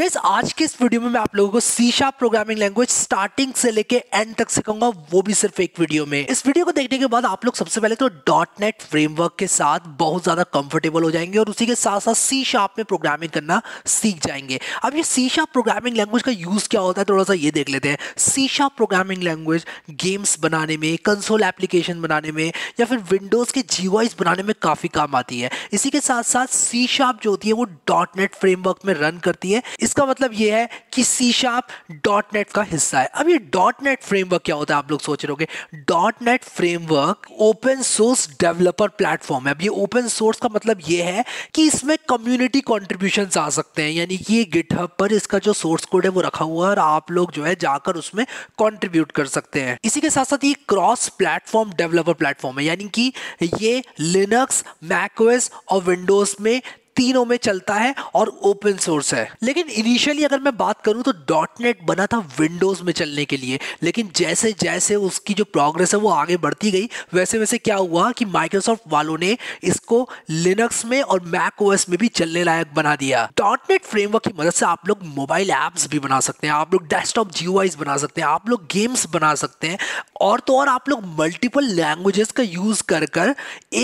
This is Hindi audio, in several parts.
गैस आज के इस वीडियो में मैं आप लोगों को सीशा प्रोग्रामिंग लैंग्वेज स्टार्टिंग से लेके एंड तक सिखाऊंगा वो भी सिर्फ एक वीडियो में इस वीडियो को देखने के बाद आप लोग सबसे पहले तो डॉट नेट फ्रेमवर्क के साथ बहुत ज्यादा कंफर्टेबल हो जाएंगे और उसी के साथ साथ सी शार्प में प्रोग्रामिंग करना सीख जाएंगे अब ये सी शार्प प्रोग्रामिंग लैंग्वेज का यूज क्या होता है थोड़ा सा ये देख लेते हैं C sharp programming language games बनाने में कंसोल एप्लीकेशन बनाने में या फिर विंडोज के जीवाइस बनाने में काफी काम आती है इसी के साथ साथ सी शार्प जो होती है वो डॉट नेट फ्रेमवर्क में रन करती है इसका मतलब ये है कि सी शार्प डॉट नेट का हिस्सा है अब ये डॉट नेट फ्रेमवर्क क्या होता है आप लोग सोच रहे होंगे dot net framework open source developer platform है अब ये ओपन सोर्स का मतलब ये है कि इसमें कम्युनिटी कॉन्ट्रीब्यूशन आ सकते हैं यानी कि ये गिटहब पर इसका जो सोर्स कोड है वो रखा हुआ है और आप लोग जो है जाकर उसमें कॉन्ट्रीब्यूट कर सकते हैं इसी के साथ साथ ये क्रॉस प्लेटफॉर्म डेवलपर प्लेटफॉर्म है यानी कि ये लिनक्स मैकोस और विंडोज में तीनों में चलता है और ओपन सोर्स है लेकिन इनिशियली अगर मैं बात करूं तो डॉट नेट बना था विंडोज में चलने के लिए लेकिन जैसे जैसे उसकी जो प्रोग्रेस है वो आगे बढ़ती गई वैसे वैसे क्या हुआ कि माइक्रोसॉफ्ट वालों ने इसको लिनक्स में और मैक ओएस में भी चलने लायक बना दिया डॉट नेट फ्रेमवर्क की मदद से आप लोग मोबाइल एप्स भी बना सकते हैं आप लोग डेस्कटॉप जीओआईज बना सकते हैं आप लोग गेम्स बना सकते हैं और तो और आप लोग मल्टीपल लैंग्वेजेस का यूज कर कर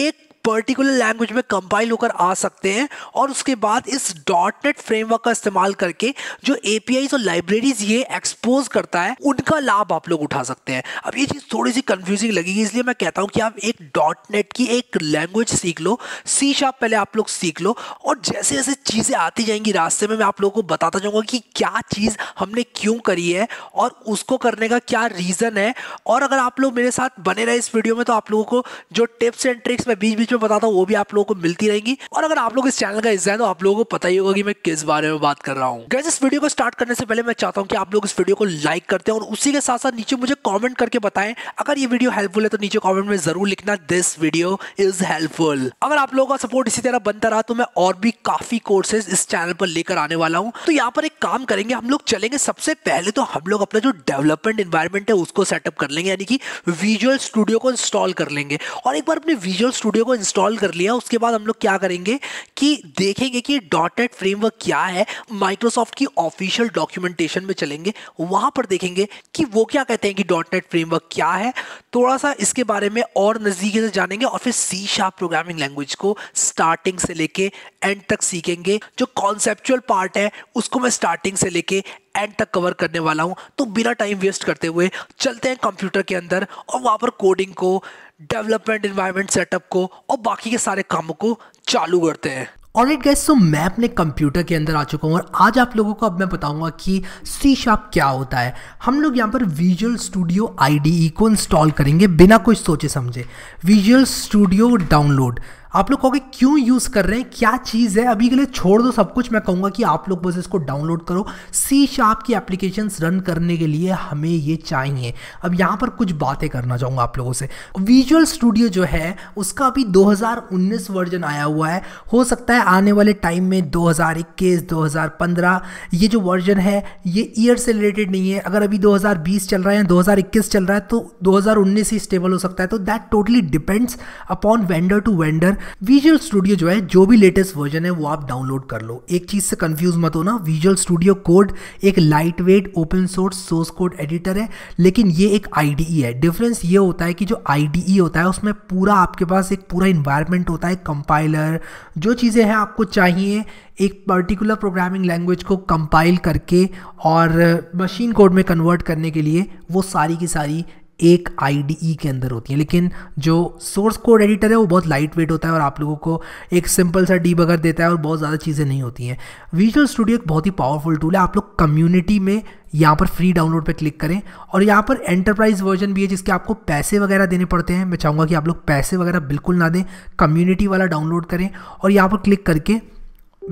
एक पर्टिकुलर लैंग्वेज में कंपाइल होकर आ सकते हैं और उसके बाद इस डॉट नेट फ्रेमवर्क का इस्तेमाल करके जो एपीआई और लाइब्रेरीज ये एक्सपोज करता है उनका लाभ आप लोग उठा सकते हैं अब ये चीज़ थोड़ी सी कन्फ्यूजिंग लगेगी इसलिए मैं कहता हूँ कि आप एक डॉट नेट की एक लैंग्वेज सीख लो सी शार्प पहले आप लोग सीख लो और जैसे जैसे चीज़ें आती जाएंगी रास्ते में मैं आप लोगों को बताता जाऊँगा कि क्या चीज़ हमने क्यों करी है और उसको करने का क्या रीज़न है और अगर आप लोग मेरे साथ बने रहे इस वीडियो में तो आप लोगों को जो टिप्स एंड ट्रिक्स मैं बीच बीच में में बताता हूँ वो भी आप लोगों को मिलती रहेंगी और अगर आप लोग इस चैनल का हिस्सा है तो आप लोगों को पता ही होगा कि मैं किस बारे में बात कर रहा हूँ गैस इस वीडियो को स्टार्ट करने से पहले मैं चाहता हूँ कि आप लोग इस वीडियो को लाइक करते हैं और उसी के साथ साथ नीचे मुझे कॉमेंट करके बताएं अगर ये वीडियो हेल्पफुल है तो नीचे कॉमेंट में जरूर लिखना दिस वीडियो इज हेल्पफुल अगर आप लोगों का सपोर्ट इसी तरह बनता रहा तो मैं और भी काफी कोर्सेज इस चैनल पर लेकर आने वाला हूँ तो यहाँ पर एक काम करेंगे हम लोग चलेंगे सबसे पहले तो हम लोग अपना जो डेवलपमेंट इन्वायरमेंट है उसको सेटअप कर लेंगे यानी कि विजुअल स्टूडियो को इंस्टॉल कर लेंगे और एक बार अपने विजुअल स्टूडियो को इंस्टॉल कर लिया उसके बाद हम लोग क्या करेंगे कि देखेंगे कि डॉट फ्रेमवर्क क्या है माइक्रोसॉफ्ट की ऑफिशियल डॉक्यूमेंटेशन में चलेंगे वहाँ पर देखेंगे कि वो क्या कहते हैं कि डॉट नेट फ्रेमवर्क क्या है थोड़ा सा इसके बारे में और नज़दीकी से जानेंगे और फिर सी शार्प प्रोग्रामिंग लैंग्वेज को स्टार्टिंग से लेके एंड तक सीखेंगे जो कॉन्सेप्चुअल पार्ट है उसको मैं स्टार्टिंग से लेके एंड तक कवर करने वाला हूँ तो बिना टाइम वेस्ट करते हुए चलते हैं कंप्यूटर के अंदर और वहाँ पर कोडिंग को डेवलपमेंट इन्वायरमेंट सेटअप को और बाकी के सारे कामों को चालू करते हैं और इट गैस तो मैं अपने कंप्यूटर के अंदर आ चुका हूँ और आज आप लोगों को अब मैं बताऊंगा कि सी शार्प क्या होता है हम लोग यहाँ पर विजुअल स्टूडियो आई को इंस्टॉल करेंगे बिना कुछ सोचे समझे विजुअल स्टूडियो डाउनलोड आप लोग कहोगे क्यों यूज़ कर रहे हैं क्या चीज़ है अभी के लिए छोड़ दो सब कुछ मैं कहूँगा कि आप लोग बस इसको डाउनलोड करो सी शार्प की एप्लीकेशन रन करने के लिए हमें ये चाहिए अब यहाँ पर कुछ बातें करना चाहूँगा आप लोगों से विजुअल स्टूडियो जो है उसका अभी 2019 वर्जन आया हुआ है हो सकता है आने वाले टाइम में 2021, 2015 ये जो वर्जन है ये ईयर से रिलेटेड नहीं है अगर अभी 2020 चल रहा है या 2021 चल रहा है तो 2019 ही स्टेबल हो सकता है तो that totally depends upon vendor to vendor visual studio जो है जो भी लेटेस्ट वर्जन है वो आप डाउनलोड कर लो एक चीज़ से कन्फ्यूज मत होना विजुअल स्टूडियो कोड एक lightweight open source source code editor है लेकिन ये एक आईडीई है डिफरेंस ये होता है कि जो आईडीई होता है उसमें पूरा आपके पास एक पूरा इन्वायरमेंट होता है कंपाइलर जो चीज़ें हैं आपको चाहिए एक पर्टिकुलर प्रोग्रामिंग लैंग्वेज को कंपाइल करके और मशीन कोड में कन्वर्ट करने के लिए वो सारी की सारी एक आईडीई e के अंदर होती है लेकिन जो सोर्स कोड एडिटर है वो बहुत लाइट वेट होता है और आप लोगों को एक सिंपल सा डीबगर देता है और बहुत ज़्यादा चीज़ें नहीं होती हैं विजुअल स्टूडियो एक बहुत ही पावरफुल टूल है आप लोग कम्युनिटी में यहाँ पर फ्री डाउनलोड पर क्लिक करें और यहाँ पर एंटरप्राइज वर्जन भी है जिसके आपको पैसे वगैरह देने पड़ते हैं मैं चाहूँगा कि आप लोग पैसे वगैरह बिल्कुल ना दें कम्युनिटी वाला डाउनलोड करें और यहाँ पर क्लिक करके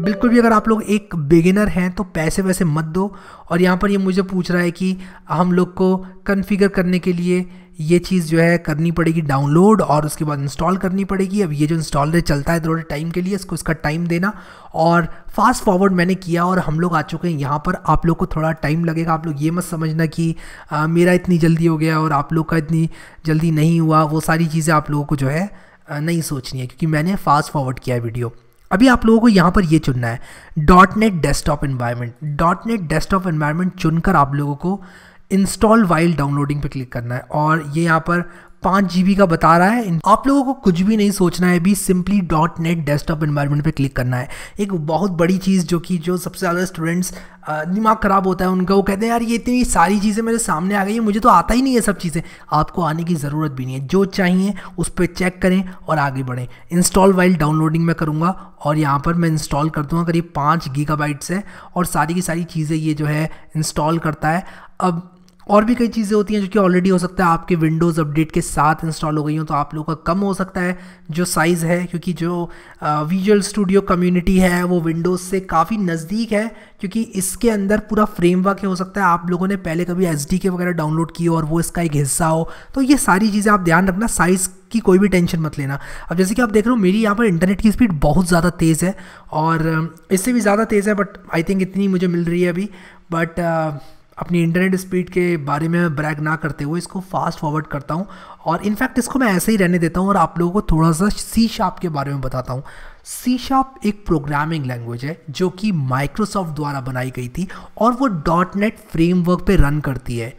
बिल्कुल भी अगर आप लोग एक बिगिनर हैं तो पैसे वैसे मत दो और यहाँ पर ये मुझे पूछ रहा है कि हम लोग को कन्फिगर करने के लिए ये चीज़ जो है करनी पड़ेगी डाउनलोड और उसके बाद इंस्टॉल करनी पड़ेगी अब ये जो इंस्टॉलर चलता है थोड़े टाइम के लिए इसको इसका टाइम देना और फास्ट फॉरवर्ड मैंने किया और हम लोग आ चुके हैं यहाँ पर आप लोग को थोड़ा टाइम लगेगा आप लोग ये मत समझना कि आ, मेरा इतनी जल्दी हो गया और आप लोग का इतनी जल्दी नहीं हुआ वो सारी चीज़ें आप लोगों को जो है नहीं सोचनी है क्योंकि मैंने फास्ट फॉरवर्ड किया है वीडियो अभी आप लोगों को यहाँ पर ये चुनना है dot net desktop environment dot net desktop environment चुनकर आप लोगों को इंस्टॉल वाइल डाउनलोडिंग पे क्लिक करना है और ये यहाँ पर पाँच जीबी का बता रहा है आप लोगों को कुछ भी नहीं सोचना है भी simply dot net desktop environment पर क्लिक करना है एक बहुत बड़ी चीज़ जो कि जो सबसे ज़्यादा स्टूडेंट्स दिमाग ख़राब होता है उनका वो कहते हैं यार ये इतनी सारी चीज़ें मेरे सामने आ गई है मुझे तो आता ही नहीं है सब चीज़ें आपको आने की ज़रूरत भी नहीं है जो चाहिए उस पर चेक करें और आगे बढ़ें इंस्टॉल वाइल डाउनलोडिंग मैं करूँगा और यहाँ पर मैं इंस्टॉल कर दूँगा करीब पाँच गीगाबाइट्स है और सारी की सारी चीज़ें ये जो है इंस्टॉल करता है अब और भी कई चीज़ें होती हैं जो कि ऑलरेडी हो सकता है आपके विंडोज़ अपडेट के साथ इंस्टॉल हो गई हूँ तो आप लोगों का कम हो सकता है जो साइज़ है क्योंकि जो विजुअल स्टूडियो कम्युनिटी है वो विंडोज़ से काफ़ी नज़दीक है क्योंकि इसके अंदर पूरा फ्रेमवर्क हो सकता है आप लोगों ने पहले कभी एस के वगैरह डाउनलोड की और वो इसका एक हिस्सा हो तो ये सारी चीज़ें आप ध्यान रखना साइज़ की कोई भी टेंशन मत लेना अब जैसे कि आप देख रहे हो मेरी यहाँ पर इंटरनेट की स्पीड बहुत ज़्यादा तेज़ है और इससे भी ज़्यादा तेज़ है बट आई थिंक इतनी मुझे मिल रही है अभी बट अपनी इंटरनेट स्पीड के बारे में ब्रैग ना करते हुए इसको फास्ट फॉरवर्ड करता हूँ और इनफैक्ट इसको मैं ऐसे ही रहने देता हूँ और आप लोगों को थोड़ा सा सी शार्प के बारे में बताता हूँ सी शार्प एक प्रोग्रामिंग लैंग्वेज है जो कि माइक्रोसॉफ्ट द्वारा बनाई गई थी और वो डॉट नेट फ्रेमवर्क पर रन करती है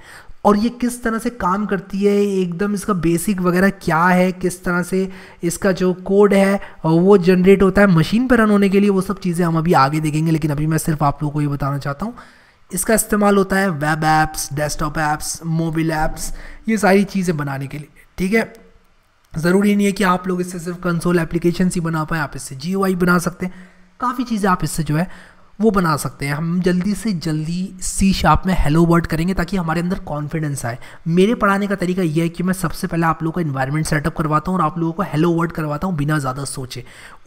और ये किस तरह से काम करती है एकदम इसका बेसिक वगैरह क्या है किस तरह से इसका जो कोड है वो जनरेट होता है मशीन पर रन होने के लिए वो सब चीज़ें हम अभी आगे देखेंगे लेकिन अभी मैं सिर्फ आप लोगों को ये बताना चाहता हूँ इसका इस्तेमाल होता है web apps desktop apps mobile apps ये सारी चीज़ें बनाने के लिए ठीक है ज़रूरी नहीं है कि आप लोग इससे सिर्फ कंसोल एप्लीकेशन ही बना पाएँ आप इससे जी बना सकते हैं काफ़ी चीज़ें आप इससे जो है वो बना सकते हैं हम जल्दी से जल्दी सी शार्प में हेलो वर्ड करेंगे ताकि हमारे अंदर कॉन्फिडेंस आए मेरे पढ़ाने का तरीका यह है कि मैं सबसे पहले आप लोगों का इन्वायरमेंट सेटअप करवाता हूँ और आप लोगों को हेलो वर्ड करवाता हूँ बिना ज़्यादा सोचे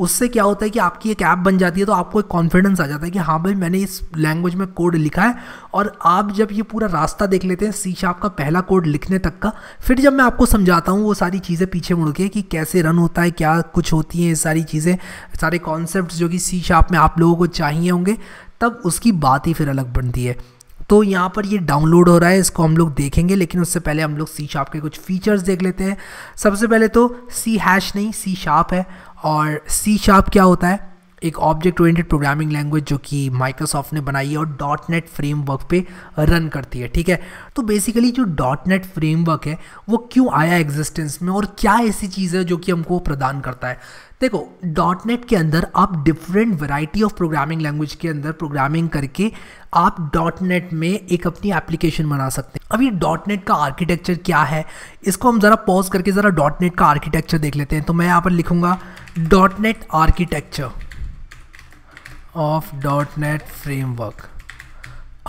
उससे क्या होता है कि आपकी एक ऐप बन जाती है तो आपको एक कॉन्फिडेंस आ जाता है कि हाँ भाई मैंने इस लैंग्वेज में कोड लिखा है और आप जब ये पूरा रास्ता देख लेते हैं सी शार्प का पहला कोड लिखने तक का फिर जब मैं आपको समझाता हूँ वो सारी चीज़ें पीछे मुड़ के कि कैसे रन होता है क्या कुछ होती हैं सारी चीज़ें सारे कॉन्सेप्ट जो कि सी शार्प में आप लोगों को चाहिए होंगे तब उसकी बात ही फिर अलग बनती है तो यहाँ पर ये डाउनलोड हो रहा है इसको हम लोग देखेंगे लेकिन उससे पहले हम लोग सी शार्प के कुछ फीचर्स देख लेते हैं सबसे पहले तो सी हैश नहीं सी शार्प है और सी शार्प क्या होता है एक ऑब्जेक्ट ओरिएंटेड प्रोग्रामिंग लैंग्वेज जो कि माइक्रोसॉफ्ट ने बनाई है और डॉट नेट फ्रेमवर्क पे रन करती है ठीक है तो बेसिकली जो डॉट नेट फ्रेमवर्क है वो क्यों आया एग्जिस्टेंस में और क्या ऐसी चीज़ है जो कि हमको प्रदान करता है देखो डॉट नेट के अंदर आप different variety of programming language के अंदर प्रोग्रामिंग करके आप डॉट नेट में एक अपनी एप्लीकेशन बना सकते हैं अब ये डॉट नेट का आर्किटेक्चर क्या है इसको हम ज़रा पॉज करके ज़रा डॉट नेट का आर्किटेक्चर देख लेते हैं तो मैं यहाँ पर लिखूँगा dot net architecture of dot net framework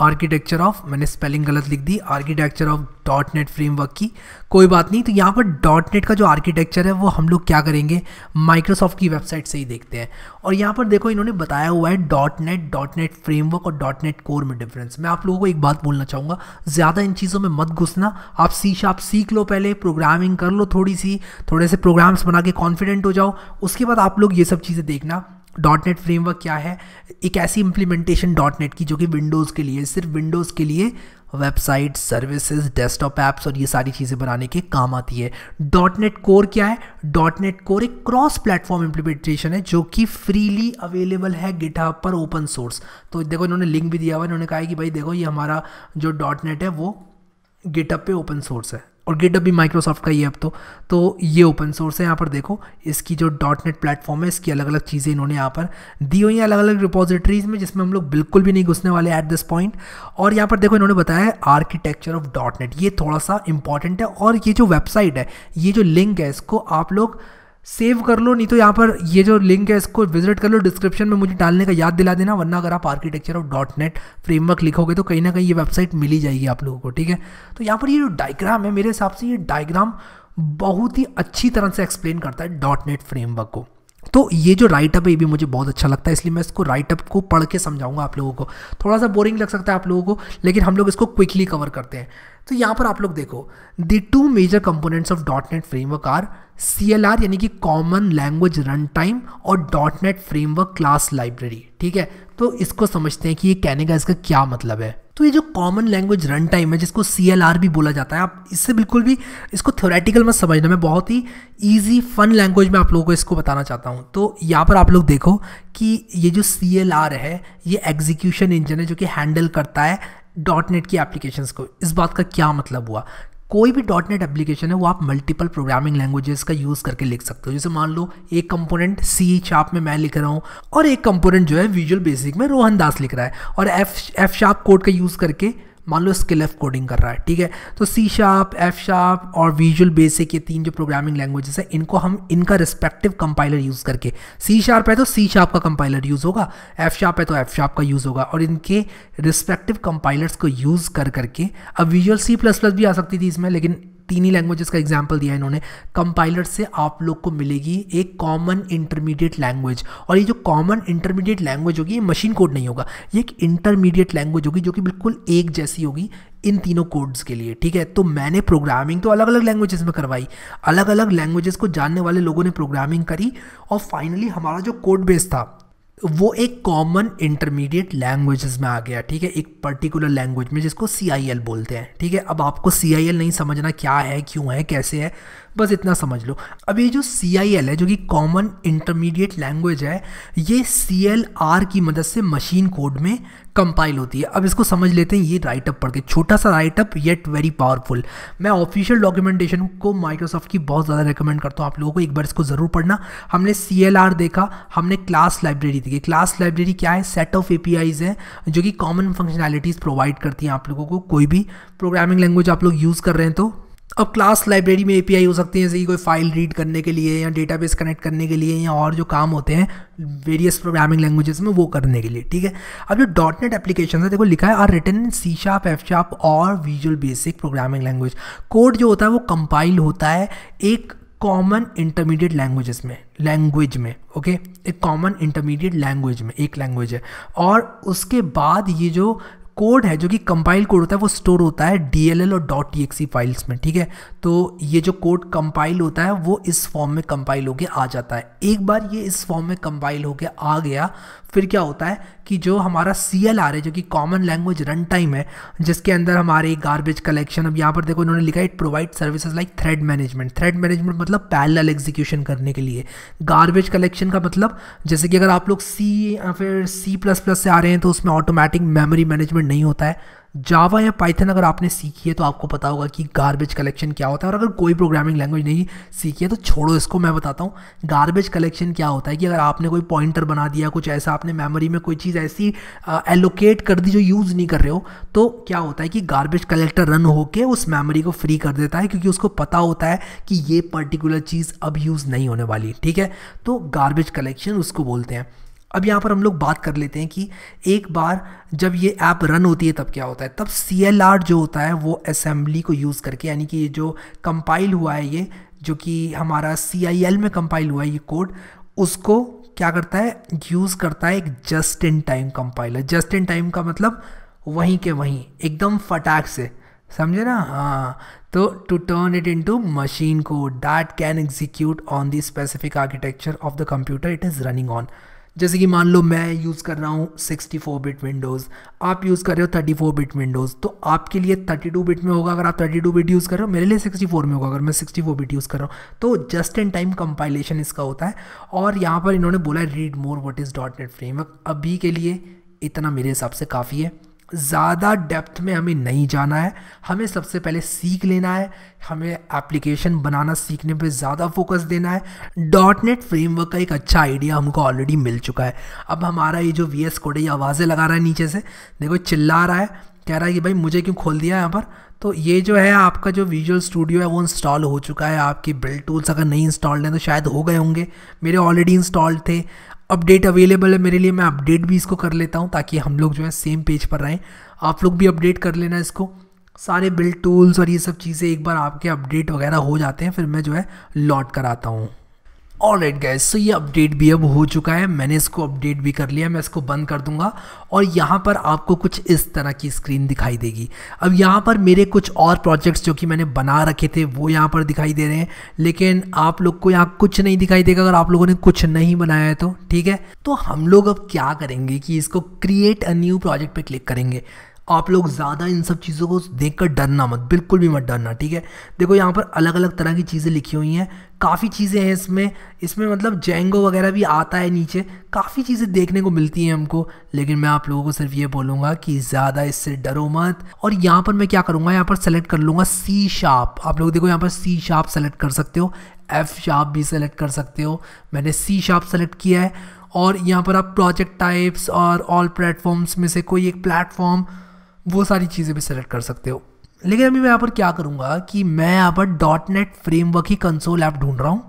architecture of मैंने स्पेलिंग गलत लिख दी architecture of dot net framework की कोई बात नहीं तो यहाँ पर डॉट नेट का जो आर्किटेक्चर है वो हम लोग क्या करेंगे माइक्रोसॉफ्ट की वेबसाइट से ही देखते हैं और यहाँ पर देखो इन्होंने बताया हुआ है dot net dot net framework और डॉट नेट कोर में डिफरेंस मैं आप लोगों को एक बात बोलना चाहूँगा ज़्यादा इन चीज़ों में मत घुसना आप सी शाप सीख लो पहले प्रोग्रामिंग कर लो थोड़ी सी थोड़े से प्रोग्राम्स बना के कॉन्फिडेंट हो जाओ उसके बाद आप लोग ये सब चीज़ें देखना डॉट नेट फ्रेमवर्क क्या है एक ऐसी इम्प्लीमेंटेशन डॉट नेट की जो कि विंडोज़ के लिए सिर्फ विंडोज़ के लिए वेबसाइट सर्विसेज डेस्कटॉप ऐप्स और ये सारी चीज़ें बनाने के काम आती है डॉट नेट कोर क्या है डॉट नेट कोर एक क्रॉस प्लेटफॉर्म इम्प्लीमेंटेशन है जो कि फ्रीली अवेलेबल है गिटहब पर ओपन सोर्स तो देखो इन्होंने लिंक भी दिया हुआ है इन्होंने कहा कि भाई देखो ये हमारा जो डॉट नेट है वो गिटअप पे ओपन सोर्स है और गिटअप भी माइक्रोसॉफ्ट का ही है अब तो तो ये ओपन सोर्स है यहाँ पर देखो इसकी जो डॉट नेट प्लेटफॉर्म है इसकी अलग अलग चीज़ें इन्होंने यहाँ पर दी हुई हैं अलग अलग रिपोजिटरीज में जिसमें हम लोग बिल्कुल भी नहीं घुसने वाले एट दिस पॉइंट और यहाँ पर देखो इन्होंने बताया है आर्किटेक्चर ऑफ डॉट नेट ये थोड़ा सा इंपॉर्टेंट है और ये जो वेबसाइट है ये जो लिंक है इसको आप लोग सेव कर लो नहीं तो यहाँ पर ये जो लिंक है इसको विजिट कर लो डिस्क्रिप्शन में मुझे डालने का याद दिला देना वरना अगर आप architecture of dot net framework लिखोगे तो कहीं ना कहीं ये वेबसाइट मिल ही जाएगी आप लोगों को ठीक है तो यहाँ पर ये जो डायग्राम है मेरे हिसाब से ये डायग्राम बहुत ही अच्छी तरह से एक्सप्लेन करता है डॉट नेट फ्रेमवर्क को तो ये जो राइटअप है ये भी मुझे बहुत अच्छा लगता है इसलिए मैं इसको राइटअप को पढ़ के समझाऊंगा आप लोगों को थोड़ा सा बोरिंग लग सकता है आप लोगों को लेकिन हम लोग इसको क्विकली कवर करते हैं तो यहाँ पर आप लोग देखो the two major components of dot net framework are C L R यानी कि कॉमन लैंग्वेज रन टाइम और dot net framework class library ठीक है तो इसको समझते हैं कि ये कहने का इसका क्या मतलब है तो ये जो कॉमन लैंग्वेज रन टाइम है जिसको सी एल आर भी बोला जाता है आप इससे बिल्कुल भी इसको थ्योरेटिकल मत समझना मैं बहुत ही ईजी फन लैंग्वेज में आप लोगों को इसको बताना चाहता हूँ तो यहाँ पर आप लोग देखो कि ये जो सी एल आर है ये एग्जीक्यूशन इंजन है जो कि हैंडल करता है डॉट नेट की एप्लीकेशन को इस बात का क्या मतलब हुआ कोई भी डॉट नेट एप्लीकेशन है वो आप मल्टीपल प्रोग्रामिंग लैंग्वेजेस का यूज़ करके लिख सकते हो जैसे मान लो एक कंपोनेंट सी शार्प में मैं लिख रहा हूँ और एक कंपोनेंट जो है विजुअल बेसिक में रोहन दास लिख रहा है और एफ एफ शार्प कोड का यूज़ करके मान लो स्किल एफ कोडिंग कर रहा है ठीक है तो सी शार्प एफ शार्प और विजुअल बेसिक ये तीन जो प्रोग्रामिंग लैंग्वेजेस हैं इनको हम इनका रिस्पेक्टिव कंपाइलर यूज़ करके सी शार्प है तो सी शार्प का कंपाइलर यूज़ होगा एफ शार्प है तो एफ शार्प का यूज़ होगा और इनके रिस्पेक्टिव कंपाइलर्स को यूज़ कर करके अब विजुअल सी प्लस प्लस भी आ सकती थी इसमें लेकिन तीन ही लैंग्वेजेस का एग्जाम्पल दिया है इन्होंने कंपाइलर से आप लोग को मिलेगी एक कॉमन इंटरमीडिएट लैंग्वेज और ये जो कॉमन इंटरमीडिएट लैंग्वेज होगी ये मशीन कोड नहीं होगा ये एक इंटरमीडिएट लैंग्वेज होगी जो कि बिल्कुल एक जैसी होगी इन तीनों कोड्स के लिए ठीक है तो मैंने प्रोग्रामिंग तो अलग अलग लैंग्वेजेस में करवाई अलग अलग लैंग्वेजेस को जानने वाले लोगों ने प्रोग्रामिंग करी और फाइनली हमारा जो कोड बेस था वो एक कॉमन इंटरमीडिएट लैंग्वेजेस में आ गया ठीक है एक पर्टिकुलर लैंग्वेज में जिसको सी बोलते हैं ठीक है अब आपको सी नहीं समझना क्या है क्यों है कैसे है बस इतना समझ लो अब ये जो सी आई एल है जो कि कॉमन इंटरमीडिएट लैंग्वेज है ये सी एल आर की मदद से मशीन कोड में कंपाइल होती है अब इसको समझ लेते हैं ये राइटअप पढ़ के छोटा सा राइटअप येट वेरी पावरफुल मैं ऑफिशियल डॉक्यूमेंटेशन को माइक्रोसॉफ्ट की बहुत ज़्यादा रिकमेंड करता हूँ आप लोगों को एक बार इसको ज़रूर पढ़ना हमने सी एल आर देखा हमने क्लास लाइब्रेरी देखी क्लास लाइब्रेरी क्या है set of A P Is हैं जो कि कॉमन फंक्शनैलिटीज़ प्रोवाइड करती हैं आप लोगों को कोई भी प्रोग्रामिंग लैंग्वेज आप लोग यूज़ कर रहे हैं तो अब क्लास लाइब्रेरी में एपीआई हो सकती है जैसे कि कोई फाइल रीड करने के लिए या डेटाबेस कनेक्ट करने के लिए या और जो काम होते हैं वेरियस प्रोग्रामिंग लैंग्वेजेस में वो करने के लिए ठीक है अब जो डॉट नेट एप्लीकेशन है देखो लिखा है are written in C sharp F sharp और visual basic programming language code जो होता है वो कंपाइल होता है एक कॉमन इंटरमीडिएट लैंग्वेजेस में लैंग्वेज में ओके एक कॉमन इंटरमीडिएट लैंग्वेज में एक लैंग्वेज है और उसके बाद ये जो कोड है जो कि कंपाइल कोड होता है वो स्टोर होता है डी और डॉट टी फाइल्स में ठीक है तो ये जो कोड कंपाइल होता है वो इस फॉर्म में कंपाइल होके आ जाता है एक बार ये इस फॉर्म में कंपाइल होके आ गया फिर क्या होता है कि जो हमारा सी एल आर है जो कि कॉमन लैंग्वेज रन टाइम है जिसके अंदर हमारे गार्बेज कलेक्शन अब यहाँ पर देखो इन्होंने लिखा it provide services like thread management thread management मतलब पैरल एग्जीक्यूशन करने के लिए गार्बेज कलेक्शन का मतलब जैसे कि अगर आप लोग सी फिर सी प्लस प्लस से आ रहे हैं तो उसमें ऑटोमेटिक मेमोरी मैनेजमेंट नहीं होता है जावा या पाइथन अगर आपने सीखी है तो आपको पता होगा कि गार्बेज कलेक्शन क्या होता है और अगर कोई प्रोग्रामिंग लैंग्वेज नहीं सीखी है तो छोड़ो इसको मैं बताता हूँ गार्बेज कलेक्शन क्या होता है कि अगर आपने कोई पॉइंटर बना दिया कुछ ऐसा आपने मेमोरी में कोई चीज़ ऐसी एलोकेट कर दी जो यूज़ नहीं कर रहे हो तो क्या होता है कि गार्बेज कलेक्टर रन होकर उस मेमोरी को फ्री कर देता है क्योंकि उसको पता होता है कि ये पर्टिकुलर चीज़ अब यूज़ नहीं होने वाली ठीक है तो गार्बेज कलेक्शन उसको बोलते हैं अब यहाँ पर हम लोग बात कर लेते हैं कि एक बार जब ये ऐप रन होती है तब क्या होता है तब सी जो होता है वो असेंबली को यूज़ करके यानी कि ये जो कंपाइल हुआ है ये जो कि हमारा सी में कंपाइल हुआ है ये कोड उसको क्या करता है यूज़ करता है एक just in time compiler just in time का मतलब वहीं के वहीं एकदम फटाक से समझे ना हाँ तो to turn it into machine code that can execute on the specific architecture of the computer it is running on जैसे कि मान लो मैं यूज़ कर रहा हूँ 64 बिट विंडोज़ आप यूज़ कर रहे हो 34 बिट विंडोज़ तो आपके लिए 32 बिट में होगा अगर आप 32 बिट यूज़ कर रहे हो मेरे लिए 64 में होगा अगर मैं 64 बिट यूज़ कर रहा हूँ तो जस्ट इन टाइम कंपाइलेशन इसका होता है और यहाँ पर इन्होंने बोला read more what is dot net framework अभी के लिए इतना मेरे हिसाब से काफ़ी है ज़्यादा डेप्थ में हमें नहीं जाना है हमें सबसे पहले सीख लेना है हमें एप्लीकेशन बनाना सीखने पे ज़्यादा फोकस देना है डॉट नेट फ्रेमवर्क का एक अच्छा आइडिया हमको ऑलरेडी मिल चुका है अब हमारा ये जो वी एस कोड है ये आवाज़ें लगा रहा है नीचे से देखो चिल्ला रहा है कह रहा है कि भाई मुझे क्यों खोल दिया यहाँ पर तो ये जो है आपका जो विजुअल स्टूडियो है वो इंस्टॉल हो चुका है आपके बिल्ड टूल्स अगर नहीं इंस्टॉल्ड हैं तो शायद हो गए होंगे मेरे ऑलरेडी इंस्टॉल्ड थे अपडेट अवेलेबल है मेरे लिए मैं अपडेट भी इसको कर लेता हूँ ताकि हम लोग जो है सेम पेज पर रहें आप लोग भी अपडेट कर लेना इसको सारे बिल्ड टूल्स और ये सब चीज़ें एक बार आपके अपडेट वगैरह हो जाते हैं फिर मैं जो है लॉट कराता हूँ ऑल राइट गैस सो ये अपडेट भी अब हो चुका है मैंने इसको अपडेट भी कर लिया मैं इसको बंद कर दूंगा और यहाँ पर आपको कुछ इस तरह की स्क्रीन दिखाई देगी अब यहाँ पर मेरे कुछ और प्रोजेक्ट्स जो कि मैंने बना रखे थे वो यहाँ पर दिखाई दे रहे हैं लेकिन आप लोग को यहाँ कुछ नहीं दिखाई देगा अगर आप लोगों ने कुछ नहीं बनाया है तो ठीक है तो हम लोग अब क्या करेंगे कि इसको क्रिएट अ न्यू प्रोजेक्ट पर क्लिक करेंगे आप लोग ज़्यादा इन सब चीज़ों को देख कर डरना मत बिल्कुल भी मत डरना ठीक है देखो यहाँ पर अलग अलग तरह की चीज़ें लिखी हुई हैं काफ़ी चीज़ें हैं इसमें इसमें मतलब जेंगो वगैरह भी आता है नीचे काफ़ी चीज़ें देखने को मिलती हैं हमको लेकिन मैं आप लोगों को सिर्फ ये बोलूँगा कि ज़्यादा इससे डरो मत और यहाँ पर मैं क्या करूँगा यहाँ पर सेलेक्ट कर लूँगा सी शार्प आप लोग देखो यहाँ पर सी शार्प सेलेक्ट कर सकते हो एफ़ शार्प भी सेलेक्ट कर सकते हो मैंने सी शार्प सेलेक्ट किया है और यहाँ पर आप प्रोजेक्ट टाइप्स और ऑल प्लेटफॉर्म्स में से कोई एक प्लेटफॉर्म वो सारी चीज़ें भी सेलेक्ट कर सकते हो लेकिन अभी मैं यहाँ पर क्या करूँगा कि मैं यहाँ पर डॉट नेट फ्रेमवर्क ही कंसोल ऐप ढूंढ रहा हूँ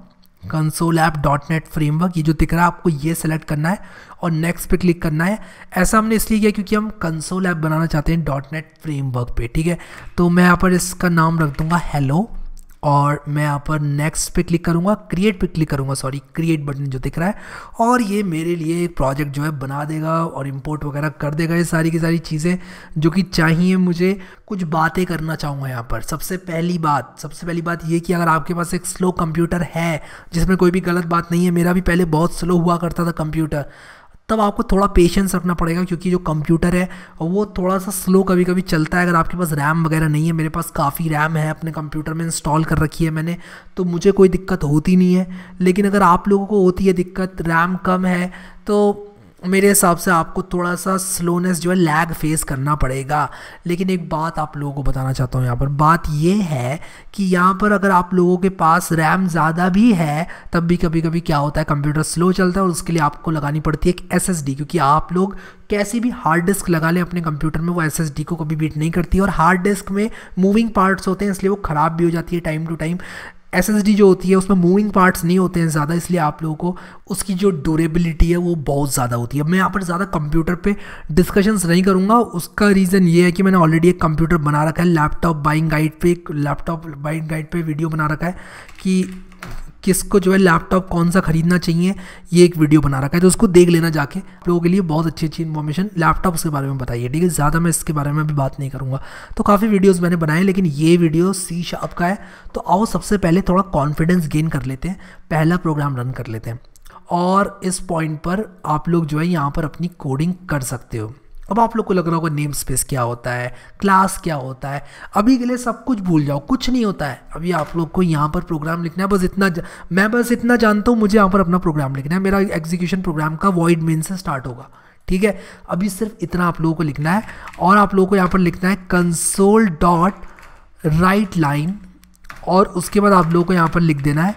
console app dot net framework ये जो दिख रहा है आपको ये सेलेक्ट करना है और नेक्स्ट पे क्लिक करना है ऐसा हमने इसलिए किया क्योंकि हम कंसोल ऐप बनाना चाहते हैं डॉट नेट फ्रेमवर्क पे ठीक है तो मैं यहाँ पर इसका नाम रख दूँगा हेलो और मैं यहाँ पर नेक्स्ट पे क्लिक करूँगा क्रिएट पे क्लिक करूँगा सॉरी क्रिएट बटन जो दिख रहा है और ये मेरे लिए एक प्रोजेक्ट जो है बना देगा और इम्पोर्ट वगैरह कर देगा ये सारी की सारी चीज़ें जो कि चाहिए मुझे कुछ बातें करना चाहूँगा यहाँ पर सबसे पहली बात सबसे पहली बात ये कि अगर आपके पास एक स्लो कंप्यूटर है जिसमें कोई भी गलत बात नहीं है मेरा भी पहले बहुत स्लो हुआ करता था कंप्यूटर तब आपको थोड़ा पेशेंस रखना पड़ेगा क्योंकि जो कंप्यूटर है वो थोड़ा सा स्लो कभी कभी चलता है अगर आपके पास रैम वगैरह नहीं है मेरे पास काफ़ी रैम है अपने कंप्यूटर में इंस्टॉल कर रखी है मैंने तो मुझे कोई दिक्कत होती नहीं है लेकिन अगर आप लोगों को होती है दिक्कत रैम कम है तो मेरे हिसाब से आपको थोड़ा सा स्लोनेस जो है लैग फेस करना पड़ेगा लेकिन एक बात आप लोगों को बताना चाहता हूँ यहाँ पर बात यह है कि यहाँ पर अगर आप लोगों के पास रैम ज़्यादा भी है तब भी कभी कभी क्या होता है कंप्यूटर स्लो चलता है और उसके लिए आपको लगानी पड़ती है एक एस क्योंकि आप लोग कैसी भी हार्ड डिस्क लगा लें अपने कंप्यूटर में वो एस को कभी बीट नहीं करती और हार्ड डिस्क में मूविंग पार्ट्स होते हैं इसलिए वो ख़राब भी हो जाती है time to time S S D जो होती है उसमें मूविंग पार्ट्स नहीं होते हैं ज़्यादा इसलिए आप लोगों को उसकी जो ड्यूरेबिलिटी है वो बहुत ज़्यादा होती है मैं यहाँ पर ज़्यादा कंप्यूटर पे डिस्कशंस नहीं करूँगा उसका रीज़न ये है कि मैंने ऑलरेडी एक कंप्यूटर बना रखा है लैपटॉप बाइंग गाइड पे एक लैपटॉप बाइंग गाइड पे वीडियो बना रखा है कि किसको जो है लैपटॉप कौन सा खरीदना चाहिए ये एक वीडियो बना रखा है तो उसको देख लेना जाके लोगों के लिए बहुत अच्छी अच्छी इन्फॉर्मेशन लैपटॉप्स के बारे में बताइए ठीक है ज़्यादा मैं इसके बारे में अभी बात नहीं करूँगा तो काफ़ी वीडियोज़ मैंने बनाए लेकिन ये वीडियो सी शाप का है तो आओ सबसे पहले थोड़ा कॉन्फिडेंस गेन कर लेते हैं पहला प्रोग्राम रन कर लेते हैं और इस पॉइंट पर आप लोग जो है यहाँ पर अपनी कोडिंग कर सकते हो अब आप लोग को लग रहा होगा नेम स्पेस क्या होता है क्लास क्या होता है अभी के लिए सब कुछ भूल जाओ कुछ नहीं होता है अभी आप लोग को यहाँ पर प्रोग्राम लिखना है बस इतना मैं बस इतना जानता हूँ मुझे यहाँ पर अपना प्रोग्राम लिखना है मेरा एग्जीक्यूशन प्रोग्राम का वॉइड मेन से स्टार्ट होगा ठीक है अभी सिर्फ इतना आप लोगों को लिखना है और आप लोगों को यहाँ पर लिखना है कंसोल डॉट राइट लाइन और उसके बाद आप लोगों को यहाँ पर लिख देना है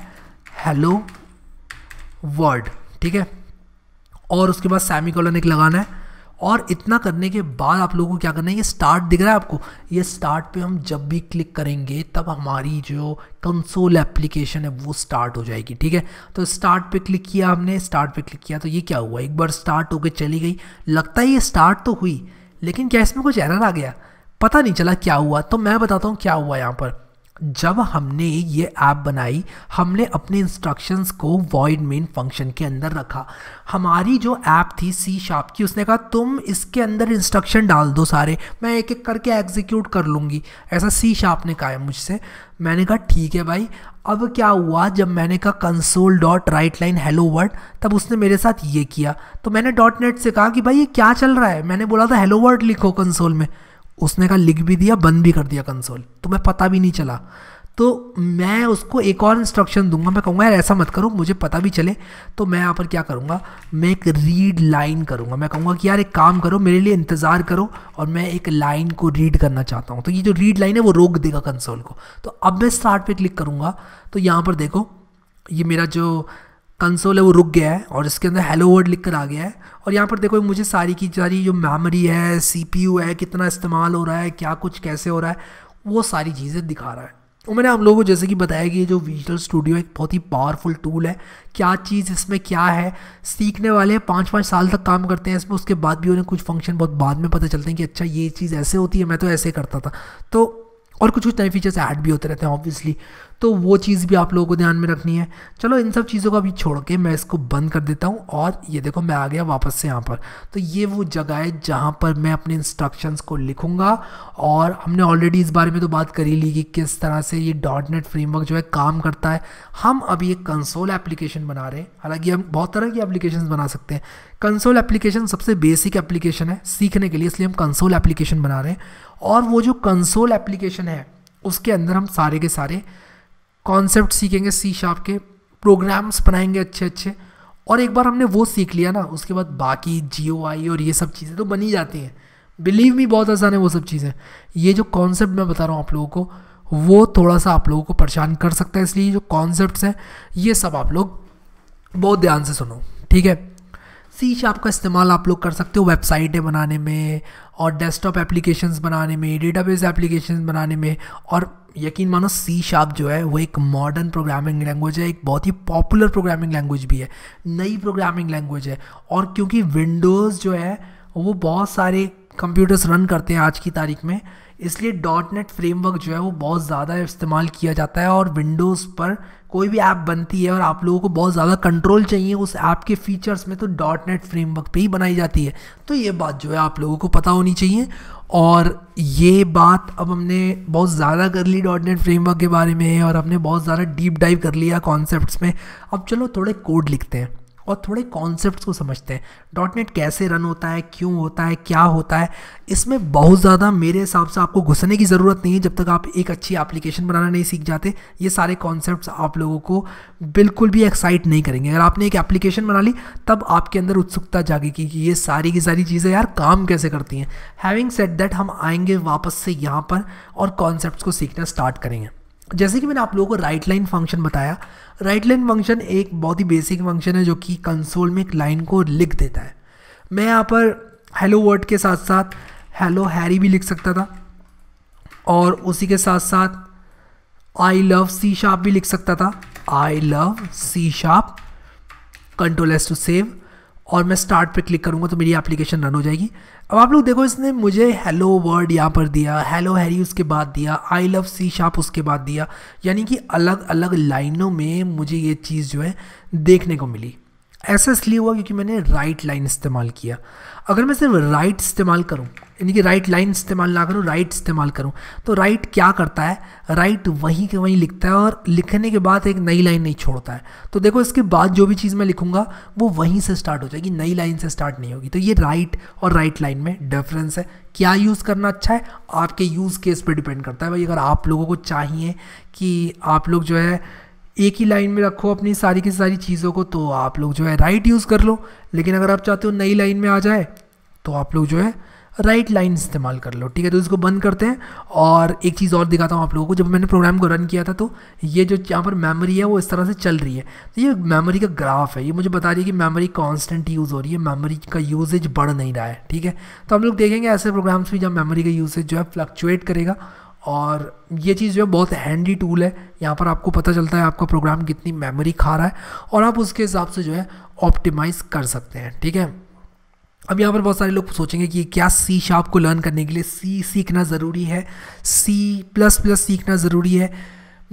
हेलो वर्ड ठीक है और उसके बाद सेमी कॉलन एक लगाना है और इतना करने के बाद आप लोगों को क्या करना है ये स्टार्ट दिख रहा है आपको ये स्टार्ट पे हम जब भी क्लिक करेंगे तब हमारी जो कंसोल एप्लीकेशन है वो स्टार्ट हो जाएगी ठीक है तो स्टार्ट पे क्लिक किया हमने स्टार्ट पे क्लिक किया तो ये क्या हुआ एक बार स्टार्ट होकर चली गई लगता है ये स्टार्ट तो हुई लेकिन क्या इसमें कुछ एरर आ गया पता नहीं चला क्या हुआ तो मैं बताता हूँ क्या हुआ यहाँ पर जब हमने ये ऐप बनाई हमने अपने इंस्ट्रक्शंस को वॉइड मेन फंक्शन के अंदर रखा हमारी जो ऐप थी सी शाप की उसने कहा तुम इसके अंदर इंस्ट्रक्शन डाल दो सारे मैं एक एक करके एग्जीक्यूट कर लूँगी ऐसा सी शाप ने कहा है मुझसे मैंने कहा ठीक है भाई अब क्या हुआ जब मैंने कहा console dot write line hello world तब उसने मेरे साथ ये किया तो मैंने डॉट नेट से कहा कि भाई ये क्या चल रहा है मैंने बोला था हेलो वर्ड लिखो कंसोल में उसने कहा लिख भी दिया बंद भी कर दिया कंसोल तो मैं पता भी नहीं चला तो मैं उसको एक और इंस्ट्रक्शन दूंगा मैं कहूँगा यार ऐसा मत करो मुझे पता भी चले तो मैं यहाँ पर क्या करूँगा मैं एक रीड लाइन करूँगा मैं कहूँगा कि यार एक काम करो मेरे लिए इंतज़ार करो और मैं एक लाइन को रीड करना चाहता हूँ तो ये जो रीड लाइन है वो रोक देगा कंसोल को तो अब मैं स्टार्ट पे क्लिक करूँगा तो यहाँ पर देखो ये मेरा जो कंसोल है वो रुक गया है और इसके अंदर हेलो वर्ड लिख कर आ गया है और यहाँ पर देखो मुझे सारी की सारी जो मेमोरी है सी है कितना इस्तेमाल हो रहा है क्या कुछ कैसे हो रहा है वो सारी चीज़ें दिखा रहा है और तो मैंने आप लोगों को जैसे कि बताया कि ये जो विजुअल स्टूडियो एक बहुत ही पावरफुल टूल है क्या चीज़ इसमें क्या है सीखने वाले पाँच पाँच साल तक काम करते हैं इसमें उसके बाद भी उन्हें कुछ फंक्शन बहुत बाद में पता चलते हैं कि अच्छा ये चीज़ ऐसे होती है मैं तो ऐसे करता था तो और कुछ कुछ नए फीचर्स ऐड भी होते रहते हैं ऑब्वियसली तो वो चीज़ भी आप लोगों को ध्यान में रखनी है चलो इन सब चीज़ों को अभी छोड़ के मैं इसको बंद कर देता हूँ और ये देखो मैं आ गया वापस से यहाँ पर तो ये वो जगह है जहाँ पर मैं अपने इंस्ट्रक्शंस को लिखूँगा और हमने ऑलरेडी इस बारे में तो बात करी ली कि किस तरह से ये डॉट नेट फ्रेमवर्क जो है काम करता है हम अभी एक कंसोल एप्लीकेशन बना रहे हैं हालांकि हम बहुत तरह की एप्लीकेशन बना सकते हैं कंसोल एप्लीकेशन सबसे बेसिक एप्लीकेशन है सीखने के लिए इसलिए हम कंसोल एप्लीकेशन बना रहे हैं और वो जो कंसोल एप्लीकेशन है उसके अंदर हम सारे के सारे कॉन्सेप्ट सीखेंगे सी शार्प के प्रोग्राम्स बनाएंगे अच्छे अच्छे और एक बार हमने वो सीख लिया ना उसके बाद बाकी जी और ये सब चीज़ें तो बनी जाती हैं बिलीव मी बहुत आसान है वो सब चीज़ें ये जो कॉन्सेप्ट मैं बता रहा हूँ आप लोगों को वो थोड़ा सा आप लोगों को परेशान कर सकता है इसलिए जो कॉन्सेप्ट हैं ये सब आप लोग बहुत ध्यान से सुनो ठीक है सी शार्प का इस्तेमाल आप लोग कर सकते हो वेबसाइटें बनाने में और डेस्कटॉप एप्लीकेशंस बनाने में डेटाबेस एप्लीकेशन बनाने में और यकीन मानो सी शार्प जो है वो एक मॉडर्न प्रोग्रामिंग लैंग्वेज है एक बहुत ही पॉपुलर प्रोग्रामिंग लैंग्वेज भी है नई प्रोग्रामिंग लैंग्वेज है और क्योंकि विंडोज़ जो है वो बहुत सारे कंप्यूटर्स रन करते हैं आज की तारीख में इसलिए डॉट नेट फ्रेमवर्क जो है वो बहुत ज़्यादा इस्तेमाल किया जाता है और विंडोज़ पर कोई भी ऐप बनती है और आप लोगों को बहुत ज़्यादा कंट्रोल चाहिए उस ऐप के फीचर्स में तो डॉट नेट फ्रेमवर्क पर ही बनाई जाती है तो ये बात जो है आप लोगों को पता होनी चाहिए और ये बात अब हमने बहुत ज़्यादा कर ली डॉट नेट फ्रेमवर्क के बारे में और हमने बहुत ज़्यादा डीप डाइव कर लिया कॉन्सेप्ट में अब चलो थोड़े कोड लिखते हैं और थोड़े कॉन्सेप्ट को समझते हैं डॉट नेट कैसे रन होता है क्यों होता है क्या होता है इसमें बहुत ज़्यादा मेरे हिसाब से आपको घुसने की ज़रूरत नहीं है जब तक आप एक अच्छी एप्लीकेशन बनाना नहीं सीख जाते ये सारे कॉन्सेप्ट आप लोगों को बिल्कुल भी एक्साइट नहीं करेंगे अगर आपने एक एप्लीकेशन बना ली तब आपके अंदर उत्सुकता जागेगी कि ये सारी की सारी चीज़ें यार काम कैसे करती हैं हैविंग सेट दैट हम आएंगे वापस से यहाँ पर और कॉन्सेप्ट को सीखना स्टार्ट करेंगे जैसे कि मैंने आप लोगों को राइट लाइन फंक्शन बताया राइट लाइन फंक्शन एक बहुत ही बेसिक फंक्शन है जो कि कंसोल में एक लाइन को लिख देता है मैं यहाँ पर हेलो वर्ड के साथ साथ हेलो हैरी भी लिख सकता था और उसी के साथ साथ आई लव सी शार्प भी लिख सकता था I love C sharp control S to save और मैं स्टार्ट पे क्लिक करूँगा तो मेरी एप्लीकेशन रन हो जाएगी अब आप लोग देखो इसने मुझे हेलो वर्ड यहाँ पर दिया हेलो हैरी उसके बाद दिया आई लव सी शाप उसके बाद दिया यानी कि अलग अलग लाइनों में मुझे ये चीज़ जो है देखने को मिली ऐसा इसलिए हुआ क्योंकि मैंने राइट लाइन इस्तेमाल किया अगर मैं सिर्फ राइट इस्तेमाल करूँ यानी कि राइट लाइन इस्तेमाल ना करूँ राइट इस्तेमाल करूँ तो राइट क्या करता है राइट वहीं के वहीं लिखता है और लिखने के बाद एक नई लाइन नहीं छोड़ता है तो देखो इसके बाद जो भी चीज़ मैं लिखूंगा वो वहीं से स्टार्ट हो जाएगी नई लाइन से स्टार्ट नहीं होगी तो ये राइट और राइट लाइन में डिफरेंस है क्या यूज़ करना अच्छा है आपके यूज़ केस पर डिपेंड करता है भाई अगर आप लोगों को चाहिए कि आप लोग जो है एक ही लाइन में रखो अपनी सारी की सारी चीज़ों को तो आप लोग जो है राइट यूज़ कर लो लेकिन अगर आप चाहते हो नई लाइन में आ जाए तो आप लोग जो है राइट लाइन इस्तेमाल कर लो ठीक है तो इसको बंद करते हैं और एक चीज़ और दिखाता हूँ आप लोगों को जब मैंने प्रोग्राम को रन किया था तो ये जो यहाँ पर मेमोरी है वो इस तरह से चल रही है तो ये मेमोरी का ग्राफ है ये मुझे बता रही है कि मेमोरी कांस्टेंट यूज़ हो रही है मेमोरी का यूजेज बढ़ नहीं रहा है ठीक है तो हम लोग देखेंगे ऐसे प्रोग्राम्स भी जहाँ मेमोरी का यूजेज जो है फ्लक्चुएट करेगा और ये चीज़ जो है बहुत हैंडी टूल है यहाँ पर आपको पता चलता है आपका प्रोग्राम कितनी मेमोरी खा रहा है और आप उसके हिसाब से जो है ऑप्टिमाइज़ कर सकते हैं ठीक है अब यहाँ पर बहुत सारे लोग सोचेंगे कि क्या सी शार्प को लर्न करने के लिए सी सीखना ज़रूरी है सी प्लस प्लस सीखना ज़रूरी है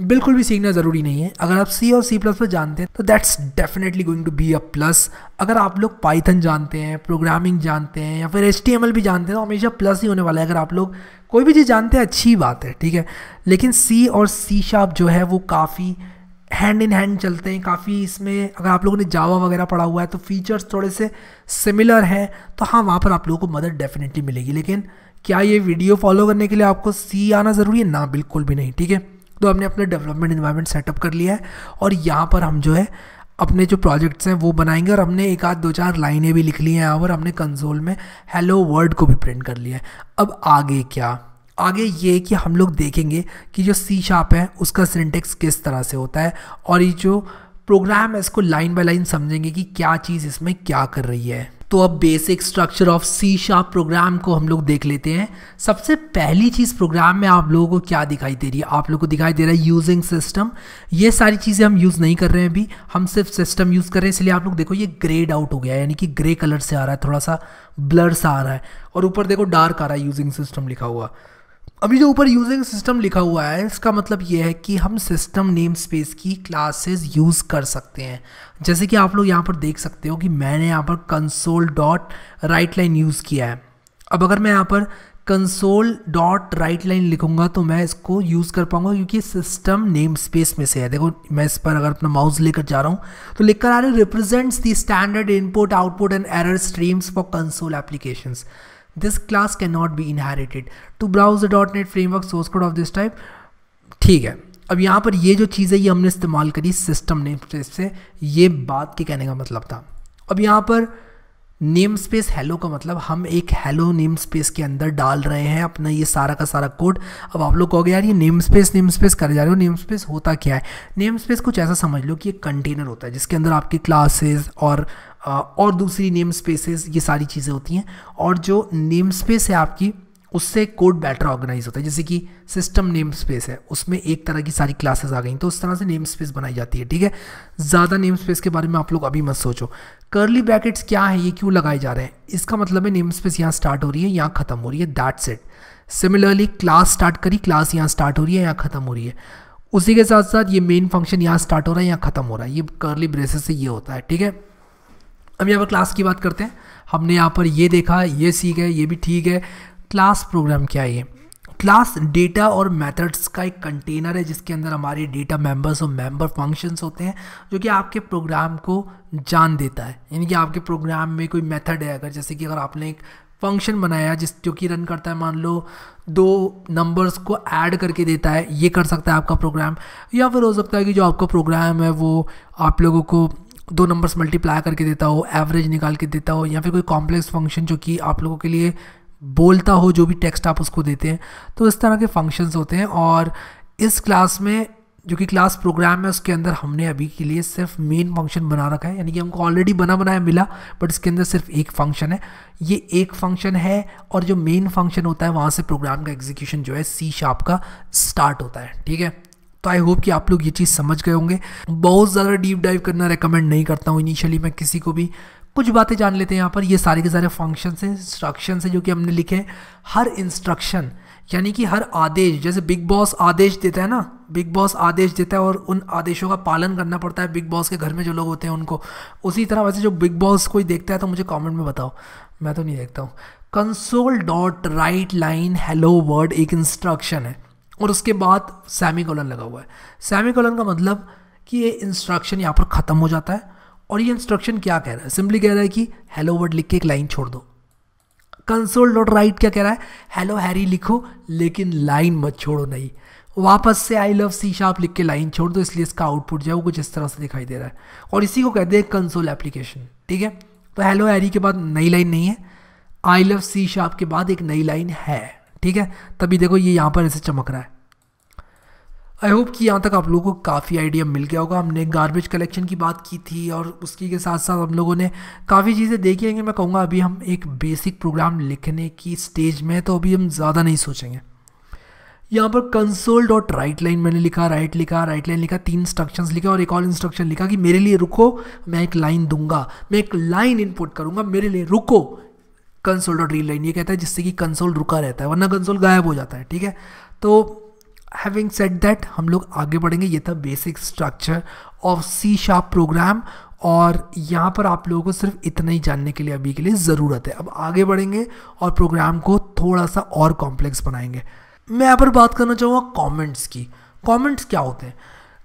बिल्कुल भी सीखना ज़रूरी नहीं है अगर आप सी और सी प्लस पर जानते हैं तो that's definitely going to be a plus अगर आप लोग पाइथन जानते हैं प्रोग्रामिंग जानते हैं या फिर एच भी जानते हैं तो हमेशा प्लस ही होने वाला है अगर आप लोग कोई भी चीज़ जानते हैं अच्छी बात है ठीक है लेकिन सी और सी शार्प जो है वो काफ़ी हैंड इन हैंड चलते हैं काफ़ी इसमें अगर आप लोगों ने जावा वगैरह पढ़ा हुआ है तो फीचर्स थोड़े से सिमिलर हैं तो हाँ वहाँ पर आप लोगों को मदद डेफिनेटली मिलेगी लेकिन क्या ये वीडियो फॉलो करने के लिए आपको सी आना ज़रूरी है ना बिल्कुल भी नहीं ठीक है तो हमने अपना डेवलपमेंट इन्वायरमेंट सेटअप कर लिया है और यहाँ पर हम जो है अपने जो प्रोजेक्ट्स हैं वो बनाएंगे और हमने एक आध दो चार लाइनें भी लिख ली हैं और हमने कंसोल में हेलो वर्ड को भी प्रिंट कर लिया है अब आगे क्या आगे ये कि हम लोग देखेंगे कि जो सी शार्प है उसका सिंटेक्स किस तरह से होता है और ये जो प्रोग्राम है इसको लाइन बाय लाइन समझेंगे कि क्या चीज़ इसमें क्या कर रही है तो अब basic structure of C sharp program को हम लोग देख लेते हैं सबसे पहली चीज़ प्रोग्राम में आप लोगों को क्या दिखाई दे रही है आप लोगों को दिखाई दे रहा है यूजिंग सिस्टम ये सारी चीज़ें हम यूज़ नहीं कर रहे हैं अभी हम सिर्फ सिस्टम यूज़ कर रहे हैं इसलिए आप लोग देखो ये ग्रेड आउट हो गया है यानी कि ग्रे कलर से आ रहा है थोड़ा सा ब्लर सा आ रहा है और ऊपर देखो डार्क आ रहा है यूजिंग सिस्टम लिखा हुआ अभी जो ऊपर यूजिंग सिस्टम लिखा हुआ है इसका मतलब ये है कि हम सिस्टम नेम स्पेस की क्लासेस यूज़ कर सकते हैं जैसे कि आप लोग यहाँ पर देख सकते हो कि मैंने यहाँ पर console dot write line use किया है अब अगर मैं यहाँ पर कंसोल डॉट राइट लाइन लिखूंगा तो मैं इसको यूज़ कर पाऊंगा क्योंकि सिस्टम नेम स्पेस में से है देखो मैं इस पर अगर अपना माउस लेकर जा रहा हूँ तो लिखकर आ रहे represents the standard input output and error streams for console applications this class cannot be inherited to browse the .NET framework source code of this type ठीक है अब यहाँ पर ये जो चीज़ है ये हमने इस्तेमाल करी सिस्टम नेम स्पेस से ये बात के कहने का मतलब था अब यहाँ पर नेम स्पेस हेलो का मतलब हम एक हेलो नेम स्पेस के अंदर डाल रहे हैं अपना ये सारा का सारा कोड अब आप लोग कहोगे यार ये नेम स्पेस नेम स्पेस कर जा रहे हो नेम स्पेस होता क्या है नेम स्पेस कुछ ऐसा समझ लो कि एक कंटेनर होता है जिसके अंदर आपकी क्लासेस और और दूसरी नेम स्पेसेस ये सारी चीज़ें होती हैं और जो नेम स्पेस है आपकी उससे कोड बेटर ऑर्गेनाइज होता है जैसे कि सिस्टम नेम स्पेस है उसमें एक तरह की सारी क्लासेस आ गई तो उस तरह से नेम स्पेस बनाई जाती है ठीक है ज़्यादा नेम स्पेस के बारे में आप लोग अभी मत सोचो करली ब्रैकेट्स क्या है ये क्यों लगाए जा रहे हैं इसका मतलब है नेम स्पेस यहाँ स्टार्ट हो रही है यहाँ ख़त्म हो रही है that set similarly class start करी क्लास यहाँ स्टार्ट हो रही है यहाँ ख़त्म हो रही है उसी के साथ साथ ये मेन फंक्शन यहाँ स्टार्ट हो रहा है यहाँ ख़त्म हो रहा है ये करली ब्रेसेस से ये होता है ठीक है अब यहाँ पर क्लास की बात करते हैं हमने यहाँ पर ये देखा ये सीख है ये भी ठीक है क्लास प्रोग्राम क्या है ये क्लास डेटा और मेथड्स का एक कंटेनर है जिसके अंदर हमारे डेटा मेंबर्स और मेंबर फंक्शंस होते हैं जो कि आपके प्रोग्राम को जान देता है यानी कि आपके प्रोग्राम में कोई मेथड है अगर जैसे कि अगर आपने एक फंक्शन बनाया जिस जो कि रन करता है मान लो दो नंबर्स को ऐड करके देता है ये कर सकता है आपका प्रोग्राम या फिर हो सकता है कि जो आपका प्रोग्राम है वो आप लोगों को दो नंबर्स मल्टीप्लाई करके देता हो एवरेज निकाल के देता हो या फिर कोई कॉम्प्लेक्स फंक्शन जो कि आप लोगों के लिए बोलता हो जो भी टेक्स्ट आप उसको देते हैं तो इस तरह के फंक्शंस होते हैं और इस क्लास में जो कि क्लास प्रोग्राम है उसके अंदर हमने अभी के लिए सिर्फ मेन फंक्शन बना रखा है यानी कि हमको ऑलरेडी बना बनाया मिला बट इसके अंदर सिर्फ एक फंक्शन है ये एक फंक्शन है और जो मेन फंक्शन होता है वहाँ से प्रोग्राम का एग्जीक्यूशन जो है सी शार्प का स्टार्ट होता है ठीक है तो आई होप कि आप लोग ये चीज़ समझ गए होंगे बहुत ज़्यादा डीप डाइव करना रिकमेंड नहीं करता हूँ इनिशियली मैं किसी को भी कुछ बातें जान लेते हैं यहाँ पर ये सारे के सारे फंक्शन हैं इंस्ट्रक्शन है जो कि हमने लिखे हैं हर इंस्ट्रक्शन यानी कि हर आदेश जैसे बिग बॉस आदेश देता है ना बिग बॉस आदेश देता है और उन आदेशों का पालन करना पड़ता है बिग बॉस के घर में जो लोग होते हैं उनको उसी तरह वैसे जो बिग बॉस कोई देखता है तो मुझे कमेंट में बताओ मैं तो नहीं देखता हूँ console dot write line hello world एक इंस्ट्रक्शन है और उसके बाद सेमी कॉलन लगा हुआ है सेमी कॉलन का मतलब कि ये इंस्ट्रक्शन यहाँ पर ख़त्म हो जाता है और ये इंस्ट्रक्शन क्या कह रहा है सिंपली कह रहा है कि हेलो वर्ड लिख के एक लाइन छोड़ दो कंसोल डॉट राइट क्या कह रहा है हेलो हैरी लिखो लेकिन लाइन मत छोड़ो नहीं वापस से आई लव सी शार्प लिख के लाइन छोड़ दो इसलिए इसका आउटपुट जो है वो कुछ इस तरह से दिखाई दे रहा है और इसी को कहते हैं कंसोल एप्लीकेशन ठीक है तो हेलो हैरी के बाद नई लाइन नहीं है आई लव सी शार्प के बाद एक नई लाइन है ठीक है तभी देखो ये यहाँ पर ऐसे चमक रहा है आई होप कि यहाँ तक आप लोगों को काफ़ी आइडिया मिल गया होगा हमने गार्बेज कलेक्शन की बात की थी और उसकी के साथ साथ हम लोगों ने काफ़ी चीज़ें देखी हैं कि मैं कहूँगा अभी हम एक बेसिक प्रोग्राम लिखने की स्टेज में तो अभी हम ज़्यादा नहीं सोचेंगे यहाँ पर कंसोल डॉट राइट लाइन मैंने लिखा राइट लिखा राइट लाइन लिखा तीन इंस्ट्रक्शंस लिखे और एक और इंस्ट्रक्शन लिखा कि मेरे लिए रुको मैं एक लाइन दूंगा मैं एक लाइन इनपुट करूँगा मेरे लिए रुको कंसोल डॉट रीड लाइन ये कहता है जिससे कि कंसोल रुका रहता है वरना कंसोल गायब हो जाता है ठीक है तो हैविंग सेट दैट हम लोग आगे बढ़ेंगे ये था basic structure of C sharp program और यहाँ पर आप लोगों को सिर्फ इतना ही जानने के लिए अभी के लिए ज़रूरत है अब आगे बढ़ेंगे और प्रोग्राम को थोड़ा सा और कॉम्प्लेक्स बनाएंगे मैं यहाँ पर बात करना चाहूँगा कॉमेंट्स की कॉमेंट्स क्या होते हैं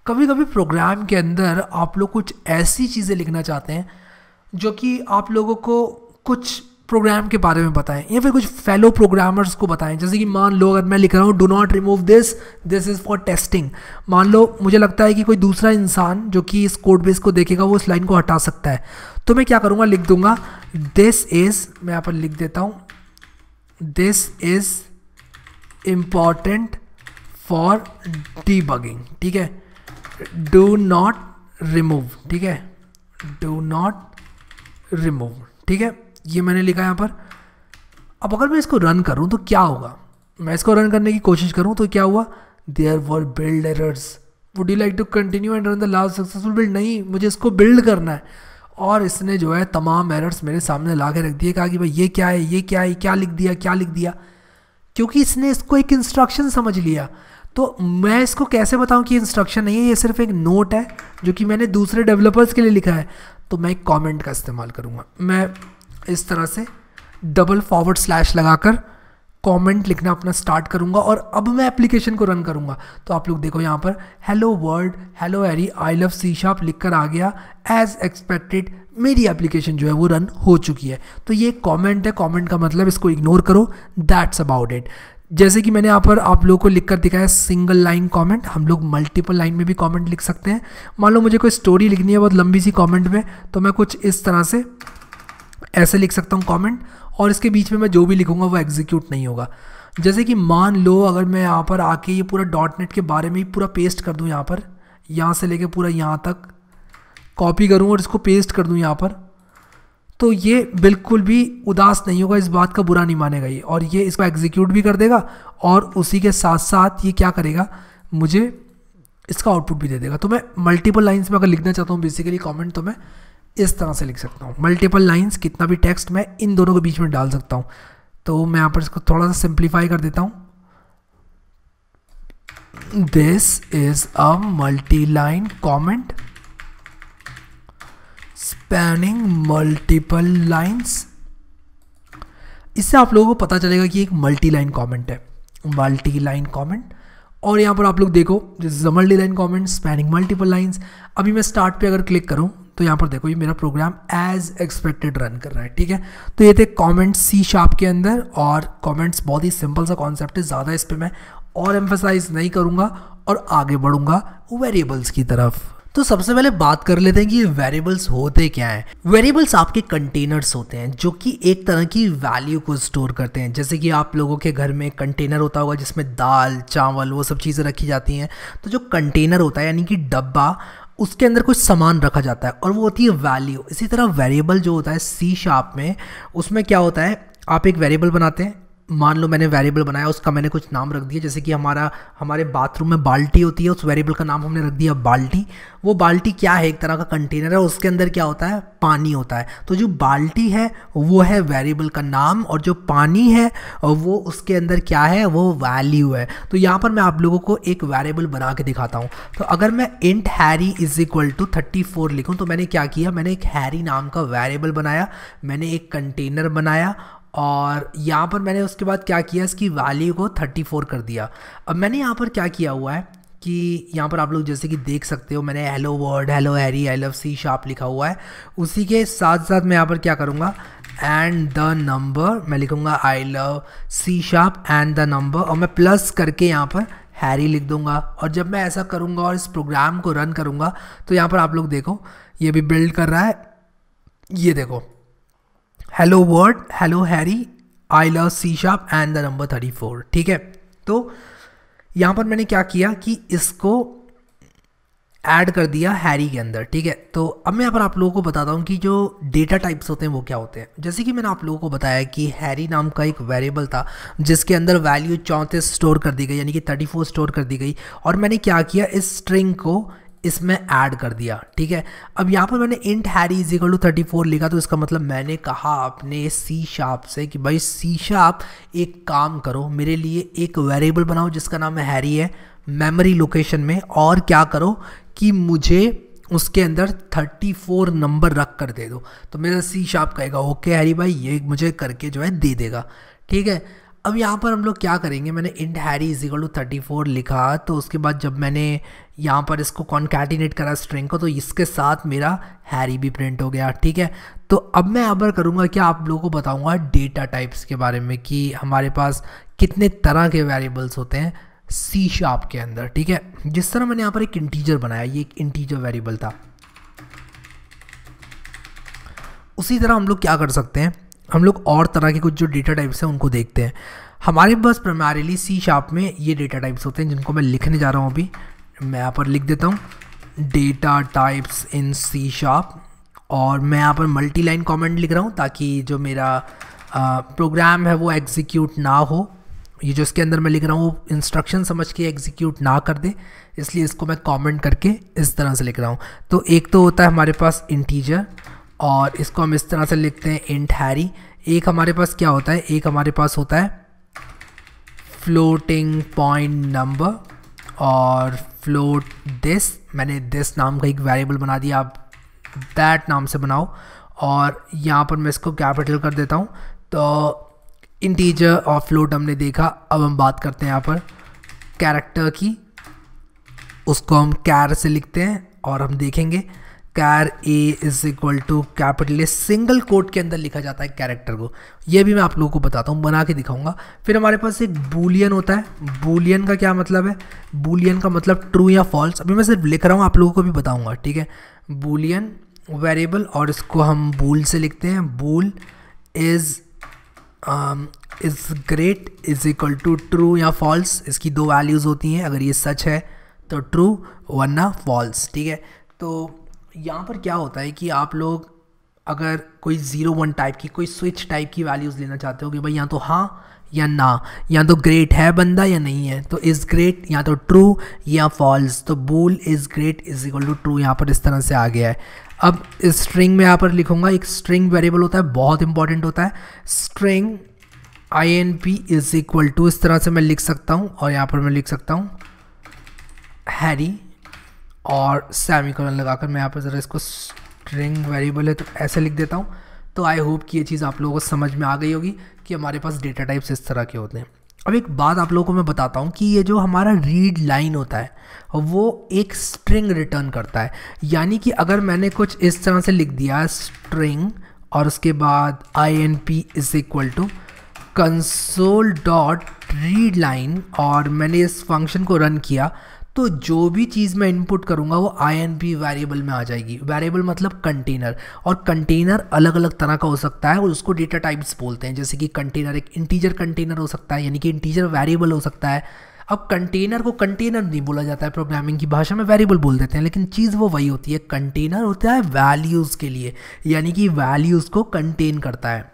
कभी कभी प्रोग्राम के अंदर आप लोग कुछ ऐसी चीज़ें लिखना चाहते हैं जो कि आप लोगों को कुछ प्रोग्राम के बारे में बताएं या फिर कुछ फेलो प्रोग्रामर्स को बताएं जैसे कि मान लो अगर मैं लिख रहा हूँ do not remove this this is for testing मान लो मुझे लगता है कि कोई दूसरा इंसान जो कि इस कोड बेस को देखेगा वो इस लाइन को हटा सकता है तो मैं क्या करूँगा लिख दूंगा दिस इज़ मैं यहाँ पर लिख देता हूँ this is important for debugging ठीक है डू नॉट रिमूव ठीक है डू नॉट रिमूव ठीक है ये मैंने लिखा यहाँ पर अब अगर मैं इसको रन करूँ तो क्या होगा मैं इसको रन करने की कोशिश करूँ तो क्या हुआ there were build errors would you like to continue and run the last successful build नहीं मुझे इसको बिल्ड करना है और इसने जो है तमाम एरर्स मेरे सामने ला के रख दिए कहा कि भाई ये क्या है ये क्या है क्या लिख दिया क्या लिख दिया क्योंकि इसने इसको एक इंस्ट्रक्शन समझ लिया तो मैं इसको कैसे बताऊं कि इंस्ट्रक्शन नहीं है ये सिर्फ एक नोट है जो कि मैंने दूसरे डेवलपर्स के लिए लिखा है तो मैं एक कॉमेंट का इस्तेमाल करूँगा मैं इस तरह से डबल फॉरवर्ड स्लैश लगाकर कमेंट लिखना अपना स्टार्ट करूंगा और अब मैं एप्लीकेशन को रन करूंगा तो आप लोग देखो यहाँ पर hello world hello Harry I love C sharp लिख कर आ गया एज एक्सपेक्टेड मेरी एप्लीकेशन जो है वो रन हो चुकी है तो ये कमेंट है कमेंट का मतलब इसको इग्नोर करो दैट्स अबाउट इट जैसे कि मैंने यहाँ पर आप लोगों को लिखकर दिखाया सिंगल लाइन कमेंट हम लोग मल्टीपल लाइन में भी कमेंट लिख सकते हैं मान लो मुझे कोई स्टोरी लिखनी है बहुत लंबी सी कमेंट में तो मैं कुछ इस तरह से ऐसे लिख सकता हूँ कमेंट और इसके बीच में मैं जो भी लिखूँगा वो एग्जीक्यूट नहीं होगा जैसे कि मान लो अगर मैं यहाँ पर आके ये पूरा डॉट नेट के बारे में ही पूरा पेस्ट कर दूँ यहाँ पर यहाँ से लेके पूरा यहाँ तक कॉपी करूँ और इसको पेस्ट कर दूँ यहाँ पर तो ये बिल्कुल भी उदास नहीं होगा इस बात का बुरा नहीं मानेगा ये और ये इसको एग्जीक्यूट भी कर देगा और उसी के साथ साथ ये क्या करेगा मुझे इसका आउटपुट भी दे देगा तो मैं मल्टीपल लाइन्स में अगर लिखना चाहता हूँ बेसिकली कॉमेंट तो मैं इस तरह से लिख सकता हूँ मल्टीपल लाइन्स कितना भी टेक्स्ट मैं इन दोनों के बीच में डाल सकता हूँ तो मैं यहाँ पर इसको थोड़ा सा सिंप्लीफाई कर देता हूँ this is a multi-line comment spanning multiple lines इससे आप लोगों को पता चलेगा कि एक मल्टी लाइन कॉमेंट है मल्टी लाइन कॉमेंट और यहाँ पर आप लोग देखो जैसे multi line comment spanning multiple lines अभी मैं स्टार्ट पे अगर क्लिक करूँ तो यहाँ पर देखो ये मेरा प्रोग्राम एज एक्सपेक्टेड रन कर रहा है ठीक है तो ये थे कॉमेंट्स सी शार्प के अंदर और कॉमेंट्स बहुत ही सिंपल सा कॉन्सेप्ट है ज़्यादा इस पर मैं और एम्फोसाइज नहीं करूँगा और आगे बढ़ूंगा वेरिएबल्स की तरफ तो सबसे पहले बात कर लेते हैं कि वेरिएबल्स होते क्या हैं वेरिएबल्स आपके कंटेनर्स होते हैं जो कि एक तरह की वैल्यू को स्टोर करते हैं जैसे कि आप लोगों के घर में कंटेनर होता होगा जिसमें दाल चावल वो सब चीज़ें रखी जाती हैं तो जो कंटेनर होता है यानी कि डब्बा उसके अंदर कुछ सामान रखा जाता है और वो होती है वैल्यू इसी तरह वेरिएबल जो होता है सी शार्प में उसमें क्या होता है आप एक वेरिएबल बनाते हैं मान लो मैंने वेरिएबल बनाया उसका मैंने कुछ नाम रख दिया जैसे कि हमारा हमारे बाथरूम में बाल्टी होती है उस वेरिएबल का नाम हमने रख दिया बाल्टी वो बाल्टी क्या है एक तरह का कंटेनर है उसके अंदर क्या होता है पानी होता है तो जो बाल्टी है वो है वेरिएबल का नाम और जो पानी है वो उसके अंदर क्या है वो वैल्यू है तो यहाँ पर मैं आप लोगों को एक वेरिएबल बना के दिखाता हूँ तो अगर मैं int Harry is equal to thirty four लिखूँ तो मैंने क्या किया मैंने एक हैरी नाम का वेरिएबल बनाया मैंने एक कंटेनर बनाया और यहाँ पर मैंने उसके बाद क्या किया इसकी वैल्यू को 34 कर दिया अब मैंने यहाँ पर क्या किया हुआ है कि यहाँ पर आप लोग जैसे कि देख सकते हो मैंने hello world hello Harry I love C sharp लिखा हुआ है उसी के साथ साथ मैं यहाँ पर क्या करूँगा एंड द नंबर मैं लिखूँगा I love C sharp and the number और मैं प्लस करके यहाँ पर हैरी लिख दूंगा और जब मैं ऐसा करूँगा और इस प्रोग्राम को रन करूँगा तो यहाँ पर आप लोग देखो ये भी बिल्ड कर रहा है ये देखो hello world hello Harry I love C sharp and the number thirty four ठीक है तो यहाँ पर मैंने क्या किया कि इसको ऐड कर दिया हैरी के अंदर ठीक है तो अब मैं यहाँ पर आप लोगों को बताता हूँ कि जो डेटा टाइप्स होते हैं वो क्या होते हैं जैसे कि मैंने आप लोगों को बताया कि हैरी नाम का एक वेरिएबल था जिसके अंदर वैल्यू चौंतीस स्टोर कर दी गई यानी कि थर्टी फोर स्टोर कर दी गई और मैंने क्या किया इस स्ट्रिंग को इसमें ऐड कर दिया ठीक है अब यहाँ पर मैंने int Harry is equal to thirty four लिखा तो इसका मतलब मैंने कहा अपने सी शार्प से कि भाई सी शार्प एक काम करो मेरे लिए एक वेरिएबल बनाओ जिसका नाम है हैरी है मेमोरी लोकेशन में और क्या करो कि मुझे उसके अंदर थर्टी फोर नंबर रख कर दे दो तो मेरा सी शार्प कहेगा ओके हैरी भाई ये मुझे करके जो है दे देगा ठीक है अब यहाँ पर हम लोग क्या करेंगे मैंने int Harry is equal to thirty four लिखा तो उसके बाद जब मैंने यहाँ पर इसको कॉन्कैटिनेट करा स्ट्रिंग को तो इसके साथ मेरा हैरी भी प्रिंट हो गया ठीक है तो अब मैं पर करूँगा कि आप लोगों को बताऊँगा डेटा टाइप्स के बारे में कि हमारे पास कितने तरह के वेरिएबल्स होते हैं सी शाप के अंदर ठीक है जिस तरह मैंने यहाँ पर एक इंटीजर बनाया ये एक इंटीजर वेरिएबल था उसी तरह हम लोग क्या कर सकते हैं हम लोग और तरह के कुछ जो डेटा टाइप्स हैं उनको देखते हैं हमारे पास प्राइमरीली सी शाप में ये डेटा टाइप्स होते हैं जिनको मैं लिखने जा रहा हूँ अभी मैं यहाँ पर लिख देता हूँ data types in C sharp और मैं यहाँ पर मल्टी लाइन कॉमेंट लिख रहा हूँ ताकि जो मेरा प्रोग्राम है वो एग्जीक्यूट ना हो ये जो इसके अंदर मैं लिख रहा हूँ वो इंस्ट्रक्शन समझ के एग्जीक्यूट ना कर दे इसलिए इसको मैं कमेंट करके इस तरह से लिख रहा हूँ तो एक तो होता है हमारे पास इंटीजर और इसको हम इस तरह से लिखते हैं इंट हैरी एक हमारे पास क्या होता है एक हमारे पास होता है फ्लोटिंग पॉइंट नंबर और फ्लोट दिस मैंने दिस नाम का एक वेरिएबल बना दिया आप दैट नाम से बनाओ और यहाँ पर मैं इसको कैपिटल कर देता हूँ तो इंटीजर और फ्लोट हमने देखा अब हम बात करते हैं यहाँ पर कैरेक्टर की उसको हम कैर से लिखते हैं और हम देखेंगे char a is equal to capital single quote के अंदर लिखा जाता है कैरेक्टर को ये भी मैं आप लोगों को बताता हूँ बना के दिखाऊंगा फिर हमारे पास एक बूलियन होता है बूलियन का क्या मतलब है बूलियन का मतलब ट्रू या फॉल्स अभी मैं सिर्फ लिख रहा हूँ आप लोगों को भी बताऊँगा ठीक है बूलियन वेरिएबल और इसको हम बूल से लिखते हैं bool is is great is equal to true या फॉल्स इसकी दो वैल्यूज़ होती हैं अगर ये सच है तो ट्रू वरना फॉल्स ठीक है तो यहाँ पर क्या होता है कि आप लोग अगर कोई ज़ीरो वन टाइप की कोई स्विच टाइप की वैल्यूज़ लेना चाहते हो कि भाई यहाँ तो हाँ या ना या तो ग्रेट है बंदा या नहीं है तो इज़ ग्रेट या तो ट्रू या फॉल्स तो bool is great is equal to true यहाँ पर इस तरह से आ गया है अब स्ट्रिंग में यहाँ पर लिखूँगा एक स्ट्रिंग वेरिएबल होता है बहुत इंपॉर्टेंट होता है string I N P is equal to इस तरह से मैं लिख सकता हूँ और यहाँ पर मैं लिख सकता हूँ हैरी और सेमी कॉलन लगाकर मैं यहाँ पर ज़रा इसको स्ट्रिंग वेरिएबल है तो ऐसे लिख देता हूँ तो आई होप कि ये चीज़ आप लोगों को समझ में आ गई होगी कि हमारे पास डेटा टाइप्स इस तरह के होते हैं अब एक बात आप लोगों को मैं बताता हूँ कि ये जो हमारा रीड लाइन होता है वो एक स्ट्रिंग रिटर्न करता है यानी कि अगर मैंने कुछ इस तरह से लिख दिया स्ट्रिंग और उसके बाद I N P is equal to console dot read line और मैंने इस फंक्शन को रन किया तो जो भी चीज़ मैं इनपुट करूँगा वो आई एन पी वेरिएबल में आ जाएगी वेरिएबल मतलब कंटेनर और कंटेनर अलग अलग तरह का हो सकता है और उसको डेटा टाइप्स बोलते हैं जैसे कि कंटेनर एक इंटीजर कंटेनर हो सकता है यानी कि इंटीजर वेरिएबल हो सकता है अब कंटेनर को कंटेनर नहीं बोला जाता है प्रोग्रामिंग की भाषा में वेरिएबल बोल देते हैं लेकिन चीज़ वो वही होती है कंटेनर होता है वैल्यूज़ के लिए यानी कि वैल्यूज़ को कंटेन करता है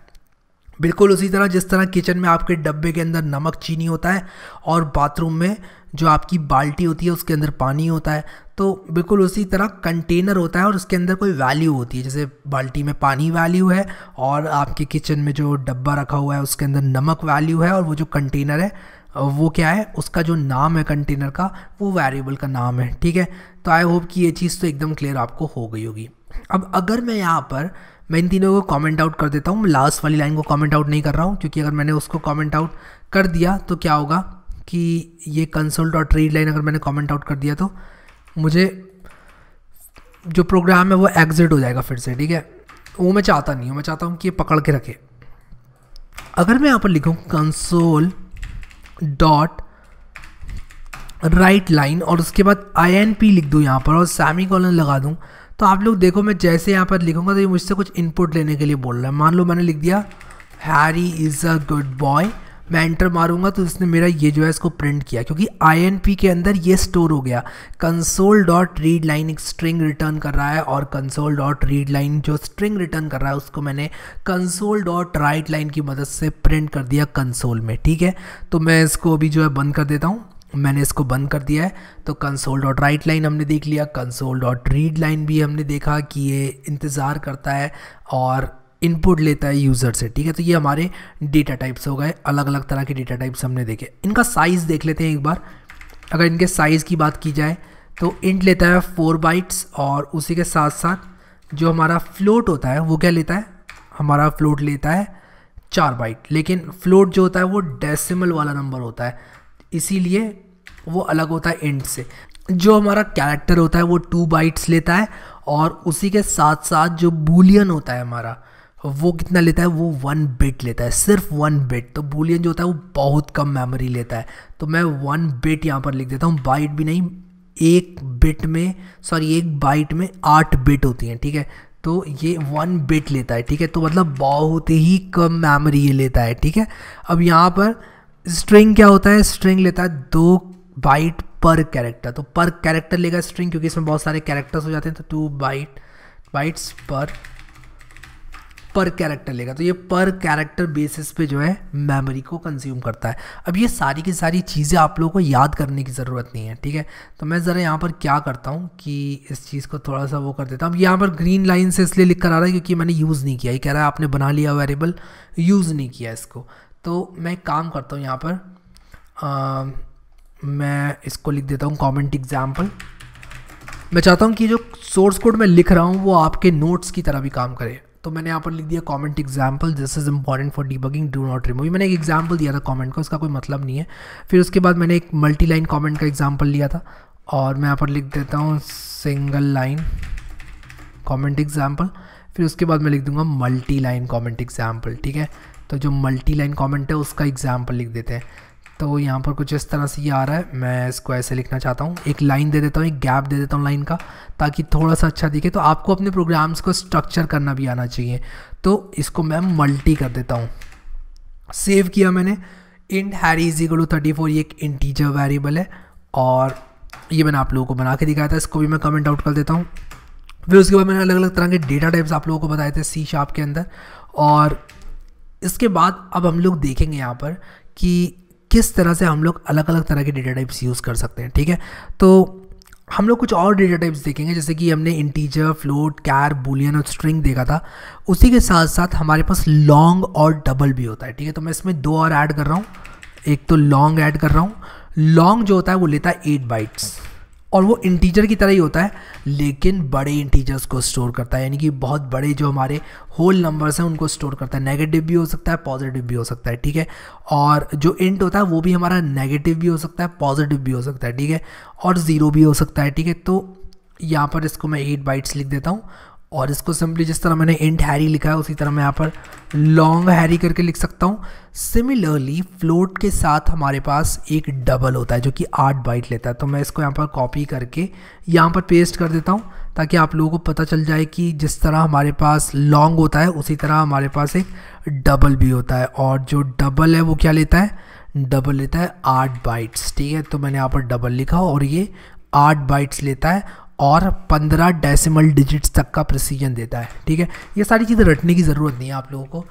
बिल्कुल उसी तरह जिस तरह किचन में आपके डब्बे के अंदर नमक चीनी होता है और बाथरूम में जो आपकी बाल्टी होती है उसके अंदर पानी होता है तो बिल्कुल उसी तरह कंटेनर होता है और उसके अंदर कोई वैल्यू होती है जैसे बाल्टी में पानी वैल्यू है और आपके किचन में जो डब्बा रखा हुआ है उसके अंदर नमक वैल्यू है और वो जो कंटेनर है वो क्या है उसका जो नाम है कंटेनर का वो वेरिएबल का नाम है ठीक है तो आई होप कि ये चीज़ तो एकदम क्लियर आपको हो गई होगी अब अगर मैं यहाँ पर मैं इन तीनों को कमेंट आउट कर देता हूँ लास्ट वाली लाइन को कमेंट आउट नहीं कर रहा हूँ क्योंकि अगर मैंने उसको कमेंट आउट कर दिया तो क्या होगा कि ये कंसोल डॉट रीड लाइन अगर मैंने कमेंट आउट कर दिया तो मुझे जो प्रोग्राम है वो एग्जिट हो जाएगा फिर से ठीक है वो मैं चाहता नहीं हूँ मैं चाहता हूँ कि ये पकड़ के रखे अगर मैं यहाँ पर लिखूँ कंसोल डॉट राइट लाइन और उसके बाद आई एन पी लिख दूँ यहाँ पर और सेमी कॉलन लगा दूँ तो आप लोग देखो मैं जैसे यहाँ पर लिखूँगा तो ये मुझसे कुछ इनपुट लेने के लिए बोल रहा है मान लो मैंने लिख दिया Harry is a good boy मैं एंटर मारूंगा तो उसने मेरा ये जो है इसको प्रिंट किया क्योंकि आई के अंदर ये स्टोर हो गया कंसोल डॉट रीड लाइन एक स्ट्रिंग रिटर्न कर रहा है और कंसोल डॉट रीड लाइन जो स्ट्रिंग रिटर्न कर रहा है उसको मैंने कंसोल डॉट राइट लाइन की मदद से प्रिंट कर दिया कंसोल में ठीक है तो मैं इसको अभी जो है बंद कर देता हूँ मैंने इसको बंद कर दिया है तो कंसोल डॉट राइट लाइन हमने देख लिया कंसोल डॉट रीड लाइन भी हमने देखा कि ये इंतज़ार करता है और इनपुट लेता है यूज़र से ठीक है तो ये हमारे डेटा टाइप्स हो गए अलग अलग तरह के डेटा टाइप्स हमने देखे इनका साइज़ देख लेते हैं एक बार अगर इनके साइज़ की बात की जाए तो इंट लेता है फोर बाइट्स और उसी के साथ साथ जो हमारा फ्लोट होता है वो क्या लेता है हमारा फ्लोट लेता है चार बाइट लेकिन फ्लोट जो होता है वो डेसिमल वाला नंबर होता है इसीलिए वो अलग होता है इंट से जो हमारा कैरेक्टर होता है वो टू बाइट्स लेता है और उसी के साथ साथ जो बूलियन होता है हमारा वो कितना लेता है वो वन बिट लेता है सिर्फ वन बिट तो बोलियन जो होता है वो बहुत कम मेमोरी लेता है तो मैं वन बिट यहाँ पर लिख देता हूँ बाइट भी नहीं एक बिट में सॉरी एक बाइट में आठ बिट होती हैं ठीक है तो ये वन बिट लेता है ठीक है तो मतलब बहुत ही कम मेमोरी ये लेता है ठीक है अब यहाँ पर स्ट्रिंग क्या होता है स्ट्रिंग लेता है दो बाइट पर कैरेक्टर तो पर कैरेक्टर लेगा स्ट्रिंग क्योंकि इसमें बहुत सारे कैरेक्टर्स हो जाते हैं तो टू बाइट बाइट्स पर पर कैरेक्टर लेगा तो ये पर कैरेक्टर बेसिस पे जो है मेमोरी को कंज्यूम करता है अब ये सारी की सारी चीज़ें आप लोगों को याद करने की ज़रूरत नहीं है ठीक है तो मैं ज़रा यहाँ पर क्या करता हूँ कि इस चीज़ को थोड़ा सा वो कर देता हूँ अब यहाँ पर ग्रीन लाइन से इसलिए लिख कर आ रहा है क्योंकि मैंने यूज़ नहीं किया ये कह रहा है आपने बना लिया वेरेबल यूज़ नहीं किया इसको तो मैं काम करता हूँ यहाँ पर आ, मैं इसको लिख देता हूँ कॉमेंट एग्जाम्पल मैं चाहता हूँ कि जो सोर्स कोड मैं लिख रहा हूँ वो आपके नोट्स की तरह भी काम करे तो मैंने यहाँ पर लिख दिया comment example this is important for debugging do not remove मैंने एक एग्जाम्पल दिया था कॉमेंट का उसका कोई मतलब नहीं है फिर उसके बाद मैंने एक मल्टी लाइन कॉमेंट का एग्जाम्पल लिया था और मैं यहाँ पर लिख देता हूँ सिंगल लाइन कॉमेंट एग्जाम्पल फिर उसके बाद मैं लिख दूंगा मल्टी लाइन कॉमेंट एग्जाम्पल ठीक है तो जो मल्टी लाइन कॉमेंट है उसका एग्जाम्पल लिख देते हैं तो यहाँ पर कुछ इस तरह से ये आ रहा है मैं इसको ऐसे लिखना चाहता हूँ एक लाइन दे देता हूँ एक गैप दे देता हूँ लाइन का ताकि थोड़ा सा अच्छा दिखे तो आपको अपने प्रोग्राम्स को स्ट्रक्चर करना भी आना चाहिए तो इसको मैं मल्टी कर देता हूँ सेव किया मैंने int Harry is equal to thirty four ये एक इंटीजर वेरिएबल है और ये मैंने आप लोगों को बना के दिखाया था इसको भी मैं कमेंट आउट कर देता हूँ फिर उसके बाद मैंने अलग अलग तरह के डेटा टाइप्स आप लोगों को बताए थे सी शार्प के अंदर और इसके बाद अब हम लोग देखेंगे यहाँ पर कि किस तरह से हम लोग अलग अलग तरह के डेटा टाइप्स यूज़ कर सकते हैं ठीक है तो हम लोग कुछ और डेटा टाइप्स देखेंगे जैसे कि हमने इंटीजर फ्लोट कैर बुलियन और स्ट्रिंग देखा था उसी के साथ साथ हमारे पास लॉन्ग और डबल भी होता है ठीक है तो मैं इसमें दो और ऐड कर रहा हूँ एक तो लॉन्ग ऐड कर रहा हूँ लॉन्ग जो होता है वो लेता है एट बाइट्स और वो इंटीजर की तरह ही होता है लेकिन बड़े इंटीजर्स को स्टोर करता है यानी कि बहुत बड़े जो हमारे होल नंबर्स हैं उनको स्टोर करता है नेगेटिव भी हो सकता है पॉजिटिव भी हो सकता है ठीक है और जो इंट होता है वो भी हमारा नेगेटिव भी हो सकता है पॉजिटिव भी हो सकता है ठीक है और ज़ीरो भी हो सकता है ठीक है तो यहाँ पर इसको मैं एट बाइट्स लिख देता हूँ और इसको सिंपली जिस तरह मैंने इंट हैरी लिखा है उसी तरह मैं यहाँ पर लॉन्ग हैरी करके लिख सकता हूँ सिमिलरली फ्लोट के साथ हमारे पास एक डबल होता है जो कि आठ बाइट लेता है तो मैं इसको यहाँ पर कॉपी करके यहाँ पर पेस्ट कर देता हूँ ताकि आप लोगों को पता चल जाए कि जिस तरह हमारे पास लॉन्ग होता है उसी तरह हमारे पास एक डबल भी होता है और जो डबल है वो क्या लेता है डबल लेता है आठ बाइट्स ठीक है तो मैंने यहाँ पर डबल लिखा और ये आठ बाइट्स लेता है और 15 डेसिमल डिजिट्स तक का प्रिसीजन देता है ठीक है ये सारी चीज़ें रटने की ज़रूरत नहीं है आप लोगों को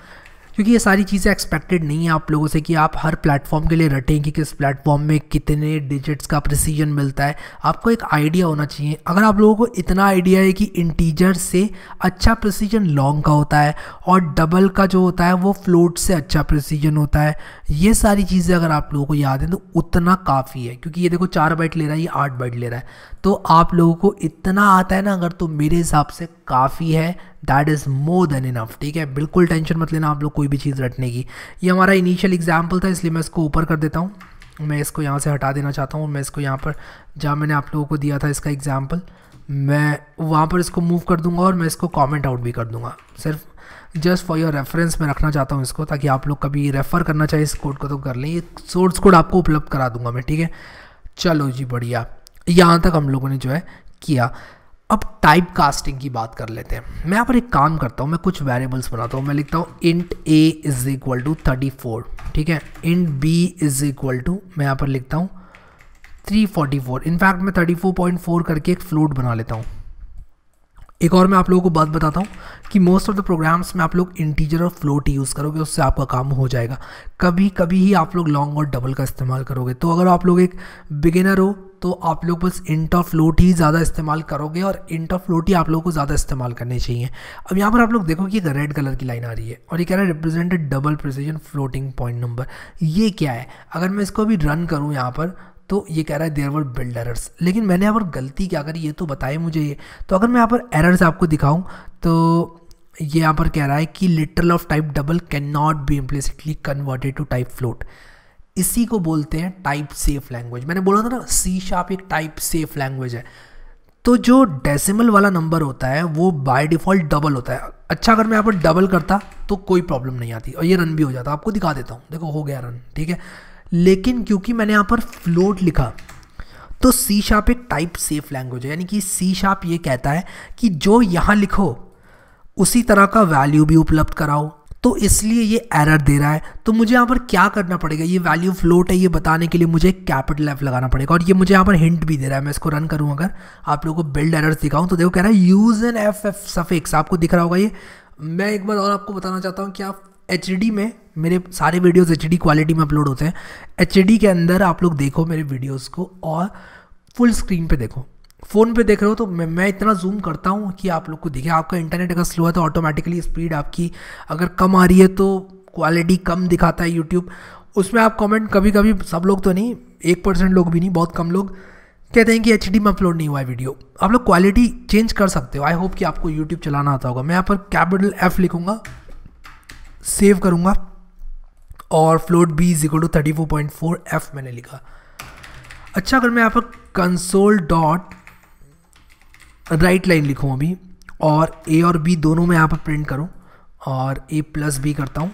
क्योंकि ये सारी चीज़ें एक्सपेक्टेड नहीं है आप लोगों से कि आप हर प्लेटफॉर्म के लिए रटें कि किस प्लेटफॉर्म में कितने डिजिट्स का प्रिसीजन मिलता है आपको एक आइडिया होना चाहिए अगर आप लोगों को इतना आइडिया है कि इंटीजर से अच्छा प्रिसीजन लॉन्ग का होता है और डबल का जो होता है वो फ्लोट से अच्छा प्रिसीजन होता है ये सारी चीज़ें अगर आप लोगों को याद है तो उतना काफ़ी है क्योंकि ये देखो चार बाइट ले रहा है ये आठ बाइट ले रहा है तो आप लोगों को इतना आता है ना अगर तो मेरे हिसाब से काफ़ी है that is more than enough ठीक है बिल्कुल टेंशन मत लेना आप लोग कोई भी चीज़ रटने की ये हमारा इनिशियल एग्जाम्पल था इसलिए मैं इसको ऊपर कर देता हूँ मैं इसको यहाँ से हटा देना चाहता हूँ मैं इसको यहाँ पर जहाँ मैंने आप लोगों को दिया था इसका एग्ज़ाम्पल मैं वहाँ पर इसको मूव कर दूंगा और मैं इसको कमेंट आउट भी कर दूंगा सिर्फ जस्ट फॉर योर रेफरेंस मैं रखना चाहता हूँ इसको ताकि आप लोग कभी रेफ़र करना चाहिए इस कोड को तो कर लें ये सोर्स कोड आपको उपलब्ध करा दूंगा मैं ठीक है चलो जी बढ़िया यहाँ तक हम लोगों ने जो है किया अब टाइप कास्टिंग की बात कर लेते हैं मैं यहाँ पर एक काम करता हूँ मैं कुछ वेरिएबल्स बनाता हूँ मैं लिखता हूँ int a is equal to thirty four ठीक है int b is equal to मैं यहाँ पर लिखता हूँ थ्री फोर्टी फोर इनफैक्ट मैं थर्टी फोर पॉइंट फोर करके एक फ्लोट बना लेता हूँ एक और मैं आप लोगों को बात बताता हूँ कि मोस्ट ऑफ द प्रोग्राम्स में आप लोग इंटीजर और फ्लोट यूज़ करोगे उससे आपका काम हो जाएगा कभी कभी ही आप लोग लॉन्ग और डबल का इस्तेमाल करोगे तो अगर आप लोग एक बिगिनर हो तो आप लोग बस इंट और फ्लोट ही ज़्यादा इस्तेमाल करोगे और इंट और फ्लोट ही आप लोगों को ज़्यादा इस्तेमाल करने चाहिए अब यहाँ पर आप लोग देखो कि एक रेड कलर की लाइन आ रही है और ये कह रहा है represented double precision floating point number ये क्या है अगर मैं इसको अभी रन करूँ यहाँ पर तो ये कह रहा है देर वर बिल्ड एरर्स लेकिन मैंने यहाँ पर गलती क्या करी ये तो बताए मुझे ये तो अगर मैं यहाँ पर एरर्स आपको दिखाऊँ तो ये यहाँ पर कह रहा है कि literal of type double can not be implicitly converted to type float इसी को बोलते हैं टाइप सेफ लैंग्वेज मैंने बोला था ना सी शार्प एक टाइप सेफ लैंग्वेज है तो जो डेसिमल वाला नंबर होता है वो बाय डिफ़ॉल्ट डबल होता है अच्छा अगर मैं यहाँ पर डबल करता तो कोई प्रॉब्लम नहीं आती और ये रन भी हो जाता आपको दिखा देता हूँ देखो हो गया रन ठीक है लेकिन क्योंकि मैंने यहाँ पर फ्लोट लिखा तो सी शार्प एक टाइप सेफ लैंग्वेज है यानी कि सी शार्प ये कहता है कि जो यहाँ लिखो उसी तरह का वैल्यू भी उपलब्ध कराओ तो इसलिए ये एरर दे रहा है तो मुझे यहाँ पर क्या करना पड़ेगा ये वैल्यू फ्लोट है ये बताने के लिए मुझे कैपिटल एफ लगाना पड़ेगा और ये मुझे यहाँ पर हिंट भी दे रहा है मैं इसको रन करूँ अगर आप लोगों को बिल्ड एरर दिखाऊँ तो देखो कह रहा है use an F F suffix आपको दिख रहा होगा ये मैं एक बार और आपको बताना चाहता हूँ कि आप एच में मेरे सारे वीडियोस एच क्वालिटी में अपलोड होते हैं एच के अंदर आप लोग देखो मेरे वीडियोस को और फुल स्क्रीन पे देखो फ़ोन पे देख रहे हो तो मैं, मैं इतना जूम करता हूँ कि आप लोग को दिखे आपका इंटरनेट अगर स्लो है तो ऑटोमेटिकली स्पीड आपकी अगर कम आ रही है तो क्वालिटी कम दिखाता है यूट्यूब उसमें आप कमेंट कभी कभी सब लोग तो नहीं एक परसेंट लोग भी नहीं बहुत कम लोग कहते हैं कि एच में अपलोड नहीं हुआ है वीडियो आप लोग क्वालिटी चेंज कर सकते हो आई होप कि आपको यूट्यूब चलाना आता होगा मैं यहाँ पर कैपिटल एफ लिखूँगा सेव करूँगा और float b is equal to thirty four point four F मैंने लिखा अच्छा अगर मैं यहाँ पर कंसोल डॉट राइट लाइन लिखूँ अभी और ए और बी दोनों में यहाँ पर प्रिंट करूँ और ए प्लस बी करता हूँ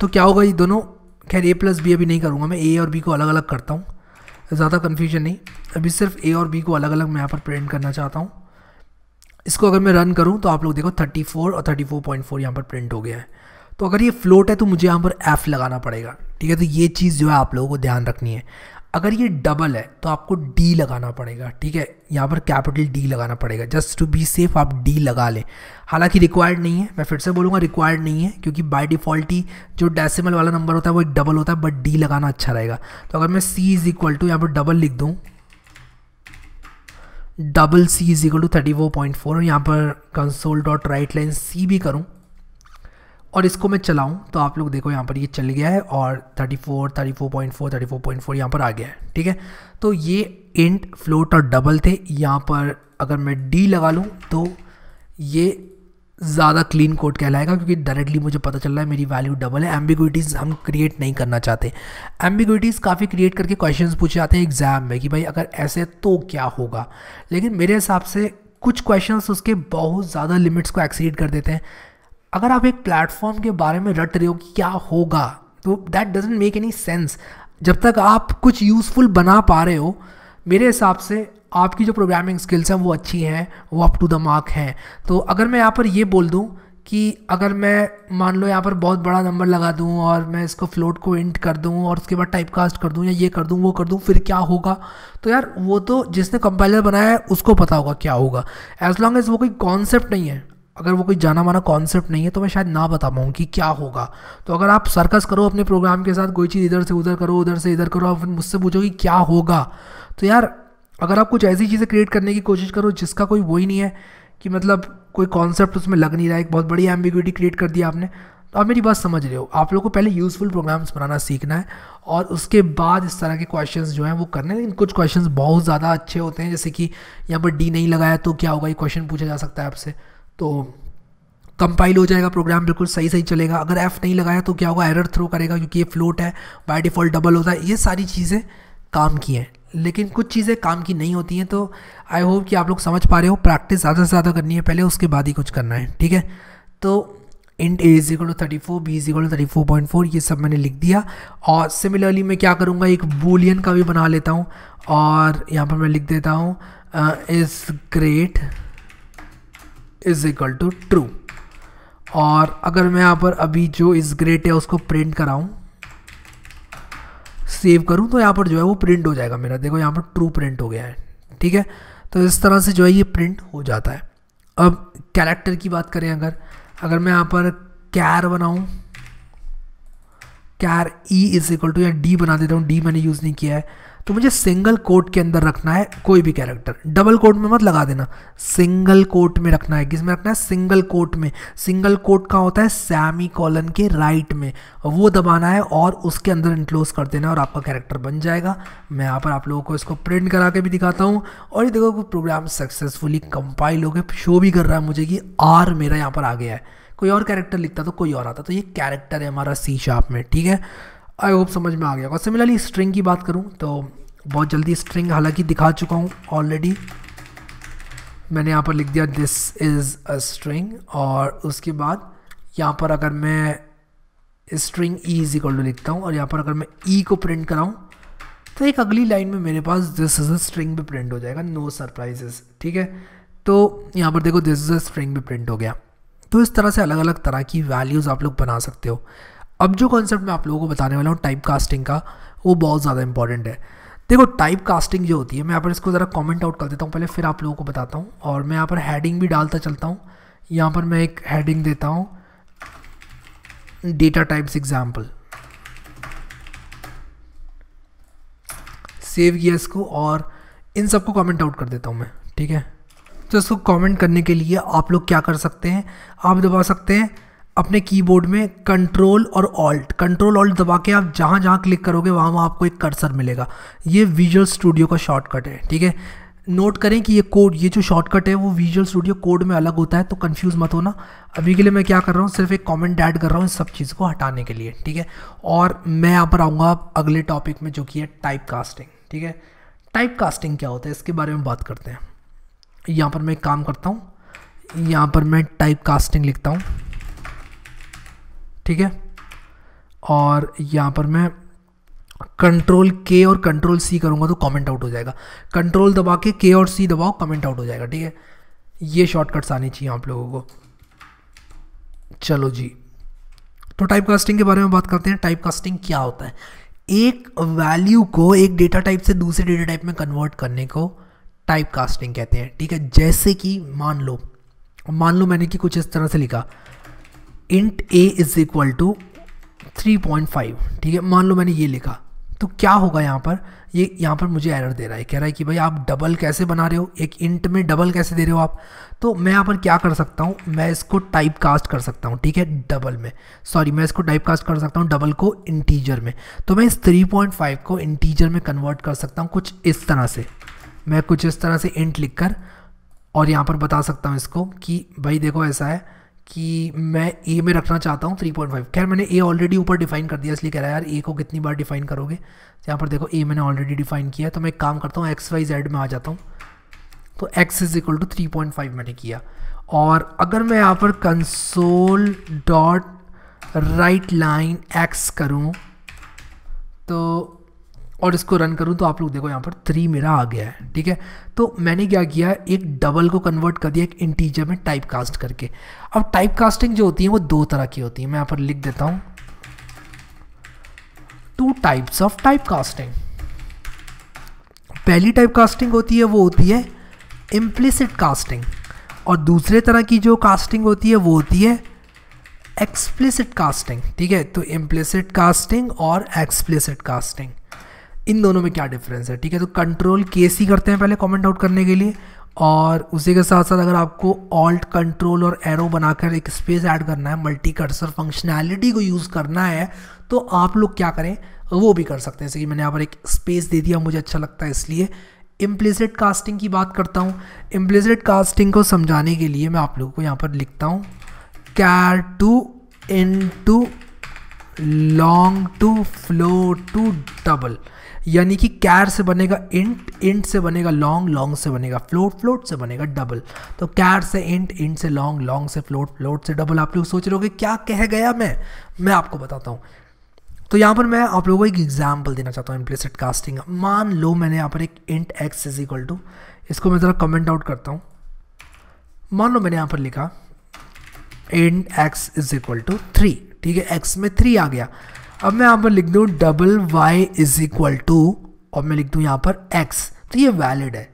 तो क्या होगा ये दोनों खैर ए प्लस बी अभी नहीं करूँगा मैं ए और बी को अलग अलग करता हूँ ज़्यादा कन्फ्यूजन नहीं अभी सिर्फ ए और बी को अलग अलग मैं यहाँ पर प्रिंट करना चाहता हूँ इसको अगर मैं रन करूँ तो आप लोग देखो 34 और 34.4 फोर यहाँ पर प्रिंट हो गया है तो अगर ये फ्लोट है तो मुझे यहाँ पर एफ़ लगाना पड़ेगा ठीक है तो ये चीज़ जो है आप लोगों को ध्यान रखनी है अगर ये डबल है तो आपको डी लगाना पड़ेगा ठीक है यहाँ पर कैपिटल डी लगाना पड़ेगा जस्ट टू बी सेफ आप डी लगा लें हालांकि रिक्वायर्ड नहीं है मैं फिर से बोलूँगा रिक्वायर्ड नहीं है क्योंकि बाय डिफ़ॉल्ट ही जो डेसिमल वाला नंबर होता है वो एक डबल होता है बट डी लगाना अच्छा रहेगा तो अगर मैं सी इज़ इक्वल टू यहाँ पर डबल लिख दूँ double c is equal to thirty four point four यहाँ पर console dot write line c भी करूँ और इसको मैं चलाऊं तो आप लोग देखो यहाँ पर ये चल गया है और 34, 34.4, 34.4 यहाँ पर आ गया है ठीक है तो ये इंट फ्लोट और डबल थे यहाँ पर अगर मैं डी लगा लूँ तो ये ज़्यादा क्लीन कोड कहलाएगा क्योंकि डायरेक्टली मुझे पता चल रहा है मेरी वैल्यू डबल है एम्बिगुटीज़ हम क्रिएट नहीं करना चाहते एम्बिगुटीज़ काफ़ी क्रिएट करके क्वेश्चन पूछे जाते हैं एग्ज़ाम में कि भाई अगर ऐसे तो क्या होगा लेकिन मेरे हिसाब से कुछ क्वेश्चंस उसके बहुत ज़्यादा लिमिट्स को एक्सीड कर देते हैं अगर आप एक प्लेटफॉर्म के बारे में रट रहे हो कि क्या होगा तो that doesn't make any sense जब तक आप कुछ यूज़फुल बना पा रहे हो मेरे हिसाब से आपकी जो प्रोग्रामिंग स्किल्स हैं वो अच्छी हैं वो अप टू द मार्क हैं तो अगर मैं यहाँ पर ये बोल दूँ कि अगर मैं मान लो यहाँ पर बहुत बड़ा नंबर लगा दूँ और मैं इसको फ्लोट को इंट कर दूँ और उसके बाद टाइप कास्ट कर दूँ या ये कर दूँ वो कर दूँ फिर क्या होगा तो यार वो तो जिसने कंपाइलर बनाया है उसको पता होगा क्या होगा एज लॉन्ग एज वो कोई कॉन्सेप्ट नहीं है अगर वो कोई जाना माना कॉन्सेप्ट नहीं है तो मैं शायद ना बता पाऊँ कि क्या होगा तो अगर आप सर्कस करो अपने प्रोग्राम के साथ कोई चीज़ इधर से उधर करो उधर से इधर करो आप मुझसे पूछो कि क्या होगा तो यार अगर आप कुछ ऐसी चीज़ें क्रिएट करने की कोशिश करो जिसका कोई वो ही नहीं है कि मतलब कोई कॉन्सेप्ट उसमें लग नहीं रहा है एक बहुत बड़ी एम्बिग्यूटी क्रिएट कर दी आपने तो आप मेरी बात समझ रहे हो आप लोग को पहले यूज़फुल प्रोग्राम्स बनाना सीखना है और उसके बाद इस तरह के क्वेश्चंस जो हैं वो करने लेकिन कुछ क्वेश्चंस बहुत ज़्यादा अच्छे होते हैं जैसे कि यहाँ पर डी नहीं लगाया तो क्या होगा ये क्वेश्चन पूछा जा सकता है आपसे तो कंपाइल हो जाएगा प्रोग्राम बिल्कुल सही सही चलेगा अगर एफ़ नहीं लगाया तो क्या होगा एरर थ्रो करेगा क्योंकि ये फ्लोट है बाय डिफ़ॉल्ट डबल होता है ये सारी चीज़ें काम की हैं लेकिन कुछ चीज़ें काम की नहीं होती हैं तो आई होप कि आप लोग समझ पा रहे हो प्रैक्टिस ज़्यादा से ज़्यादा करनी है पहले उसके बाद ही कुछ करना है ठीक है तो int a is equal to thirty four b is equal to thirty four point four ये सब मैंने लिख दिया और सिमिलरली मैं क्या करूँगा एक बूलियन का भी बना लेता हूँ और यहाँ पर मैं लिख देता हूँ is great is equal to true और अगर मैं यहाँ पर अभी जो इज ग्रेट है उसको प्रिंट कराऊँ सेव करूँ तो यहाँ पर जो है वो प्रिंट हो जाएगा मेरा देखो यहाँ पर ट्रू प्रिंट हो गया है ठीक है तो इस तरह से जो है ये प्रिंट हो जाता है अब कैरेक्टर की बात करें अगर अगर मैं यहाँ पर कैर बनाऊँ char e is equal to या डी बना देता हूँ डी मैंने यूज़ नहीं किया है तो मुझे सिंगल कोट के अंदर रखना है कोई भी कैरेक्टर डबल कोट में मत लगा देना सिंगल कोट में रखना है किस में रखना है सिंगल कोट में सिंगल कोट का होता है सैमी कॉलन के राइट में वो दबाना है और उसके अंदर इंक्लोज कर देना है और आपका कैरेक्टर बन जाएगा मैं यहाँ पर आप लोगों को इसको प्रिंट करा के भी दिखाता हूँ और ये देखो प्रोग्राम सक्सेसफुली कंपाइल हो गया शो भी कर रहा है मुझे कि आर मेरा यहाँ पर आ गया है कोई और कैरेक्टर लिखता तो कोई और आता तो ये कैरेक्टर है हमारा सी शार्प में ठीक है आई होप समझ में आ गया और सिमिलरली स्ट्रिंग की बात करूँ तो बहुत जल्दी स्ट्रिंग हालांकि दिखा चुका हूँ ऑलरेडी मैंने यहाँ पर लिख दिया दिस इज़ अ स्ट्रिंग और उसके बाद यहाँ पर अगर मैं string e is equal to लिखता हूँ और यहाँ पर अगर मैं ई e को प्रिंट कराऊँ तो एक अगली लाइन में मेरे पास दिस इज़ अ स्ट्रिंग भी प्रिंट हो जाएगा नो सरप्राइजेस ठीक है तो यहाँ पर देखो दिस इज़ अ स्ट्रिंग भी प्रिंट हो गया तो इस तरह से अलग अलग तरह की वैल्यूज़ आप लोग बना सकते हो अब जो कॉन्सेप्ट मैं आप लोगों को बताने वाला हूँ टाइप कास्टिंग का वो बहुत ज़्यादा इंपॉर्टेंट है देखो टाइप कास्टिंग जो होती है मैं यहाँ पर इसको ज़रा कमेंट आउट कर देता हूँ पहले फिर आप लोगों को बताता हूँ और मैं यहाँ पर हेडिंग भी डालता चलता हूँ यहाँ पर मैं एक हेडिंग देता हूँ डेटा टाइप्स एग्जाम्पल सेव किया इसको और इन सबको कमेंट आउट कर देता हूँ मैं ठीक है तो इसको कमेंट करने के लिए आप लोग क्या कर सकते हैं आप दबा सकते हैं अपने कीबोर्ड में कंट्रोल और ऑल्ट कंट्रोल ऑल्ट दबा के आप जहाँ जहाँ क्लिक करोगे वहाँ वहाँ आपको एक कर्सर मिलेगा ये विजुअल स्टूडियो का शॉर्टकट है ठीक है नोट करें कि ये कोड ये जो शॉर्टकट है वो विजुअल स्टूडियो कोड में अलग होता है तो कंफ्यूज मत होना अभी के लिए मैं क्या कर रहा हूँ सिर्फ एक कमेंट ऐड कर रहा हूँ इस सब चीज़ को हटाने के लिए ठीक है और मैं यहाँ पर आऊँगा अगले टॉपिक में जो कि है टाइप कास्टिंग ठीक है टाइप कास्टिंग क्या होता है इसके बारे में बात करते हैं यहाँ पर मैं एक काम करता हूँ यहाँ पर मैं टाइप कास्टिंग लिखता हूँ ठीक है और यहाँ पर मैं कंट्रोल के और कंट्रोल सी करूँगा तो कमेंट आउट हो जाएगा कंट्रोल दबा के के और सी दबाओ कमेंट आउट हो जाएगा ठीक है ये शॉर्टकट्स आने चाहिए आप लोगों को चलो जी तो टाइप कास्टिंग के बारे में बात करते हैं टाइप कास्टिंग क्या होता है एक वैल्यू को एक डेटा टाइप से दूसरे डेटा टाइप में कन्वर्ट करने को टाइप कास्टिंग कहते हैं ठीक है जैसे कि मान लो मान लो मैंने कि कुछ इस तरह से लिखा int a is equal to three point five ठीक है मान लो मैंने ये लिखा तो क्या होगा यहाँ पर ये यह यहाँ पर मुझे एरर दे रहा है कह रहा है कि भाई आप डबल कैसे बना रहे हो एक इंट में डबल कैसे दे रहे हो आप तो मैं यहाँ पर क्या कर सकता हूँ मैं इसको टाइप कास्ट कर सकता हूँ ठीक है डबल में सॉरी मैं इसको टाइप कास्ट कर सकता हूँ डबल को इंटीजर में तो मैं इस 3.5 को इंटीजर में कन्वर्ट कर सकता हूँ कुछ इस तरह से मैं कुछ इस तरह से इंट लिख कर और यहाँ पर बता सकता हूँ इसको कि भाई देखो ऐसा है कि मैं ए में रखना चाहता हूँ 3.5 खैर मैंने ए ऑलरेडी ऊपर डिफाइन कर दिया इसलिए कह रहा है यार ए को कितनी बार डिफाइन करोगे यहाँ पर देखो ए मैंने ऑलरेडी डिफाइन किया है तो मैं एक काम करता हूँ एक्स वाई जेड में आ जाता हूँ तो x is equal to three मैंने किया और अगर मैं यहाँ पर console dot write line x करूँ तो और इसको रन करूँ तो आप लोग देखो यहाँ पर थ्री मेरा आ गया है ठीक है तो मैंने क्या किया एक डबल को कन्वर्ट कर दिया एक इंटीजर में टाइप कास्ट करके अब टाइप कास्टिंग जो होती है वो दो तरह की होती है मैं यहाँ पर लिख देता हूँ two types of type casting पहली टाइप कास्टिंग होती है वो होती है इम्प्लिसिट कास्टिंग और दूसरे तरह की जो कास्टिंग होती है वो होती है एक्सप्लिसिट कास्टिंग ठीक है तो इम्प्लिसिट कास्टिंग और एक्सप्लिसिट कास्टिंग इन दोनों में क्या डिफरेंस है ठीक है तो कंट्रोल के सी करते हैं पहले कमेंट आउट करने के लिए और उसी के साथ साथ अगर आपको ऑल्ट कंट्रोल और एरो बनाकर एक स्पेस ऐड करना है मल्टी कर्सर फंक्शनैलिटी को यूज़ करना है तो आप लोग क्या करें वो भी कर सकते हैं जैसे कि मैंने यहाँ पर एक स्पेस दे दिया मुझे अच्छा लगता है इसलिए इम्प्लिसिट कास्टिंग की बात करता हूँ इम्प्लिसिट कास्टिंग को समझाने के लिए मैं आप लोगों को यहाँ पर लिखता हूँ char to int to long to float to double यानी कि कैर से बनेगा इंट इंट से बनेगा लॉन्ग लॉन्ग से बनेगा फ्लोट फ्लोट से बनेगा डबल तो कैर से इंट इंट से लॉन्ग लॉन्ग से फ्लोट फ्लोट से डबल आप लोग सोच रहे हो क्या कह गया मैं मैं आपको बताता हूँ तो यहाँ पर मैं आप लोगों को एक एग्जाम्पल देना चाहता हूँ इम्प्लिसिट कास्टिंग मान लो मैंने यहाँ पर एक int x is equal to इसको मैं ज़रा कमेंट आउट करता हूँ मान लो मैंने यहाँ पर लिखा int x is equal to three ठीक है एक्स में थ्री आ गया अब मैं यहाँ पर लिख दूँ double y is equal to और मैं लिख दूँ यहाँ पर एक्स तो ये वैलिड है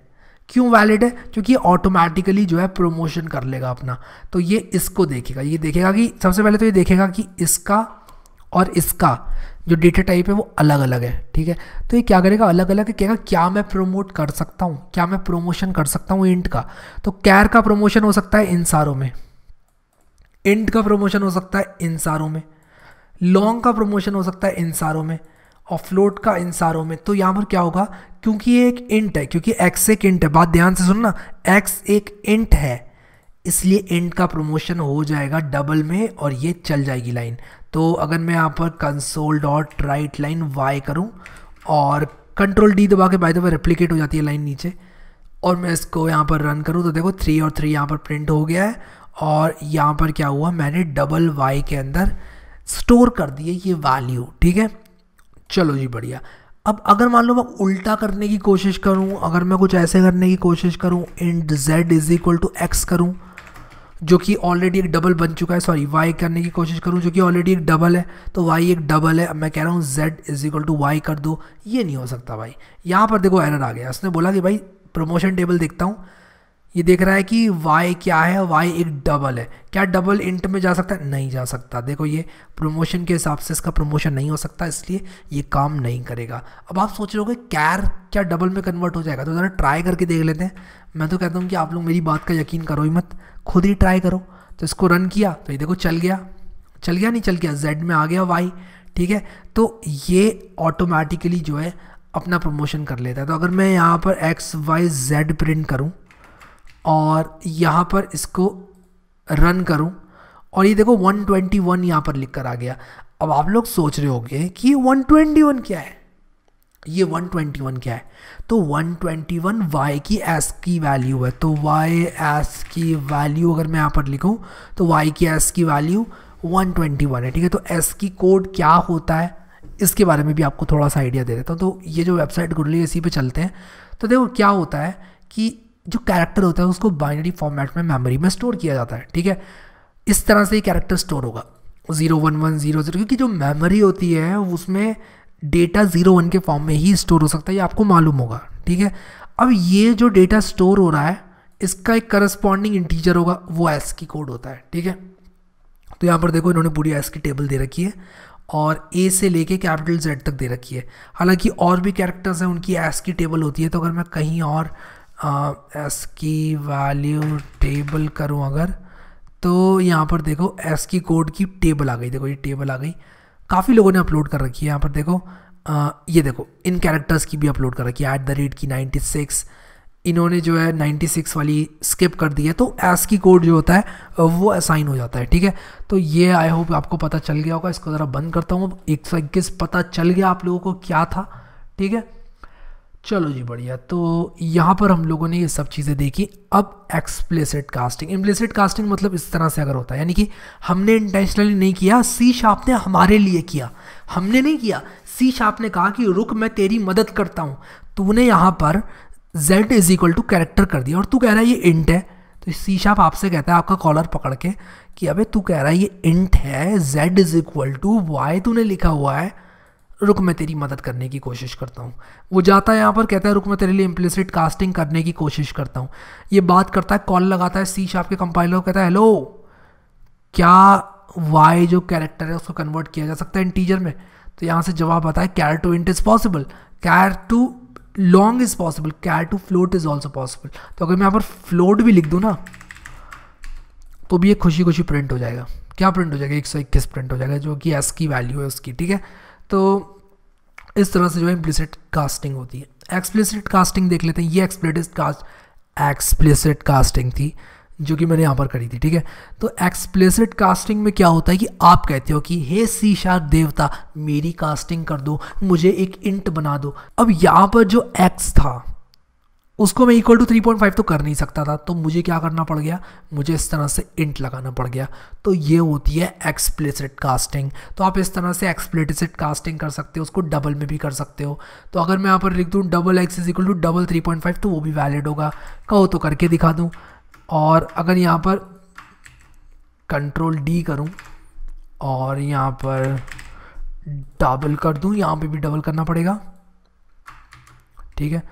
क्यों वैलिड है क्योंकि ये ऑटोमेटिकली जो है प्रोमोशन कर लेगा अपना तो ये इसको देखेगा ये देखेगा कि सबसे पहले तो ये देखेगा कि इसका और इसका जो डेटा टाइप है वो अलग अलग है ठीक है तो ये क्या करेगा अलग अलग कहेगा क्या मैं प्रोमोट कर सकता हूँ क्या मैं प्रोमोशन कर सकता हूँ इंट का तो कैर का प्रोमोशन हो सकता है इन सारों में इंट का प्रोमोशन हो सकता है इन सारों में लॉन्ग का प्रमोशन हो सकता है इंसारों में और फ्लोट का इंसारों में तो यहाँ पर क्या होगा क्योंकि ये एक इंट है क्योंकि एक्स एक इंट है बात ध्यान से सुनो ना एक्स एक इंट है इसलिए इंट का प्रमोशन हो जाएगा डबल में और ये चल जाएगी लाइन तो अगर मैं यहाँ पर console dot write line y करूँ और कंट्रोल डी दबा के बाय दबा रेप्लीकेट हो जाती है लाइन नीचे और मैं इसको यहाँ पर रन करूँ तो देखो थ्री और थ्री यहाँ पर प्रिंट हो गया है और यहाँ पर क्या हुआ मैंने डबल वाई के अंदर स्टोर कर दिए ये वैल्यू ठीक है चलो जी बढ़िया अब अगर मान लो मैं उल्टा करने की कोशिश करूं अगर मैं कुछ ऐसे करने की कोशिश करूं int z is equal to x करूं जो कि ऑलरेडी एक डबल बन चुका है सॉरी वाई करने की कोशिश करूं जो कि ऑलरेडी एक डबल है तो वाई एक डबल है अब मैं कह रहा हूँ z is equal to y कर दो ये नहीं हो सकता भाई यहाँ पर देखो एरर आ गया उसने बोला कि भाई प्रमोशन टेबल देखता हूँ ये देख रहा है कि वाई क्या है वाई एक डबल है क्या डबल इंट में जा सकता है नहीं जा सकता देखो ये प्रमोशन के हिसाब से इसका प्रमोशन नहीं हो सकता इसलिए ये काम नहीं करेगा अब आप सोच रहे हो कैर क्या डबल में कन्वर्ट हो जाएगा तो ज़रा ट्राई करके देख लेते हैं मैं तो कहता हूँ कि आप लोग मेरी बात का यकीन करो ही मत खुद ही ट्राई करो तो इसको रन किया तो ये देखो चल गया चल गया नहीं चल गया जेड में आ गया वाई ठीक है तो ये ऑटोमेटिकली जो है अपना प्रमोशन कर लेता है तो अगर मैं यहाँ पर एक्स वाई जेड प्रिंट करूँ और यहाँ पर इसको रन करूँ और ये देखो 121 ट्वेंटी वन यहाँ पर लिख कर आ गया अब आप लोग सोच रहे होंगे कि ये 121 क्या है ये 121 क्या है तो 121 y की एस की वैल्यू है तो y एस की वैल्यू अगर मैं यहाँ पर लिखूँ तो y की एस की वैल्यू 121 है ठीक है तो एस की कोड क्या होता है इसके बारे में भी आपको थोड़ा सा आइडिया दे देता हूँ तो ये जो वेबसाइट गुडली इसी पे चलते हैं तो देखो क्या होता है कि जो कैरेक्टर होता है उसको बाइनरी फॉर्मेट में मेमोरी में स्टोर किया जाता है ठीक है इस तरह से ही कैरेक्टर स्टोर होगा zero one one zero zero क्योंकि जो मेमोरी होती है उसमें डेटा ज़ीरो वन के फॉर्म में ही स्टोर हो सकता है ये आपको मालूम होगा ठीक है अब ये जो डेटा स्टोर हो रहा है इसका एक करस्पॉन्डिंग इंटीजर होगा वो एस की कोड होता है ठीक है तो यहाँ पर देखो इन्होंने पूरी एस की टेबल दे रखी है और ए से लेके कैपिटल जेड तक दे रखी है हालांकि और भी कैरेक्टर्स हैं उनकी एस की टेबल होती है तो अगर मैं कहीं और एस की वैल्यू टेबल करूँ अगर तो यहाँ पर देखो एस की कोड की टेबल आ गई देखो ये टेबल आ गई काफ़ी लोगों ने अपलोड कर रखी है यहाँ पर देखो आ, ये देखो इन कैरेक्टर्स की भी अपलोड कर रखी है एट द रेट की 96 इन्होंने जो है 96 वाली स्किप कर दी है तो एस की कोड जो होता है वो असाइन हो जाता है ठीक है तो ये आई होप आपको पता चल गया होगा इसको ज़रा बंद करता हूँ एक सौ इक्कीस पता चल गया आप लोगों को क्या था ठीक है चलो जी बढ़िया तो यहाँ पर हम लोगों ने ये सब चीज़ें देखी अब एक्सप्लेसिड कास्टिंग इम्प्लेसिड कास्टिंग मतलब इस तरह से अगर होता है यानी कि हमने इंटेंशनली नहीं किया सी शाप ने हमारे लिए किया हमने नहीं किया सी शाप ने कहा कि रुक मैं तेरी मदद करता हूँ तूने यहाँ पर z is equal to character कर दिया और तू कह रहा है ये इंट है तो सी शाप आपसे कहता है आपका कॉलर पकड़ के कि अबे तू कह रहा है ये इंट है z is equal to y तूने लिखा हुआ है रुक मैं तेरी मदद करने की कोशिश करता हूँ वो जाता है यहाँ पर कहता है रुक मैं तेरे लिए इम्प्लिसिट कास्टिंग करने की कोशिश करता हूँ ये बात करता है कॉल लगाता है सी शाप के कंपाइलर को कहता है हेलो क्या वाई जो कैरेक्टर है उसको कन्वर्ट किया जा सकता है इंटीजर में तो यहाँ से जवाब आता है char to int is possible char to long is possible char to float is also possible तो अगर मैं यहाँ पर फ्लोट भी लिख दूँ ना तो भी ये खुशी खुशी प्रिंट हो जाएगा क्या प्रिंट हो जाएगा एक सौ इक्कीस प्रिंट हो जाएगा जो कि एस की वैल्यू है उसकी ठीक है तो इस तरह से जो है इम्प्लिसिट कास्टिंग होती है एक्सप्लिसिट कास्टिंग देख लेते हैं ये एक्सप्लिसिट कास्ट एक्सप्लिसिट कास्टिंग थी जो कि मैंने यहाँ पर करी थी ठीक है तो एक्सप्लेसिट कास्टिंग में क्या होता है कि आप कहते हो कि हे सी शार देवता मेरी कास्टिंग कर दो मुझे एक इंट बना दो अब यहाँ पर जो एक्स था उसको मैं equal to three point five तो कर नहीं सकता था तो मुझे क्या करना पड़ गया मुझे इस तरह से इंट लगाना पड़ गया तो ये होती है एक्सप्लिसिट कास्टिंग तो आप इस तरह से एक्सप्लिसिट कास्टिंग कर सकते हो उसको डबल में भी कर सकते हो तो अगर मैं यहाँ पर लिख दूँ double x is equal to double three point five तो वो भी वैलिड होगा कहो तो करके दिखा दूँ और अगर यहाँ पर कंट्रोल डी करूँ और यहाँ पर डबल कर दूँ यहाँ पर भी डबल करना पड़ेगा ठीक है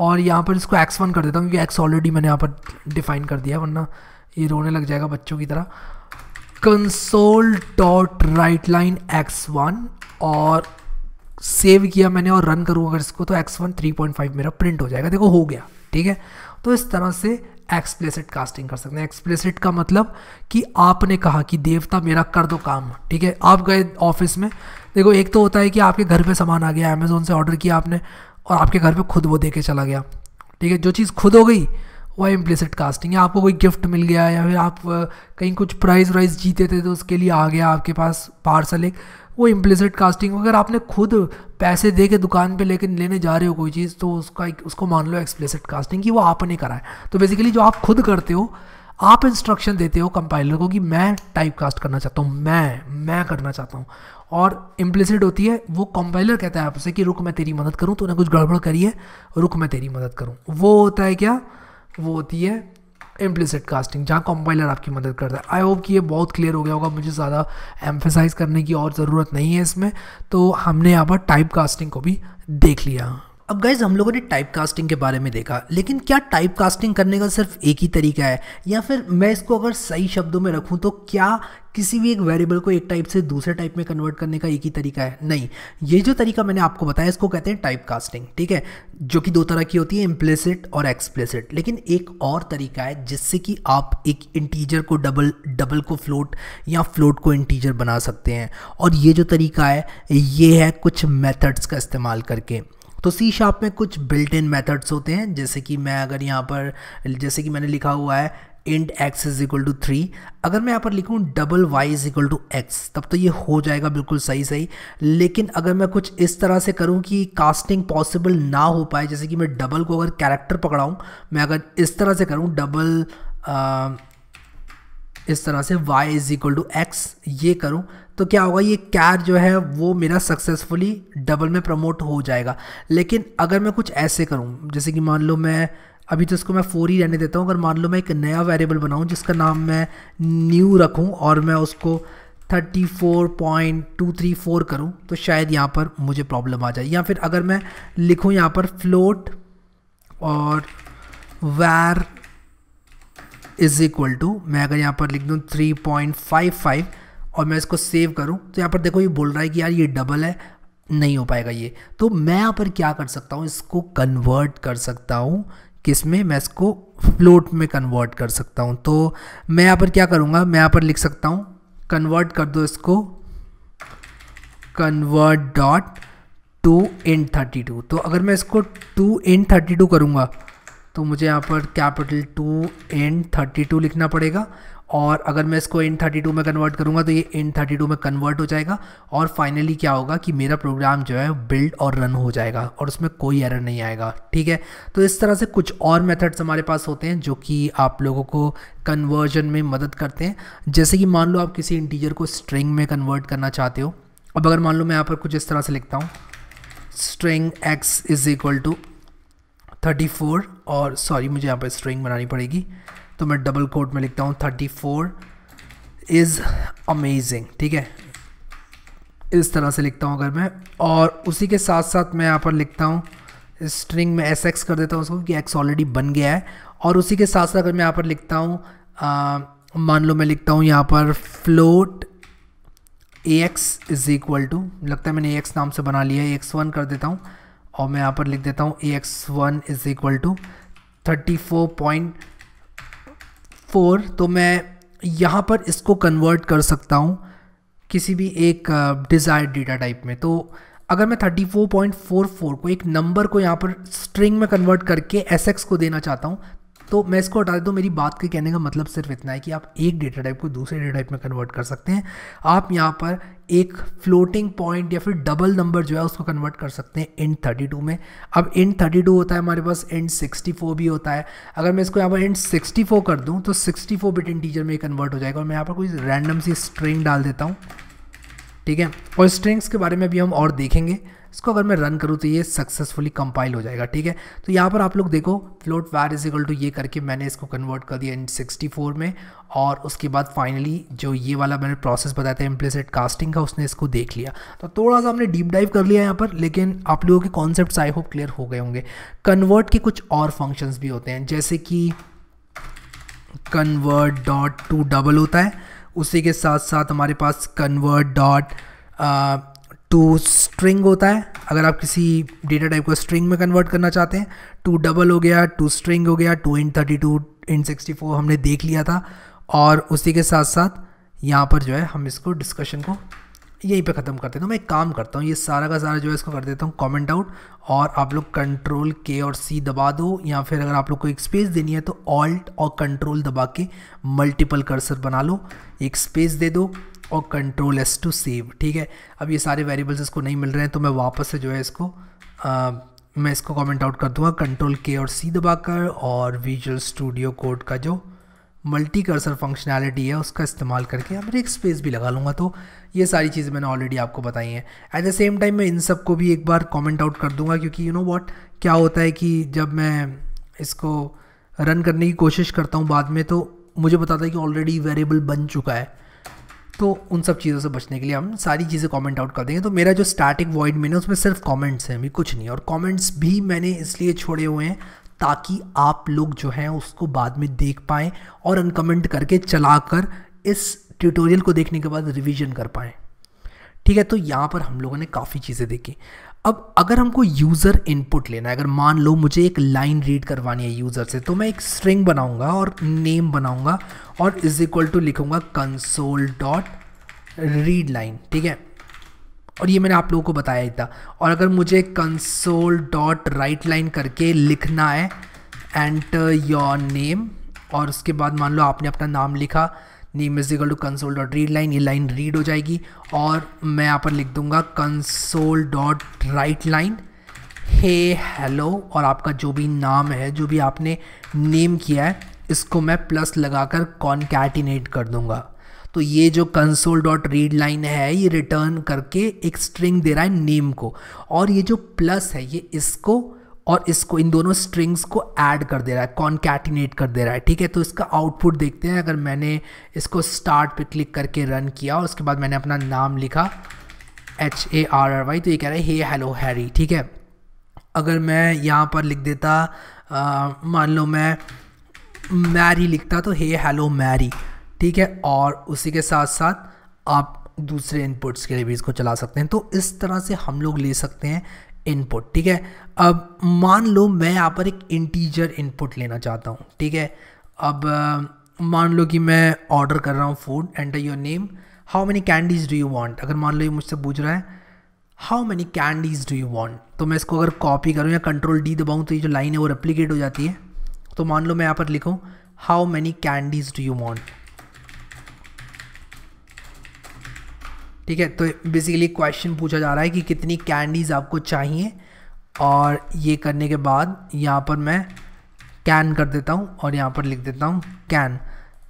और यहाँ पर इसको एक्स वन कर देता हूँ क्योंकि एक्स ऑलरेडी मैंने यहाँ पर डिफाइन कर दिया वरना ये रोने लग जाएगा बच्चों की तरह console dot write line x one और सेव किया मैंने और रन करूँ अगर इसको तो x one three point five मेरा प्रिंट हो जाएगा देखो हो गया ठीक है तो इस तरह से एक्सप्लेसिट कास्टिंग कर सकते हैं एक्सप्लेसिट का मतलब कि आपने कहा कि देवता मेरा कर दो काम ठीक है आप गए ऑफिस में देखो एक तो होता है कि आपके घर पे सामान आ गया अमेज़ोन से ऑर्डर किया आपने और आपके घर पे खुद वो दे के चला गया ठीक है जो चीज़ खुद हो गई वो है इम्प्लिसिट कास्टिंग या आपको कोई गिफ्ट मिल गया या फिर आप कहीं कुछ प्राइज़ वाइज जीते थे तो उसके लिए आ गया आपके पास पार्सल एक वो इम्प्लिसिट कास्टिंग अगर आपने खुद पैसे दे के दुकान पे लेकिन लेने जा रहे हो कोई चीज़ तो उसका उसको मान लो एक्सप्लिसिट कास्टिंग कि वो आपने करा है तो बेसिकली जो आप खुद करते हो आप इंस्ट्रक्शन देते हो कंपाइलर को कि मैं टाइप कास्ट करना चाहता हूँ मैं मैं करना चाहता हूँ और इम्प्लिसिट होती है वो कंपाइलर कहता है आपसे कि रुक मैं तेरी मदद करूँ तूने कुछ गड़बड़ करी है रुक मैं तेरी मदद करूँ वो होता है क्या वो होती है इम्प्लिसिट कास्टिंग जहाँ कंपाइलर आपकी मदद करता है आई होप कि ये बहुत क्लियर हो गया होगा मुझे ज़्यादा एम्फेसाइज करने की और ज़रूरत नहीं है इसमें तो हमने यहाँ पर टाइप कास्टिंग को भी देख लिया अब गाइज हम लोगों ने टाइप कास्टिंग के बारे में देखा लेकिन क्या टाइप कास्टिंग करने का सिर्फ एक ही तरीका है या फिर मैं इसको अगर सही शब्दों में रखूँ तो क्या किसी भी एक वेरिएबल को एक टाइप से दूसरे टाइप में कन्वर्ट करने का एक ही तरीका है नहीं ये जो तरीका मैंने आपको बताया इसको कहते हैं टाइप कास्टिंग ठीक है जो कि दो तरह की होती है इम्प्लेसिट और एक्सप्लेसिट लेकिन एक और तरीका है जिससे कि आप एक इंटीजर को डबल डबल को फ्लोट या फ्लोट को इंटीजर बना सकते हैं और ये जो तरीका है ये है कुछ मेथड्स का इस्तेमाल करके तो सी शार्प में कुछ बिल्ट इन मेथड्स होते हैं जैसे कि मैं अगर यहाँ पर जैसे कि मैंने लिखा हुआ है int x is equal to three अगर मैं यहाँ पर लिखूँ double y is equal to x तब तो ये हो जाएगा बिल्कुल सही सही लेकिन अगर मैं कुछ इस तरह से करूँ कि कास्टिंग पॉसिबल ना हो पाए जैसे कि मैं डबल को अगर कैरेक्टर पकड़ाऊँ मैं अगर इस तरह से करूँ डबल इस तरह से y is equal to x ये करूँ तो क्या होगा ये कैर जो है वो मेरा सक्सेसफुली डबल में प्रमोट हो जाएगा लेकिन अगर मैं कुछ ऐसे करूँ जैसे कि मान लो मैं अभी तो इसको मैं फोर ही रहने देता हूँ अगर मान लो मैं एक नया वेरिएबल बनाऊँ जिसका नाम मैं न्यू रखूँ और मैं उसको 34.234 करूं तो शायद यहाँ पर मुझे प्रॉब्लम आ जाए या फिर अगर मैं लिखूँ यहाँ पर फ्लोट और वैर इज इक्वल टू मैं अगर यहाँ पर लिख दूँ थ्री पॉइंट फाइव फाइव और मैं इसको सेव करूँ तो यहाँ पर देखो ये बोल रहा है कि यार ये डबल है नहीं हो पाएगा ये तो मैं यहाँ पर क्या कर सकता हूँ इसको कन्वर्ट कर सकता हूँ किस में मैं इसको फ्लोट में कन्वर्ट कर सकता हूँ तो मैं यहाँ पर क्या करूँगा मैं यहाँ पर लिख सकता हूँ कन्वर्ट कर दो इसको convert dot to int thirty two तो अगर मैं इसको टू इन थर्टी टू करूँगा तो मुझे यहाँ पर capital to int thirty two लिखना पड़ेगा और अगर मैं इसको एन थर्टी टू में कन्वर्ट करूँगा तो ये एन थर्टी टू में कन्वर्ट हो जाएगा और फाइनली क्या होगा कि मेरा प्रोग्राम जो है बिल्ड और रन हो जाएगा और उसमें कोई एरर नहीं आएगा ठीक है तो इस तरह से कुछ और मेथड्स हमारे पास होते हैं जो कि आप लोगों को कन्वर्जन में मदद करते हैं जैसे कि मान लो आप किसी इंटीजर को स्ट्रिंग में कन्वर्ट करना चाहते हो अब अगर मान लो मैं यहाँ पर कुछ इस तरह से लिखता हूँ string x is equal to thirty four और सॉरी मुझे यहाँ पर स्ट्रिंग बनानी पड़ेगी तो मैं डबल कोट में लिखता हूँ थर्टी फोर इज़ अमेजिंग ठीक है इस तरह से लिखता हूँ अगर मैं और उसी के साथ साथ मैं यहाँ पर लिखता हूँ स्ट्रिंग में एस एक्स कर देता हूँ उसको कि एक्स ऑलरेडी बन गया है और उसी के साथ साथ अगर मैं यहाँ पर लिखता हूँ मान लो मैं लिखता हूँ यहाँ पर float a x is equal to लगता है मैंने ए एक्स नाम से बना लिया है एक्स वन कर देता हूँ और मैं यहाँ पर लिख देता हूँ a x one is equal to thirty four point four तो मैं यहाँ पर इसको कन्वर्ट कर सकता हूँ किसी भी एक डिज़ायर्ड डेटा टाइप में तो अगर मैं thirty four four point four को एक नंबर को यहाँ पर स्ट्रिंग में कन्वर्ट करके एस एक्स को देना चाहता हूँ तो मैं इसको हटा देता हूँ मेरी बात के कहने का मतलब सिर्फ इतना है कि आप एक डेटा टाइप को दूसरे डेटा टाइप में कन्वर्ट कर सकते हैं आप यहाँ पर एक फ्लोटिंग पॉइंट या फिर डबल नंबर जो है उसको कन्वर्ट कर सकते हैं इंट टू में अब इंट टू होता है हमारे पास इंट फोर भी होता है अगर मैं इसको यहाँ पर इंट फोर कर दूँ तो सिक्सटी फोर बिट इंटीजर में कन्वर्ट हो जाएगा और मैं यहाँ पर कोई रैंडम सी स्ट्रिंग डाल देता हूँ ठीक है और स्ट्रिंग्स के बारे में भी हम और देखेंगे इसको अगर मैं रन करूँ तो ये सक्सेसफुली कंपाइल हो जाएगा ठीक है तो यहाँ पर आप लोग देखो float y is equal to ये करके मैंने इसको कन्वर्ट कर दिया इन फोर में और उसके बाद फाइनली जो ये वाला मैंने प्रोसेस बताया था इम्प्लिसिट कास्टिंग का उसने इसको देख लिया तो थोड़ा सा हमने डीप डाइव कर लिया यहाँ पर लेकिन आप लोगों के कॉन्सेप्ट आई होप क्लियर हो गए होंगे कन्वर्ट के कुछ और फंक्शंस भी होते हैं जैसे कि कन्वर्ट डॉट टू डबल होता है उसी के साथ साथ हमारे पास कन्वर्ट डॉट टू स्ट्रिंग होता है अगर आप किसी डेटा टाइप को स्ट्रिंग में कन्वर्ट करना चाहते हैं टू डबल हो गया टू स्ट्रिंग हो गया to int thirty two int sixty four हमने देख लिया था और उसी के साथ साथ यहाँ पर जो है हम इसको डिस्कशन को यहीं पे ख़त्म करते हैं तो मैं एक काम करता हूँ ये सारा का सारा जो है इसको कर देता हूँ कमेंट आउट और आप लोग कंट्रोल के और सी दबा दो या फिर अगर आप लोग को एक स्पेस देनी है तो ऑल्ट और कंट्रोल दबा के मल्टीपल कर्सर बना लो एक स्पेस दे दो और कंट्रोल एस टू सेव ठीक है अब ये सारे वेरिएबल्स इसको नहीं मिल रहे हैं तो मैं वापस से जो है इसको आ, मैं इसको कमेंट आउट कर दूंगा कंट्रोल के और सी दबाकर और विजुअल स्टूडियो कोड का जो मल्टी कर्सर फंक्शनैलिटी है उसका इस्तेमाल करके अब एक स्पेस भी लगा लूँगा तो ये सारी चीज़ें मैंने ऑलरेडी आपको बताई हैं एट द सेम टाइम मैं इन सब को भी एक बार कमेंट आउट कर दूंगा क्योंकि यू नो व्हाट क्या होता है कि जब मैं इसको रन करने की कोशिश करता हूँ बाद में तो मुझे बताता है कि ऑलरेडी वेरिएबल बन चुका है तो उन सब चीज़ों से बचने के लिए हम सारी चीज़ें कमेंट आउट कर देंगे तो मेरा जो स्टैटिक वॉइड मेन है उसमें सिर्फ कमेंट्स हैं अभी कुछ नहीं और कमेंट्स भी मैंने इसलिए छोड़े हुए हैं ताकि आप लोग जो हैं उसको बाद में देख पाएँ और अनकमेंट करके चला कर इस ट्यूटोरियल को देखने के बाद रिविज़न कर पाएँ ठीक है तो यहाँ पर हम लोगों ने काफ़ी चीज़ें देखी अब अगर हमको यूज़र इनपुट लेना है अगर मान लो मुझे एक लाइन रीड करवानी है यूज़र से तो मैं एक स्ट्रिंग बनाऊंगा और नेम बनाऊंगा और इज इक्वल टू लिखूंगा कंसोल डॉट रीड लाइन ठीक है और ये मैंने आप लोगों को बताया ही था और अगर मुझे कंसोल डॉट राइट लाइन करके लिखना है एंटर योर नेम और उसके बाद मान लो आपने अपना नाम लिखा name is equal to console dot read line ये लाइन रीड हो जाएगी और मैं यहाँ पर लिख दूंगा console dot write line hey hello और आपका जो भी नाम है जो भी आपने नेम किया है इसको मैं प्लस लगाकर कॉन्कैटिनेट कर दूंगा तो ये जो कंसोल डॉट रीड लाइन है ये रिटर्न करके एक स्ट्रिंग दे रहा है नेम को और ये जो प्लस है ये इसको और इसको इन दोनों स्ट्रिंग्स को ऐड कर दे रहा है कॉन्कैटिनेट कर दे रहा है ठीक है तो इसका आउटपुट देखते हैं अगर मैंने इसको स्टार्ट पे क्लिक करके रन किया और उसके बाद मैंने अपना नाम लिखा H A R R Y तो ये कह रहा है हे हेलो हैरी ठीक है अगर मैं यहाँ पर लिख देता मान लो मैं मैरी लिखता तो हे हेलो मैरी ठीक है और उसी के साथ साथ आप दूसरे इनपुट्स के लिए भी इसको चला सकते हैं तो इस तरह से हम लोग ले सकते हैं इनपुट ठीक है अब मान लो मैं यहाँ पर एक इंटीजर इनपुट लेना चाहता हूँ ठीक है अब मान लो कि मैं ऑर्डर कर रहा हूँ food enter your name how many candies do you want अगर मान लो ये मुझसे पूछ रहा है how many candies do you want तो मैं इसको अगर कॉपी करूँ या कंट्रोल डी दबाऊँ तो ये जो लाइन है वो रेप्लीकेट हो जाती है तो मान लो मैं यहाँ पर लिखूँ how many candies do you want ठीक है तो बेसिकली क्वेश्चन पूछा जा रहा है कि कितनी कैंडीज़ आपको चाहिए और ये करने के बाद यहाँ पर मैं कैन कर देता हूँ और यहाँ पर लिख देता हूँ कैन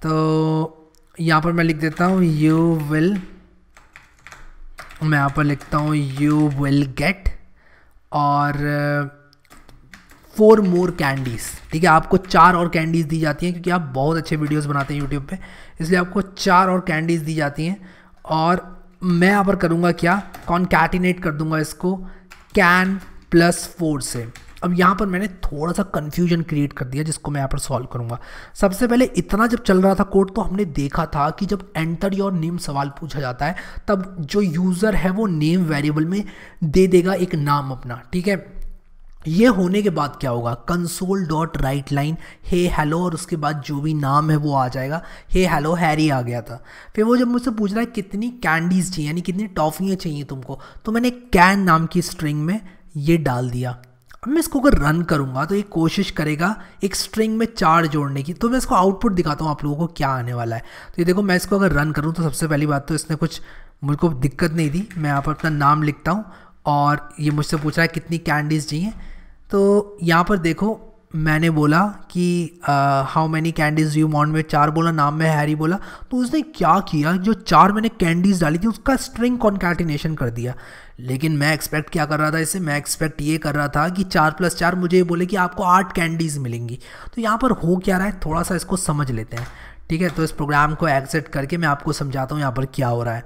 तो यहाँ पर मैं लिख देता हूँ यू विल मैं यहाँ पर लिखता हूँ यू विल गेट और फोर मोर कैंडीज़ ठीक है आपको चार और कैंडीज़ दी जाती हैं क्योंकि आप बहुत अच्छे वीडियोस बनाते हैं यूट्यूब पे इसलिए आपको चार और कैंडीज़ दी जाती हैं और मैं यहाँ पर करूँगा क्या कॉन्कैटिनेट कर दूँगा इसको कैन प्लस फोर से अब यहाँ पर मैंने थोड़ा सा कन्फ्यूजन क्रिएट कर दिया जिसको मैं यहाँ पर सॉल्व करूँगा सबसे पहले इतना जब चल रहा था कोड तो हमने देखा था कि जब एंटर योर नेम सवाल पूछा जाता है तब जो यूज़र है वो नेम वेरिएबल में दे देगा एक नाम अपना ठीक है ये होने के बाद क्या होगा console dot write line hey hello और उसके बाद जो भी नाम है वो आ जाएगा हे हेलो हैरी आ गया था फिर वो जब मुझसे पूछ रहा है कितनी कैंडीज़ चाहिए यानी कितनी टॉफ़ियाँ चाहिए तुमको तो मैंने कैन नाम की स्ट्रिंग में ये डाल दिया अब मैं इसको अगर रन करूँगा तो ये कोशिश करेगा एक स्ट्रिंग में चार जोड़ने की तो मैं इसको आउटपुट दिखाता हूँ आप लोगों को क्या आने वाला है तो ये देखो मैं इसको अगर रन करूँ तो सबसे पहली बात तो इसने कुछ मुझको दिक्कत नहीं दी मैं यहाँ पर अपना नाम लिखता हूँ और ये मुझसे पूछ रहा है कितनी कैंडीज़ चाहिए तो यहाँ पर देखो मैंने बोला कि how many candies you want में चार बोला नाम में हैरी बोला तो उसने क्या किया जो चार मैंने कैंडीज़ डाली थी उसका स्ट्रिंग कॉन्कैटिनेशन कर दिया लेकिन मैं एक्सपेक्ट क्या कर रहा था इससे मैं एक्सपेक्ट ये कर रहा था कि चार प्लस चार मुझे ये बोले कि आपको आठ कैंडीज़ मिलेंगी तो यहाँ पर हो क्या रहा है थोड़ा सा इसको समझ लेते हैं ठीक है तो इस प्रोग्राम को एग्जिट करके मैं आपको समझाता हूँ यहाँ पर क्या हो रहा है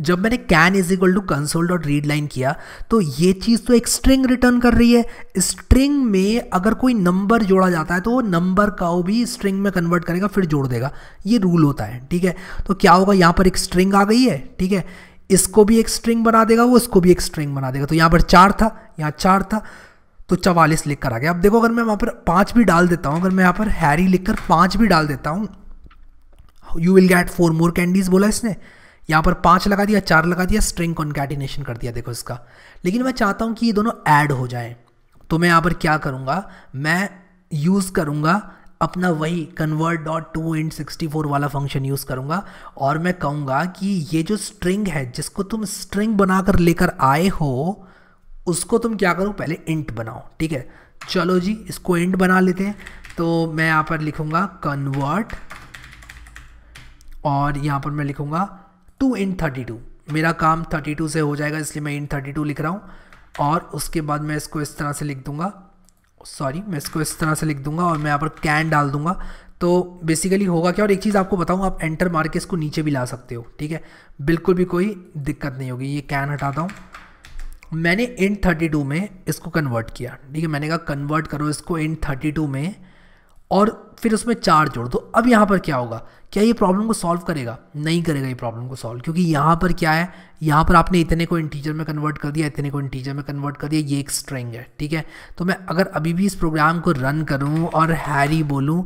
जब मैंने can is equal to console dot read line किया तो ये चीज़ तो एक स्ट्रिंग रिटर्न कर रही है स्ट्रिंग में अगर कोई नंबर जोड़ा जाता है तो वो नंबर का वो भी स्ट्रिंग में कन्वर्ट करेगा फिर जोड़ देगा ये रूल होता है ठीक है तो क्या होगा यहाँ पर एक स्ट्रिंग आ गई है ठीक है इसको भी एक स्ट्रिंग बना देगा वो इसको भी एक स्ट्रिंग बना देगा तो यहाँ पर चार था यहाँ चार था तो चवालीस लिख कर आ गया अब देखो अगर मैं वहाँ पर पाँच भी डाल देता हूँ अगर मैं यहाँ पर हैरी लिख कर पाँच भी डाल देता हूँ you will get four more candies बोला इसने यहाँ पर पाँच लगा दिया चार लगा दिया स्ट्रिंग कॉन्कैटिनेशन कर दिया देखो इसका लेकिन मैं चाहता हूँ कि ये दोनों ऐड हो जाएं तो मैं यहाँ पर क्या करूँगा मैं यूज़ करूँगा अपना वही convert dot to int sixty four वाला फंक्शन यूज़ करूँगा और मैं कहूँगा कि ये जो स्ट्रिंग है जिसको तुम स्ट्रिंग बनाकर लेकर आए हो उसको तुम क्या करो पहले इंट बनाओ ठीक है चलो जी इसको इंट बना लेते हैं तो मैं यहाँ पर लिखूँगा कन्वर्ट और यहाँ पर मैं लिखूँगा टू इन थर्टी टू मेरा काम थर्टी टू से हो जाएगा इसलिए मैं इन थर्टी टू लिख रहा हूँ और उसके बाद मैं इसको इस तरह से लिख दूंगा सॉरी मैं इसको इस तरह से लिख दूंगा और मैं यहाँ पर कैन डाल दूंगा तो बेसिकली होगा क्या और एक चीज़ आपको बताऊँ आप एंटर मार के इसको नीचे भी ला सकते हो ठीक है बिल्कुल भी कोई दिक्कत नहीं होगी ये कैन हटाता हूँ मैंने इन थर्टी टू में इसको कन्वर्ट किया ठीक है मैंने कहा कन्वर्ट करो इसको इन थर्टी टू में और फिर उसमें चार जोड़ दो अब यहाँ पर क्या होगा क्या ये प्रॉब्लम को सॉल्व करेगा नहीं करेगा ये प्रॉब्लम को सॉल्व क्योंकि यहाँ पर क्या है यहाँ पर आपने इतने को इंटीजर में कन्वर्ट कर दिया इतने को इंटीजर में कन्वर्ट कर दिया ये एक स्ट्रिंग है ठीक है तो मैं अगर अभी भी इस प्रोग्राम को रन करूँ और हैरी बोलूँ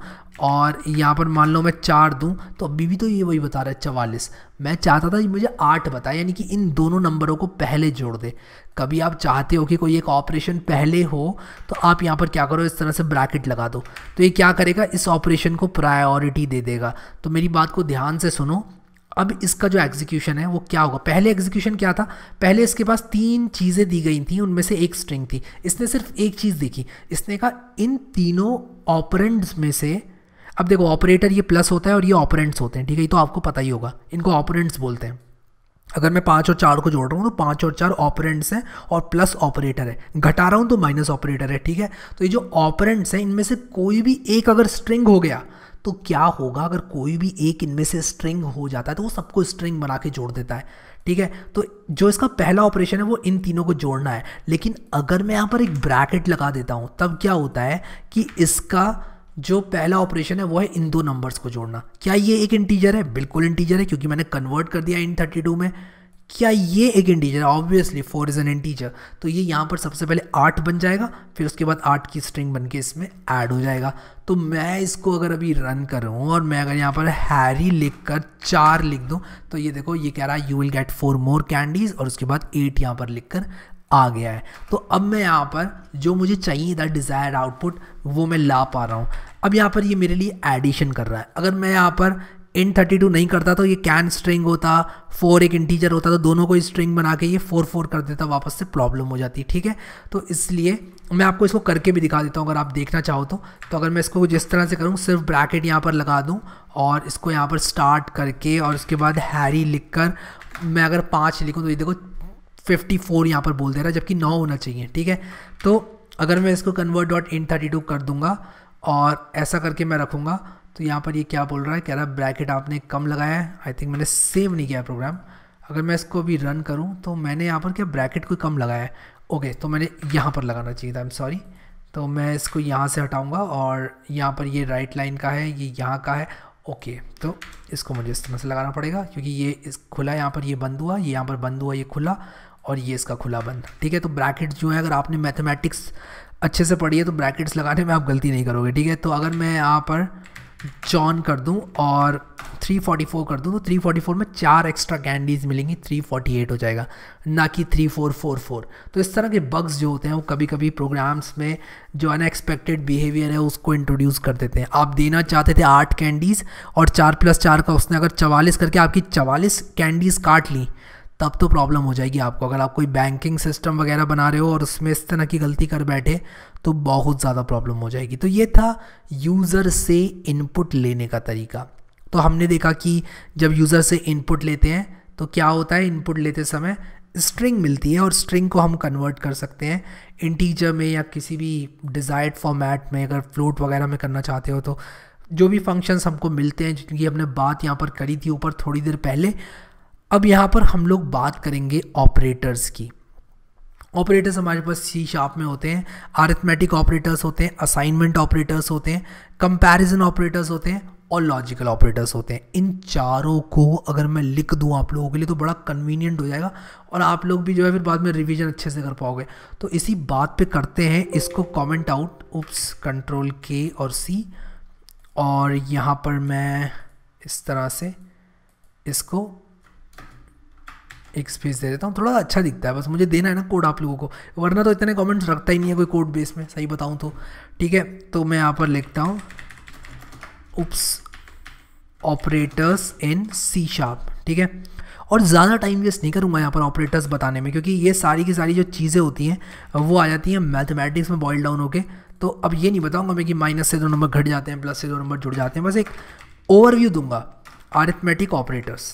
और यहाँ पर मान लो मैं चार दूँ तो अभी भी तो ये वही बता रहा है चवालीस मैं चाहता था कि मुझे आठ बताए यानी कि इन दोनों नंबरों को पहले जोड़ दे कभी आप चाहते हो कि कोई एक ऑपरेशन पहले हो तो आप यहाँ पर क्या करो इस तरह से ब्रैकेट लगा दो तो ये क्या करेगा इस ऑपरेशन को प्रायोरिटी दे देगा तो मेरी बात को ध्यान से सुनो अब इसका जो एग्जीक्यूशन है वो क्या होगा पहले एग्जीक्यूशन क्या था पहले इसके पास तीन चीज़ें दी गई थी उनमें से एक स्ट्रिंग थी इसने सिर्फ एक चीज़ देखी इसने कहा इन तीनों ऑपरेंड्स में से अब देखो ऑपरेटर ये प्लस होता है और ये ऑपरेंट्स होते हैं ठीक है ये तो आपको पता ही होगा इनको ऑपरेंट्स बोलते हैं अगर मैं पाँच और चार को जोड़ रहा हूँ तो पाँच और चार ऑपरेंट्स हैं और प्लस ऑपरेटर है घटा रहा हूँ तो माइनस ऑपरेटर है ठीक है तो ये जो ऑपरेंट्स हैं इनमें से कोई भी एक अगर स्ट्रिंग हो गया तो क्या होगा अगर कोई भी एक इनमें से स्ट्रिंग हो जाता है तो वो सबको स्ट्रिंग बना के जोड़ देता है ठीक है तो जो इसका पहला ऑपरेशन है वो इन तीनों को जोड़ना है लेकिन अगर मैं यहाँ पर एक ब्रैकेट लगा देता हूँ तब क्या होता है कि इसका जो पहला ऑपरेशन है वो है इन दो नंबर्स को जोड़ना क्या ये एक इंटीजर है बिल्कुल इंटीजर है क्योंकि मैंने कन्वर्ट कर दिया इन थर्टी टू में क्या ये एक इंटीजर है obviously four is an integer तो ये यहाँ पर सबसे पहले आठ बन जाएगा फिर उसके बाद आठ की स्ट्रिंग बन के इसमें ऐड हो जाएगा तो मैं इसको अगर अभी रन करूँ और मैं अगर यहाँ पर हैरी लिख कर चार लिख दूँ तो ये देखो ये कह रहा है you will get four more candies और उसके बाद एट यहाँ पर लिख कर आ गया है तो अब मैं यहाँ पर जो मुझे चाहिए था डिज़ायर आउटपुट वो मैं ला पा रहा हूँ अब यहाँ पर ये मेरे लिए एडिशन कर रहा है अगर मैं यहाँ पर इन थर्टी टू नहीं करता तो ये कैन स्ट्रिंग होता फोर एक इंटीजर होता तो दोनों को स्ट्रिंग बना के ये फोर फोर कर देता वापस से प्रॉब्लम हो जाती ठीक है तो इसलिए मैं आपको इसको करके भी दिखा देता हूँ अगर आप देखना चाहो तो तो अगर मैं इसको जिस तरह से करूँ सिर्फ ब्रैकेट यहाँ पर लगा दूँ और इसको यहाँ पर स्टार्ट करके और उसके बाद हैरी लिख कर मैं अगर पाँच लिखूँ तो ये देखो फिफ्टी फोर यहाँ पर बोल दे रहा है जबकि नौ होना चाहिए ठीक है तो अगर मैं इसको convert dot int thirty two कर दूंगा और ऐसा करके मैं रखूँगा तो यहाँ पर ये क्या बोल रहा है कह रहा है ब्रैकेट आपने कम लगाया है आई थिंक मैंने सेव नहीं किया प्रोग्राम अगर मैं इसको अभी रन करूँ तो मैंने यहाँ पर क्या ब्रैकेट कोई कम लगाया है ओके तो मैंने यहाँ पर लगाना चाहिए था आई एम सॉरी तो मैं इसको यहाँ से हटाऊँगा और यहाँ पर ये राइट लाइन का है ये यहाँ का है ओके तो इसको मुझे इस तरह से लगाना पड़ेगा क्योंकि ये इस खुला यहाँ पर ये बंद हुआ ये यहाँ पर बंद हुआ ये खुला और ये इसका खुला बंद ठीक है तो ब्रैकेट्स जो है अगर आपने मैथमेटिक्स अच्छे से पढ़ी है तो ब्रैकेट्स लगाने में आप गलती नहीं करोगे ठीक है तो अगर मैं यहाँ पर जॉन कर दूँ और 344 कर दूँ तो 344 में चार एक्स्ट्रा कैंडीज़ मिलेंगी 348 हो जाएगा ना कि 3444 तो इस तरह के बग्स जो होते हैं वो कभी कभी प्रोग्राम्स में जो अनएक्सपेक्टेड बिहेवियर है उसको इंट्रोड्यूस कर देते हैं आप देना चाहते थे आठ कैंडीज़ और चार प्लस चार का उसने अगर चवालीस करके आपकी चवालीस कैंडीज़ काट ली तब तो प्रॉब्लम हो जाएगी आपको अगर आप कोई बैंकिंग सिस्टम वगैरह बना रहे हो और उसमें इस तरह की गलती कर बैठे तो बहुत ज़्यादा प्रॉब्लम हो जाएगी तो ये था यूज़र से इनपुट लेने का तरीका तो हमने देखा कि जब यूज़र से इनपुट लेते हैं तो क्या होता है इनपुट लेते समय स्ट्रिंग मिलती है और स्ट्रिंग को हम कन्वर्ट कर सकते हैं इंटीजर में या किसी भी डिज़ायर्ड फॉर्मेट में अगर फ्लोट वगैरह में करना चाहते हो तो जो भी फंक्शंस हमको मिलते हैं जिनकी हमने बात यहाँ पर करी थी ऊपर थोड़ी देर पहले अब यहाँ पर हम लोग बात करेंगे ऑपरेटर्स की ऑपरेटर्स हमारे पास सी शार्प में होते हैं आरिथमेटिक ऑपरेटर्स होते हैं असाइनमेंट ऑपरेटर्स होते हैं कंपैरिजन ऑपरेटर्स होते हैं और लॉजिकल ऑपरेटर्स होते हैं इन चारों को अगर मैं लिख दूँ आप लोगों के लिए तो बड़ा कन्वीनियंट हो जाएगा और आप लोग भी जो है फिर बाद में रिवीजन अच्छे से कर पाओगे तो इसी बात पे करते हैं इसको कमेंट आउट उप्स कंट्रोल के और सी और यहाँ पर मैं इस तरह से इसको एक स्पेस दे देता हूँ थोड़ा अच्छा दिखता है बस मुझे देना है ना कोड आप लोगों को वरना तो इतने कमेंट्स रखता ही नहीं है कोई कोड बेस में सही बताऊँ तो ठीक है तो मैं यहाँ पर लिखता हूँ उप्स ऑपरेटर्स इन सी शार्प ठीक है और ज़्यादा टाइम वेस्ट नहीं करूँगा यहाँ पर ऑपरेटर्स बताने में क्योंकि ये सारी की सारी जो चीज़ें होती हैं वो आ जाती हैं मैथमेटिक्स में बॉयल डाउन होकर तो अब ये नहीं बताऊँगा मैं कि माइनस से दो नंबर घट जाते हैं प्लस से दो नंबर जुड़ जाते हैं बस एक ओवरव्यू दूंगा आरिथमेटिक ऑपरेटर्स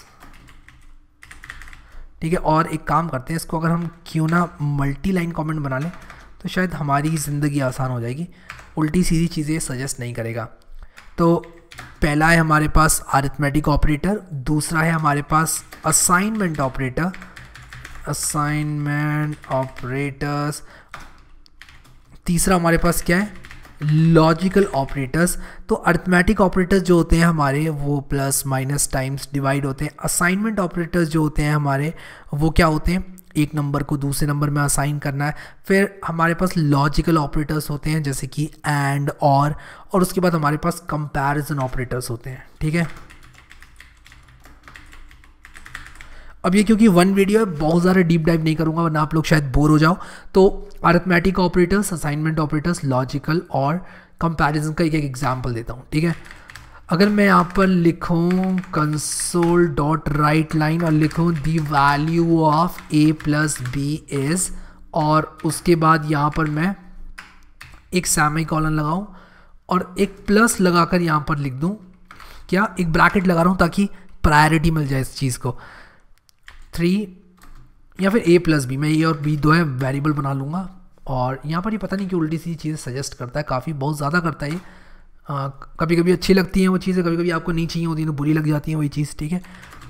ठीक है और एक काम करते हैं इसको अगर हम क्यों ना मल्टी लाइन कॉमेंट बना लें तो शायद हमारी ज़िंदगी आसान हो जाएगी उल्टी सीधी चीज़ें सजेस्ट नहीं करेगा तो पहला है हमारे पास आरिथमेटिक ऑपरेटर दूसरा है हमारे पास असाइनमेंट ऑपरेटर असाइनमेंट ऑपरेटर्स तीसरा हमारे पास क्या है लॉजिकल ऑपरेटर्स तो अर्थमेटिक ऑपरेटर्स जो होते हैं हमारे वो प्लस माइनस टाइम्स डिवाइड होते हैं असाइनमेंट ऑपरेटर्स जो होते हैं हमारे वो क्या होते हैं एक नंबर को दूसरे नंबर में असाइन करना है फिर हमारे पास लॉजिकल ऑपरेटर्स होते हैं जैसे कि एंड और और उसके बाद हमारे पास कंपैरिजन ऑपरेटर्स होते हैं ठीक है अब ये क्योंकि वन वीडियो है बहुत ज़्यादा डीप डाइव नहीं करूँगा वरना आप लोग शायद बोर हो जाओ तो arithmetic operators assignment operators logical और कंपेरिजन का एक एक एग्जाम्पल देता हूँ ठीक है अगर मैं यहाँ पर लिखूँ कंसोल डॉट राइट लाइन और लिखूँ the value of a plus b is और उसके बाद यहाँ पर मैं एक सैमी कॉलन लगाऊँ और एक प्लस लगाकर यहाँ पर लिख दूँ क्या एक ब्रैकेट लगा रहा हूँ ताकि प्रायोरिटी मिल जाए इस चीज़ को थ्री या फिर ए प्लस बी मैं ए और बी दो है वेरिएबल बना लूँगा और यहाँ पर ये पता नहीं कि उल्टी सी चीज़ें सजेस्ट करता है काफ़ी बहुत ज़्यादा करता है ये कभी कभी अच्छी लगती हैं वो चीज़ें कभी कभी आपको नहीं चाहिए होती तो बुरी लग जाती हैं वही चीज़ ठीक है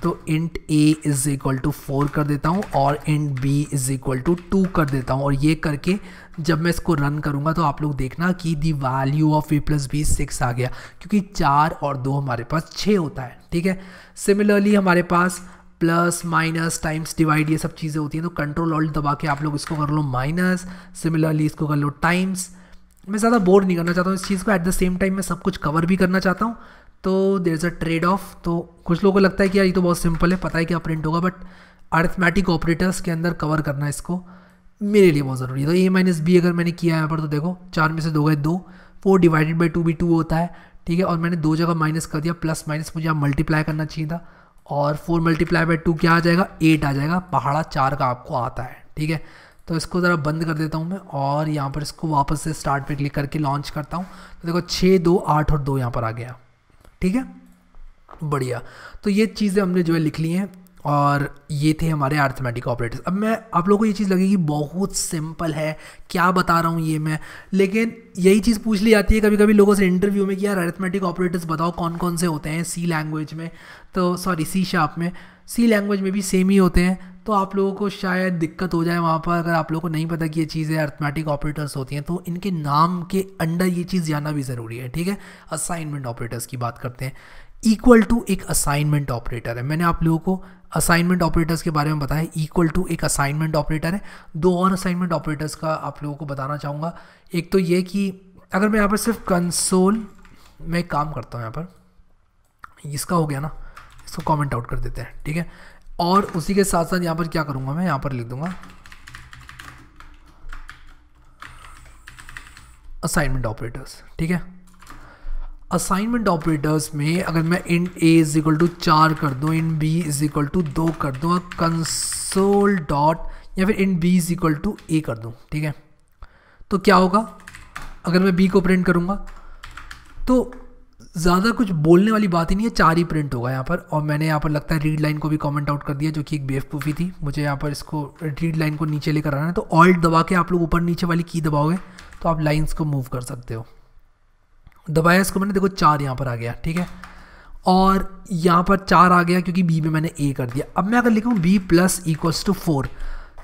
तो int a is equal to four कर देता हूँ और int b is equal to two कर देता हूँ और ये करके जब मैं इसको रन करूँगा तो आप लोग देखना कि the value of a plus b six आ गया क्योंकि चार और दो हमारे पास छः होता है ठीक है सिमिलरली हमारे पास प्लस माइनस टाइम्स डिवाइड ये सब चीज़ें होती हैं तो कंट्रोल ऑल्ट दबा के आप लोग इसको कर लो माइनस सिमिलरली इसको कर लो टाइम्स मैं ज़्यादा बोर नहीं करना चाहता हूँ इस चीज़ को एट द सेम टाइम मैं सब कुछ कवर भी करना चाहता हूँ तो there is a trade off तो कुछ लोगों को लगता है कि यार ये तो बहुत सिंपल है पता है क्या प्रिंट होगा बट अर्थमेटिक ऑपरेटर्स के अंदर कवर करना इसको मेरे लिए बहुत ज़रूरी है तो ए माइनस बी अगर मैंने किया यहाँ पर तो देखो चार में से दो गए दो फोर डिवाइडेड बाई टू भी टू होता है ठीक है और मैंने दो जगह माइनस कर दिया प्लस माइनस मुझे यहाँ मल्टीप्लाई करना चाहिए था और फोर मल्टीप्लाई बाई टू क्या आ जाएगा एट आ जाएगा पहाड़ा चार का आपको आता है ठीक है तो इसको ज़रा बंद कर देता हूँ मैं और यहाँ पर इसको वापस से स्टार्ट पे क्लिक करके लॉन्च करता हूँ तो देखो छः दो आठ और दो यहाँ पर आ गया ठीक है बढ़िया तो ये चीज़ें हमने जो है लिख ली हैं और ये थे हमारे आर्थमेटिक ऑपरेटर्स अब मैं आप लोगों को ये चीज़ लगेगी बहुत सिंपल है क्या बता रहा हूँ ये मैं लेकिन यही चीज़ पूछ ली जाती है कभी कभी लोगों से इंटरव्यू में कि यार अर्थमेटिक ऑपरेटर्स बताओ कौन कौन से होते हैं सी लैंग्वेज में तो सॉरी सी शार्प में सी लैंग्वेज में भी सेम ही होते हैं तो आप लोगों को शायद दिक्कत हो जाए वहाँ पर अगर आप लोगों को नहीं पता कि ये चीज़ें अर्थमेटिक ऑपरेटर्स होती हैं तो इनके नाम के अंडर ये चीज़ जाना भी ज़रूरी है ठीक है असाइनमेंट ऑपरेटर्स की बात करते हैं इक्वल टू एक असाइनमेंट ऑपरेटर है मैंने आप लोगों को असाइनमेंट ऑपरेटर्स के बारे में बताया इक्वल टू एक असाइनमेंट ऑपरेटर है दो और असाइनमेंट ऑपरेटर्स का आप लोगों को बताना चाहूँगा एक तो ये कि अगर मैं यहाँ पर सिर्फ कंसोल में काम करता हूँ यहाँ पर इसका हो गया ना इसको कमेंट आउट कर देते हैं ठीक है और उसी के साथ साथ यहाँ पर क्या करूँगा मैं यहाँ पर लिख दूँगा असाइनमेंट ऑपरेटर्स ठीक है असाइनमेंट ऑपरेटर्स में अगर मैं int a is equal to चार कर दूँ int b is equal to दो कर दूँ और कंसोल डॉट या फिर int b is equal to a कर दूँ ठीक है तो क्या होगा अगर मैं बी को प्रिंट करूँगा तो ज़्यादा कुछ बोलने वाली बात ही नहीं है चार ही प्रिंट होगा यहाँ पर और मैंने यहाँ पर लगता है रीड लाइन को भी कमेंट आउट कर दिया जो कि एक बेवकूफ़ी थी मुझे यहाँ पर इसको रीड लाइन को नीचे लेकर आना है तो ऑल्ट दबा के आप लोग ऊपर नीचे वाली की दबाओगे तो आप लाइन्स को मूव कर सकते हो दबाया इसको मैंने देखो चार यहाँ पर आ गया ठीक है और यहाँ पर चार आ गया क्योंकि बी में मैंने ए कर दिया अब मैं अगर लिखूँ b plus equals to four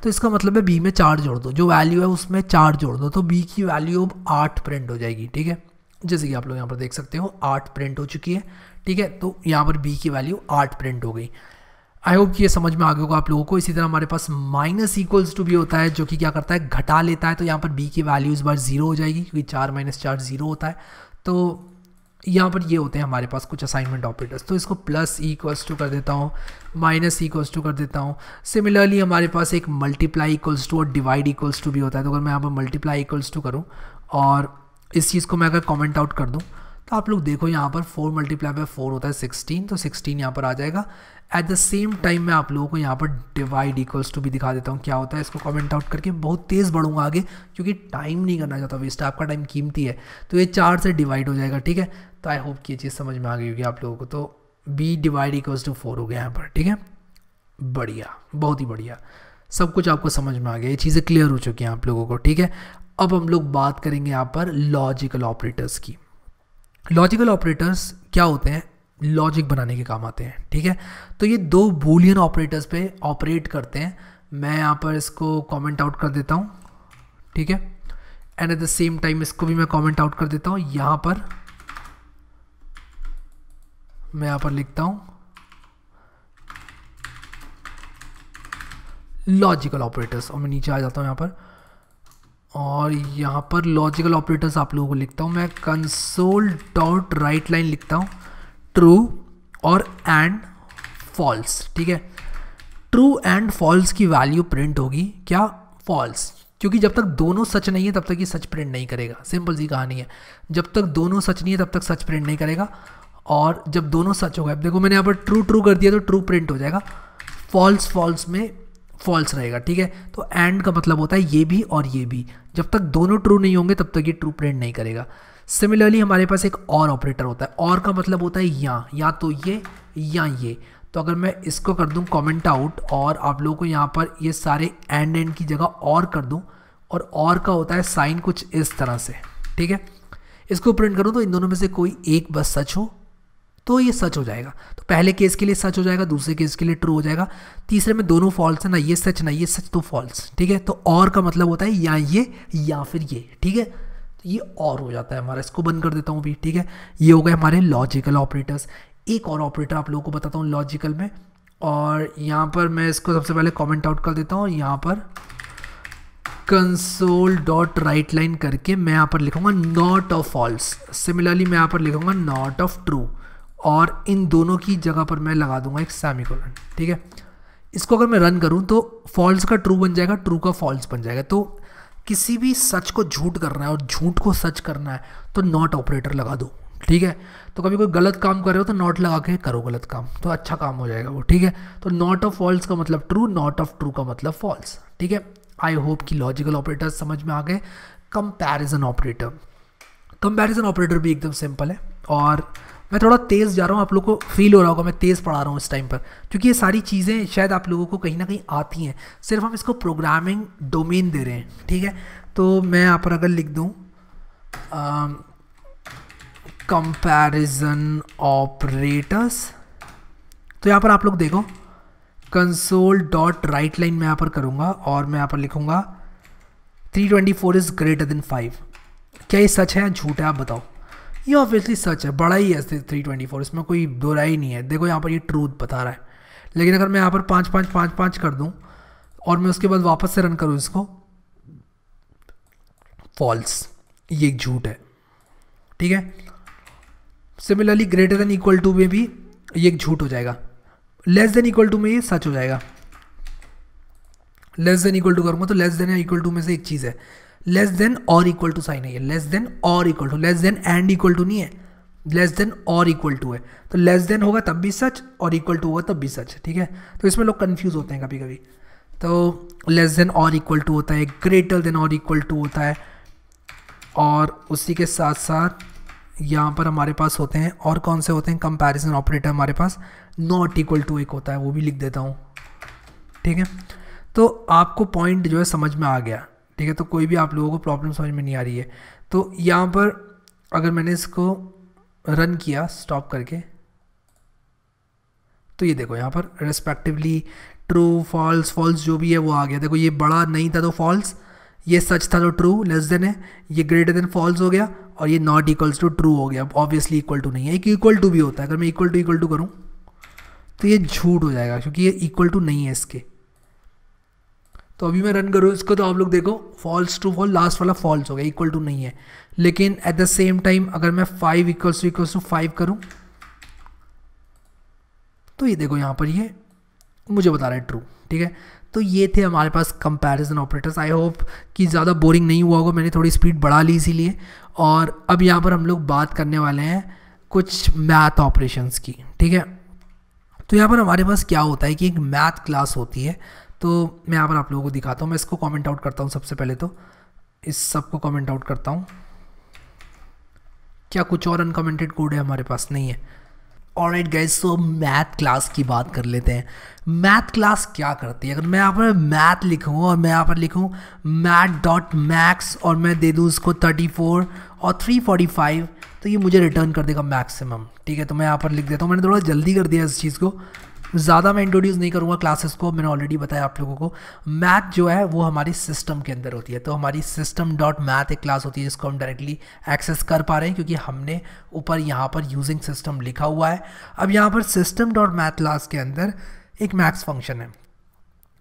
तो इसका मतलब है बी में चार जोड़ दो जो वैल्यू है उसमें चार जोड़ दो तो बी की वैल्यू अब आठ प्रिंट हो जाएगी ठीक है जैसे कि आप लोग यहाँ पर देख सकते हो आठ प्रिंट हो चुकी है ठीक है तो यहाँ पर बी की वैल्यू आठ प्रिंट हो गई आई होप कि ये समझ में आ गया होगा आप लोगों को इसी तरह हमारे पास माइनस इक्वल्स टू भी होता है जो कि क्या करता है घटा लेता है तो यहाँ पर बी की वैल्यू इस बार जीरो हो जाएगी क्योंकि चार माइनस चार जीरो होता है तो यहाँ पर ये होते हैं हमारे पास कुछ असाइनमेंट ऑपरेटर्स तो इसको प्लस इक्वल्स टू कर देता हूँ माइनस इक्वल्स टू कर देता हूँ सिमिलरली हमारे पास एक मल्टीप्लाई इक्वल्स टू और डिवाइड इक्वल्स टू भी होता है तो अगर मैं यहाँ पर मल्टीप्लाई इक्वल्स टू करूँ और इस चीज़ को मैं अगर कमेंट आउट कर दूँ तो आप लोग देखो यहाँ पर फोर मल्टीप्लाई बाय फोर होता है सिक्सटीन तो सिक्सटीन यहाँ पर आ जाएगा एट द सेम टाइम मैं आप लोगों को यहाँ पर डिवाइड इक्वल्स टू भी दिखा देता हूँ क्या होता है इसको कमेंट आउट करके बहुत तेज़ बढ़ूंगा आगे क्योंकि टाइम नहीं करना चाहता वेस्ट आपका टाइम कीमती है तो ये चार से डिवाइड हो जाएगा ठीक है तो आई होप ये चीज़ समझ में आ गई होगी आप लोगों को तो b divide equals to four हो गया यहाँ पर ठीक है बढ़िया बहुत ही बढ़िया सब कुछ आपको समझ में आ गया ये चीज़ें क्लियर हो चुकी हैं आप लोगों को ठीक है अब हम लोग बात करेंगे यहाँ पर लॉजिकल ऑपरेटर्स की लॉजिकल ऑपरेटर्स क्या होते हैं लॉजिक बनाने के काम आते हैं ठीक है तो ये दो बोलियन ऑपरेटर्स पे ऑपरेट करते हैं मैं यहाँ पर इसको कमेंट आउट कर देता हूँ ठीक है and at the same time इसको भी मैं कमेंट आउट कर देता हूँ यहाँ पर मैं यहाँ पर लिखता हूँ लॉजिकल ऑपरेटर्स और मैं नीचे आ जाता हूँ यहाँ पर और यहाँ पर लॉजिकल ऑपरेटर्स आप लोगों को लिखता हूँ मैं कंसोल डॉट राइट लाइन लिखता हूँ ट्रू और एंड फॉल्स ठीक है ट्रू एंड फॉल्स की वैल्यू प्रिंट होगी क्या फॉल्स क्योंकि जब तक दोनों सच नहीं है तब तक ये सच प्रिंट नहीं करेगा सिंपल सी कहानी है जब तक दोनों सच नहीं है तब तक सच प्रिंट नहीं करेगा और जब दोनों सच होगा देखो मैंने यहाँ पर ट्रू ट्रू कर दिया तो ट्रू प्रिंट हो जाएगा फॉल्स फॉल्स में फॉल्स रहेगा ठीक है तो एंड का मतलब होता है ये भी और ये भी जब तक दोनों ट्रू नहीं होंगे तब तक ये ट्रू प्रिंट नहीं करेगा सिमिलरली हमारे पास एक और ऑपरेटर होता है और का मतलब होता है या या तो ये या ये तो अगर मैं इसको कर दूं कमेंट आउट और आप लोगों को यहाँ पर ये सारे एंड एंड की जगह और कर दूं और और का होता है साइन कुछ इस तरह से ठीक है इसको प्रिंट करूँ तो इन दोनों में से कोई एक बस सच हो तो ये सच हो जाएगा तो पहले केस के लिए सच हो जाएगा दूसरे केस के लिए ट्रू हो जाएगा तीसरे में दोनों फॉल्स है ना ये सच ना ये सच तो फॉल्स ठीक है तो और का मतलब होता है या ये या फिर ये ठीक है तो ये और हो जाता है हमारा इसको बंद कर देता हूँ अभी ठीक है ये हो गए हमारे लॉजिकल ऑपरेटर्स एक और ऑपरेटर आप लोगों को बताता हूँ लॉजिकल में और यहाँ पर मैं इसको सबसे पहले कॉमेंट आउट कर देता हूँ यहाँ पर कंसोल डॉट राइट लाइन करके मैं यहाँ पर लिखूँगा नॉट ऑफ फॉल्स सिमिलरली मैं यहाँ पर लिखूँगा नॉट ऑफ ट्रू और इन दोनों की जगह पर मैं लगा दूंगा एक सेमी कोलन ठीक है इसको अगर मैं रन करूँ तो फॉल्स का ट्रू बन जाएगा ट्रू का फॉल्स बन जाएगा तो किसी भी सच को झूठ करना है और झूठ को सच करना है तो नॉट ऑपरेटर लगा दो ठीक है तो कभी कोई गलत काम कर रहे हो तो नॉट लगा के करो गलत काम तो अच्छा काम हो जाएगा वो ठीक है तो नॉट ऑफ फॉल्स का मतलब ट्रू नॉट ऑफ ट्रू का मतलब फॉल्स ठीक है आई होप कि लॉजिकल ऑपरेटर समझ में आ गए कंपैरिजन ऑपरेटर कंपैरिजन ऑपरेटर भी एकदम सिंपल है और मैं थोड़ा तेज़ जा रहा हूँ आप लोग को फील हो रहा होगा मैं तेज़ पढ़ा रहा हूँ इस टाइम पर क्योंकि ये सारी चीज़ें शायद आप लोगों को कहीं ना कहीं आती हैं सिर्फ हम इसको प्रोग्रामिंग डोमेन दे रहे हैं ठीक है तो मैं यहाँ पर अगर लिख दूँ कंपेरिजन ऑपरेटर्स तो यहाँ पर आप लोग देखो कंसोल डॉट राइट लाइन मैं यहाँ पर करूँगा और मैं यहाँ पर लिखूँगा three twenty four is greater than five क्या ये सच है या झूठ है आप बताओ ये ऑब्वियसली सच है बड़ा ही है थ्री ट्वेंटी फोर इसमें कोई दो राय नहीं है देखो यहाँ पर ये ट्रूथ बता रहा है लेकिन अगर मैं यहाँ पर पाँच पाँच पाँच पाँच कर दूँ और मैं उसके बाद वापस से रन करूँ इसको फॉल्स ये एक झूठ है ठीक है similarly greater than equal to में भी ये एक झूठ हो जाएगा लेस देन इक्वल टू में ये सच हो जाएगा लेस देन इक्वल टू करूँगा तो लेस देन या इक्वल टू में से एक चीज़ है लेस देन और इक्वल टू साइन है ये लेस देन और equal to less than and equal to नहीं है लेस देन और इक्वल टू है तो लेस देन होगा तब भी सच और इक्वल टू होगा तब भी सच ठीक है तो इसमें लोग कन्फ्यूज होते हैं कभी कभी तो लेस देन और इक्वल टू होता है ग्रेटर देन और इक्वल टू होता है और उसी के साथ साथ यहाँ पर हमारे पास होते हैं और कौन से होते हैं कंपैरिजन ऑपरेटर हमारे पास नॉट इक्वल टू एक होता है वो भी लिख देता हूँ ठीक है तो आपको पॉइंट जो है समझ में आ गया ठीक है तो कोई भी आप लोगों को प्रॉब्लम समझ में नहीं आ रही है तो यहाँ पर अगर मैंने इसको रन किया स्टॉप करके तो ये देखो यहाँ पर रेस्पेक्टिवली ट्रू फॉल्स फॉल्स जो भी है वो आ गया देखो ये बड़ा नहीं था तो फॉल्स ये सच था तो ट्रू लेस देन है ये ग्रेटर देन फॉल्स हो गया और ये नॉट इक्वल्स टू ट्रू हो गया ऑब्वियसली इक्वल टू नहीं है एक इक्वल टू भी होता है अगर मैं इक्वल टू इक्वल टू करूँ तो ये झूठ हो जाएगा क्योंकि ये इक्वल टू नहीं है इसके तो अभी मैं रन करूँ इसको तो आप लोग देखो फॉल्स टू फॉल लास्ट वाला फॉल्स हो गया इक्वल टू नहीं है लेकिन एट द सेम टाइम अगर मैं five equals to equals to five करूँ तो ये देखो यहाँ पर ये मुझे बता रहा है ट्रू ठीक है तो ये थे हमारे पास कंपैरिजन ऑपरेटर्स आई होप कि ज़्यादा बोरिंग नहीं हुआ होगा मैंने थोड़ी स्पीड बढ़ा ली इसीलिए और अब यहाँ पर हम लोग बात करने वाले हैं कुछ मैथ ऑपरेशंस की ठीक है तो यहाँ पर हमारे पास क्या होता है कि एक मैथ क्लास होती है तो मैं यहाँ पर आप लोगों को दिखाता हूँ मैं इसको कमेंट आउट करता हूँ सबसे पहले तो इस सब को कमेंट आउट करता हूँ क्या कुछ और अनकमेंटेड कोड है हमारे पास नहीं है और right guys so math class की बात कर लेते हैं मैथ क्लास क्या करती है अगर मैं यहाँ पर मैथ लिखूँ और मैं यहाँ पर लिखूँ मैथ डॉट मैक्स और मैं दे दूँ उसको थर्टी फोर और थ्री फोर्टी फाइव तो ये मुझे रिटर्न कर देगा मैक्सिमम ठीक है तो मैं यहाँ पर लिख देता हूँ मैंने थोड़ा जल्दी कर दिया इस चीज़ को ज़्यादा मैं इंट्रोड्यूस नहीं करूँगा क्लासेस को मैंने ऑलरेडी बताया आप लोगों को मैथ जो है वो हमारी सिस्टम के अंदर होती है तो हमारी सिस्टम डॉट मैथ एक क्लास होती है जिसको हम डायरेक्टली एक्सेस कर पा रहे हैं क्योंकि हमने ऊपर यहाँ पर यूजिंग सिस्टम लिखा हुआ है अब यहाँ पर सिस्टम डॉट मैथ क्लास के अंदर एक मैथ्स फंक्शन है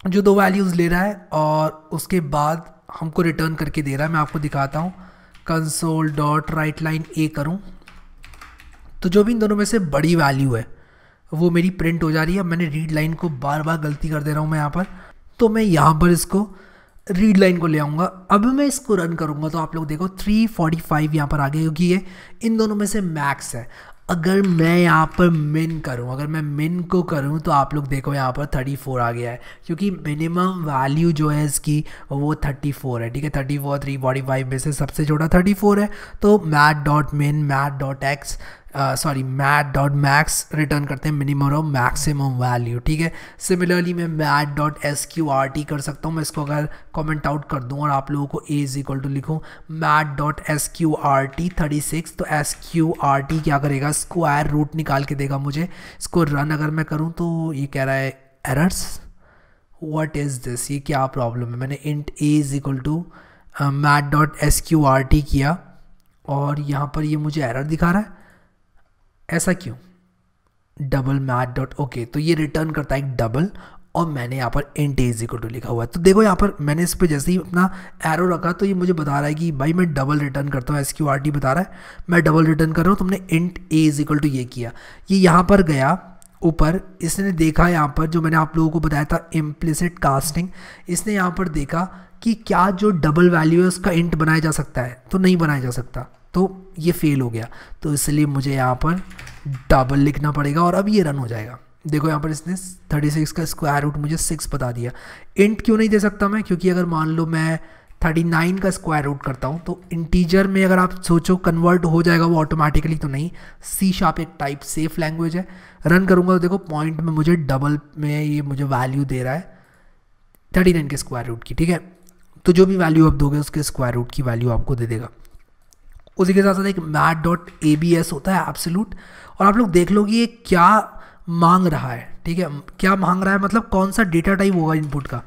जो दो वैल्यूज़ ले रहा है और उसके बाद हमको रिटर्न करके दे रहा है मैं आपको दिखाता हूँ console dot write line a करूँ तो जो भी इन दोनों में से बड़ी वैल्यू है वो मेरी प्रिंट हो जा रही है मैंने रीड लाइन को बार बार गलती कर दे रहा हूँ मैं यहाँ पर तो मैं यहाँ पर इसको रीड लाइन को ले आऊँगा अब मैं इसको रन करूँगा तो आप लोग देखो 345 फोर्टी फाइव यहाँ पर आ गया क्योंकि ये इन दोनों में से मैक्स है अगर मैं यहाँ पर मिन करूँ अगर मैं मिन को करूँ तो आप लोग देखो यहाँ पर 34 आ गया है क्योंकि मिनिमम वैल्यू जो है इसकी वो 34 है ठीक है 34 345 में से सबसे छोटा 34 है तो math dot min math dot x sorry math dot max return करते हैं मिनिमम और मैक्सिमम वैल्यू ठीक है सिमिलरली मैं math dot S Q R T कर सकता हूँ मैं इसको अगर कमेंट आउट कर दूँ और आप लोगों को ए इज इक्वल टू लिखूँ math dot S Q R T thirty six तो एस क्यू आर टी क्या करेगा स्क्वायर रूट निकाल के देगा मुझे इसको रन अगर मैं करूँ तो ये कह रहा है एरर्स वट इज़ दिस ये क्या प्रॉब्लम है मैंने int a is equal to math dot S Q R T किया और यहाँ पर ये मुझे एरर दिखा रहा है ऐसा क्यों डबल मैट डॉट ओके तो ये रिटर्न करता है एक डबल और मैंने यहाँ पर एन टी इज टू लिखा हुआ है तो देखो यहाँ पर मैंने इस पर जैसे ही अपना एरो रखा तो ये मुझे बता रहा है कि भाई मैं डबल रिटर्न करता हूँ एस क्यू आर टी बता रहा है मैं डबल रिटर्न कर रहा हूँ तुमने int a is equal to ये किया ये यहाँ पर गया ऊपर इसने देखा यहाँ पर जो मैंने आप लोगों को बताया था इम्प्लिसिट कास्टिंग इसने यहाँ पर देखा कि क्या जो डबल वैल्यू है उसका इंट बनाया जा सकता है तो नहीं बनाया जा सकता तो ये फेल हो गया तो इसलिए मुझे यहाँ पर डबल लिखना पड़ेगा और अब ये रन हो जाएगा देखो यहाँ पर इसने 36 का स्क्वायर रूट मुझे 6 बता दिया इंट क्यों नहीं दे सकता मैं क्योंकि अगर मान लो मैं 39 का स्क्वायर रूट करता हूँ तो इंटीजर में अगर आप सोचो कन्वर्ट हो जाएगा वो ऑटोमेटिकली तो नहीं सी शार्प एक टाइप सेफ लैंग्वेज है रन करूँगा तो देखो पॉइंट में मुझे डबल में ये मुझे वैल्यू दे रहा है थर्टी के स्क्वायर रूट की ठीक है तो जो भी वैल्यू आप दोगे उसके स्क्वायर रूट की वैल्यू आपको दे देगा उसी के साथ साथ एक math dot A B S होता है एप्सलूट और आप लोग देख लो कि ये क्या मांग रहा है ठीक है क्या मांग रहा है मतलब कौन सा डेटा टाइप होगा इनपुट का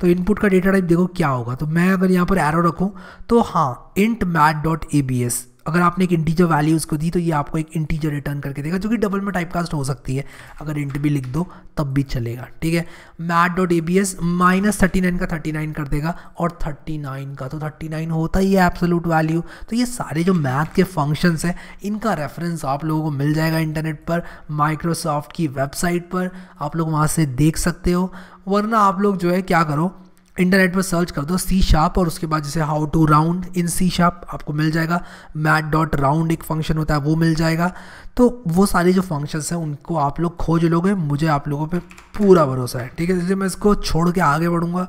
तो इनपुट का डेटा टाइप देखो क्या होगा तो मैं अगर यहाँ पर एरो रखूँ तो हाँ int math dot A B S अगर आपने एक इंटीजर वैल्यू उसको दी तो ये आपको एक इंटीजर रिटर्न करके देगा जो कि डबल में टाइप कास्ट हो सकती है अगर इंट भी लिख दो तब भी चलेगा ठीक है math dot A B S minus thirty nine का थर्टी नाइन कर देगा और थर्टी नाइन का तो थर्टी नाइन होता ही है एब्सोलूट वैल्यू तो ये सारे जो मैथ के फंक्शंस हैं इनका रेफरेंस आप लोगों को मिल जाएगा इंटरनेट पर माइक्रोसॉफ्ट की वेबसाइट पर आप लोग वहाँ से देख सकते हो वरना आप लोग जो है क्या करो इंटरनेट पर सर्च कर दो सी शार्प और उसके बाद जैसे how to round in C sharp आपको मिल जाएगा मैट डॉट राउंड एक फंक्शन होता है वो मिल जाएगा तो वो सारी जो फंक्शंस हैं उनको आप लोग खोज लोगे मुझे आप लोगों पे पूरा भरोसा है ठीक है जैसे मैं इसको छोड़ के आगे बढ़ूँगा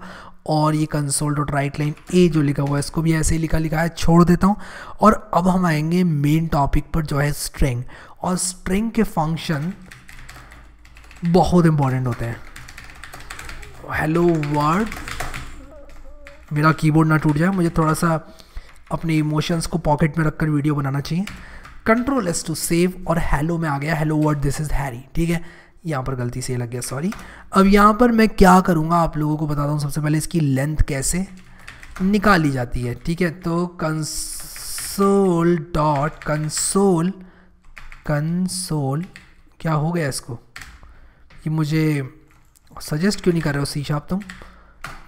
और ये console dot write line a जो लिखा हुआ है इसको भी ऐसे ही लिखा लिखा है छोड़ देता हूँ और अब हम आएंगे मेन टॉपिक पर जो है स्ट्रिंग और स्ट्रिंग के फंक्शन बहुत इंपॉर्टेंट होते हैं हेलो वर्ड मेरा कीबोर्ड ना टूट जाए मुझे थोड़ा सा अपने इमोशंस को पॉकेट में रखकर वीडियो बनाना चाहिए कंट्रोल एस टू सेव और हेलो में आ गया hello world this is Harry ठीक है यहाँ पर गलती से लग गया सॉरी अब यहाँ पर मैं क्या करूँगा आप लोगों को बताता हूँ सबसे पहले इसकी लेंथ कैसे निकाली जाती है ठीक है तो कंसोल डॉट कंसोल कंसोल क्या हो गया इसको ये मुझे सजेस्ट क्यों नहीं कर रहे हो सीशा आप तुम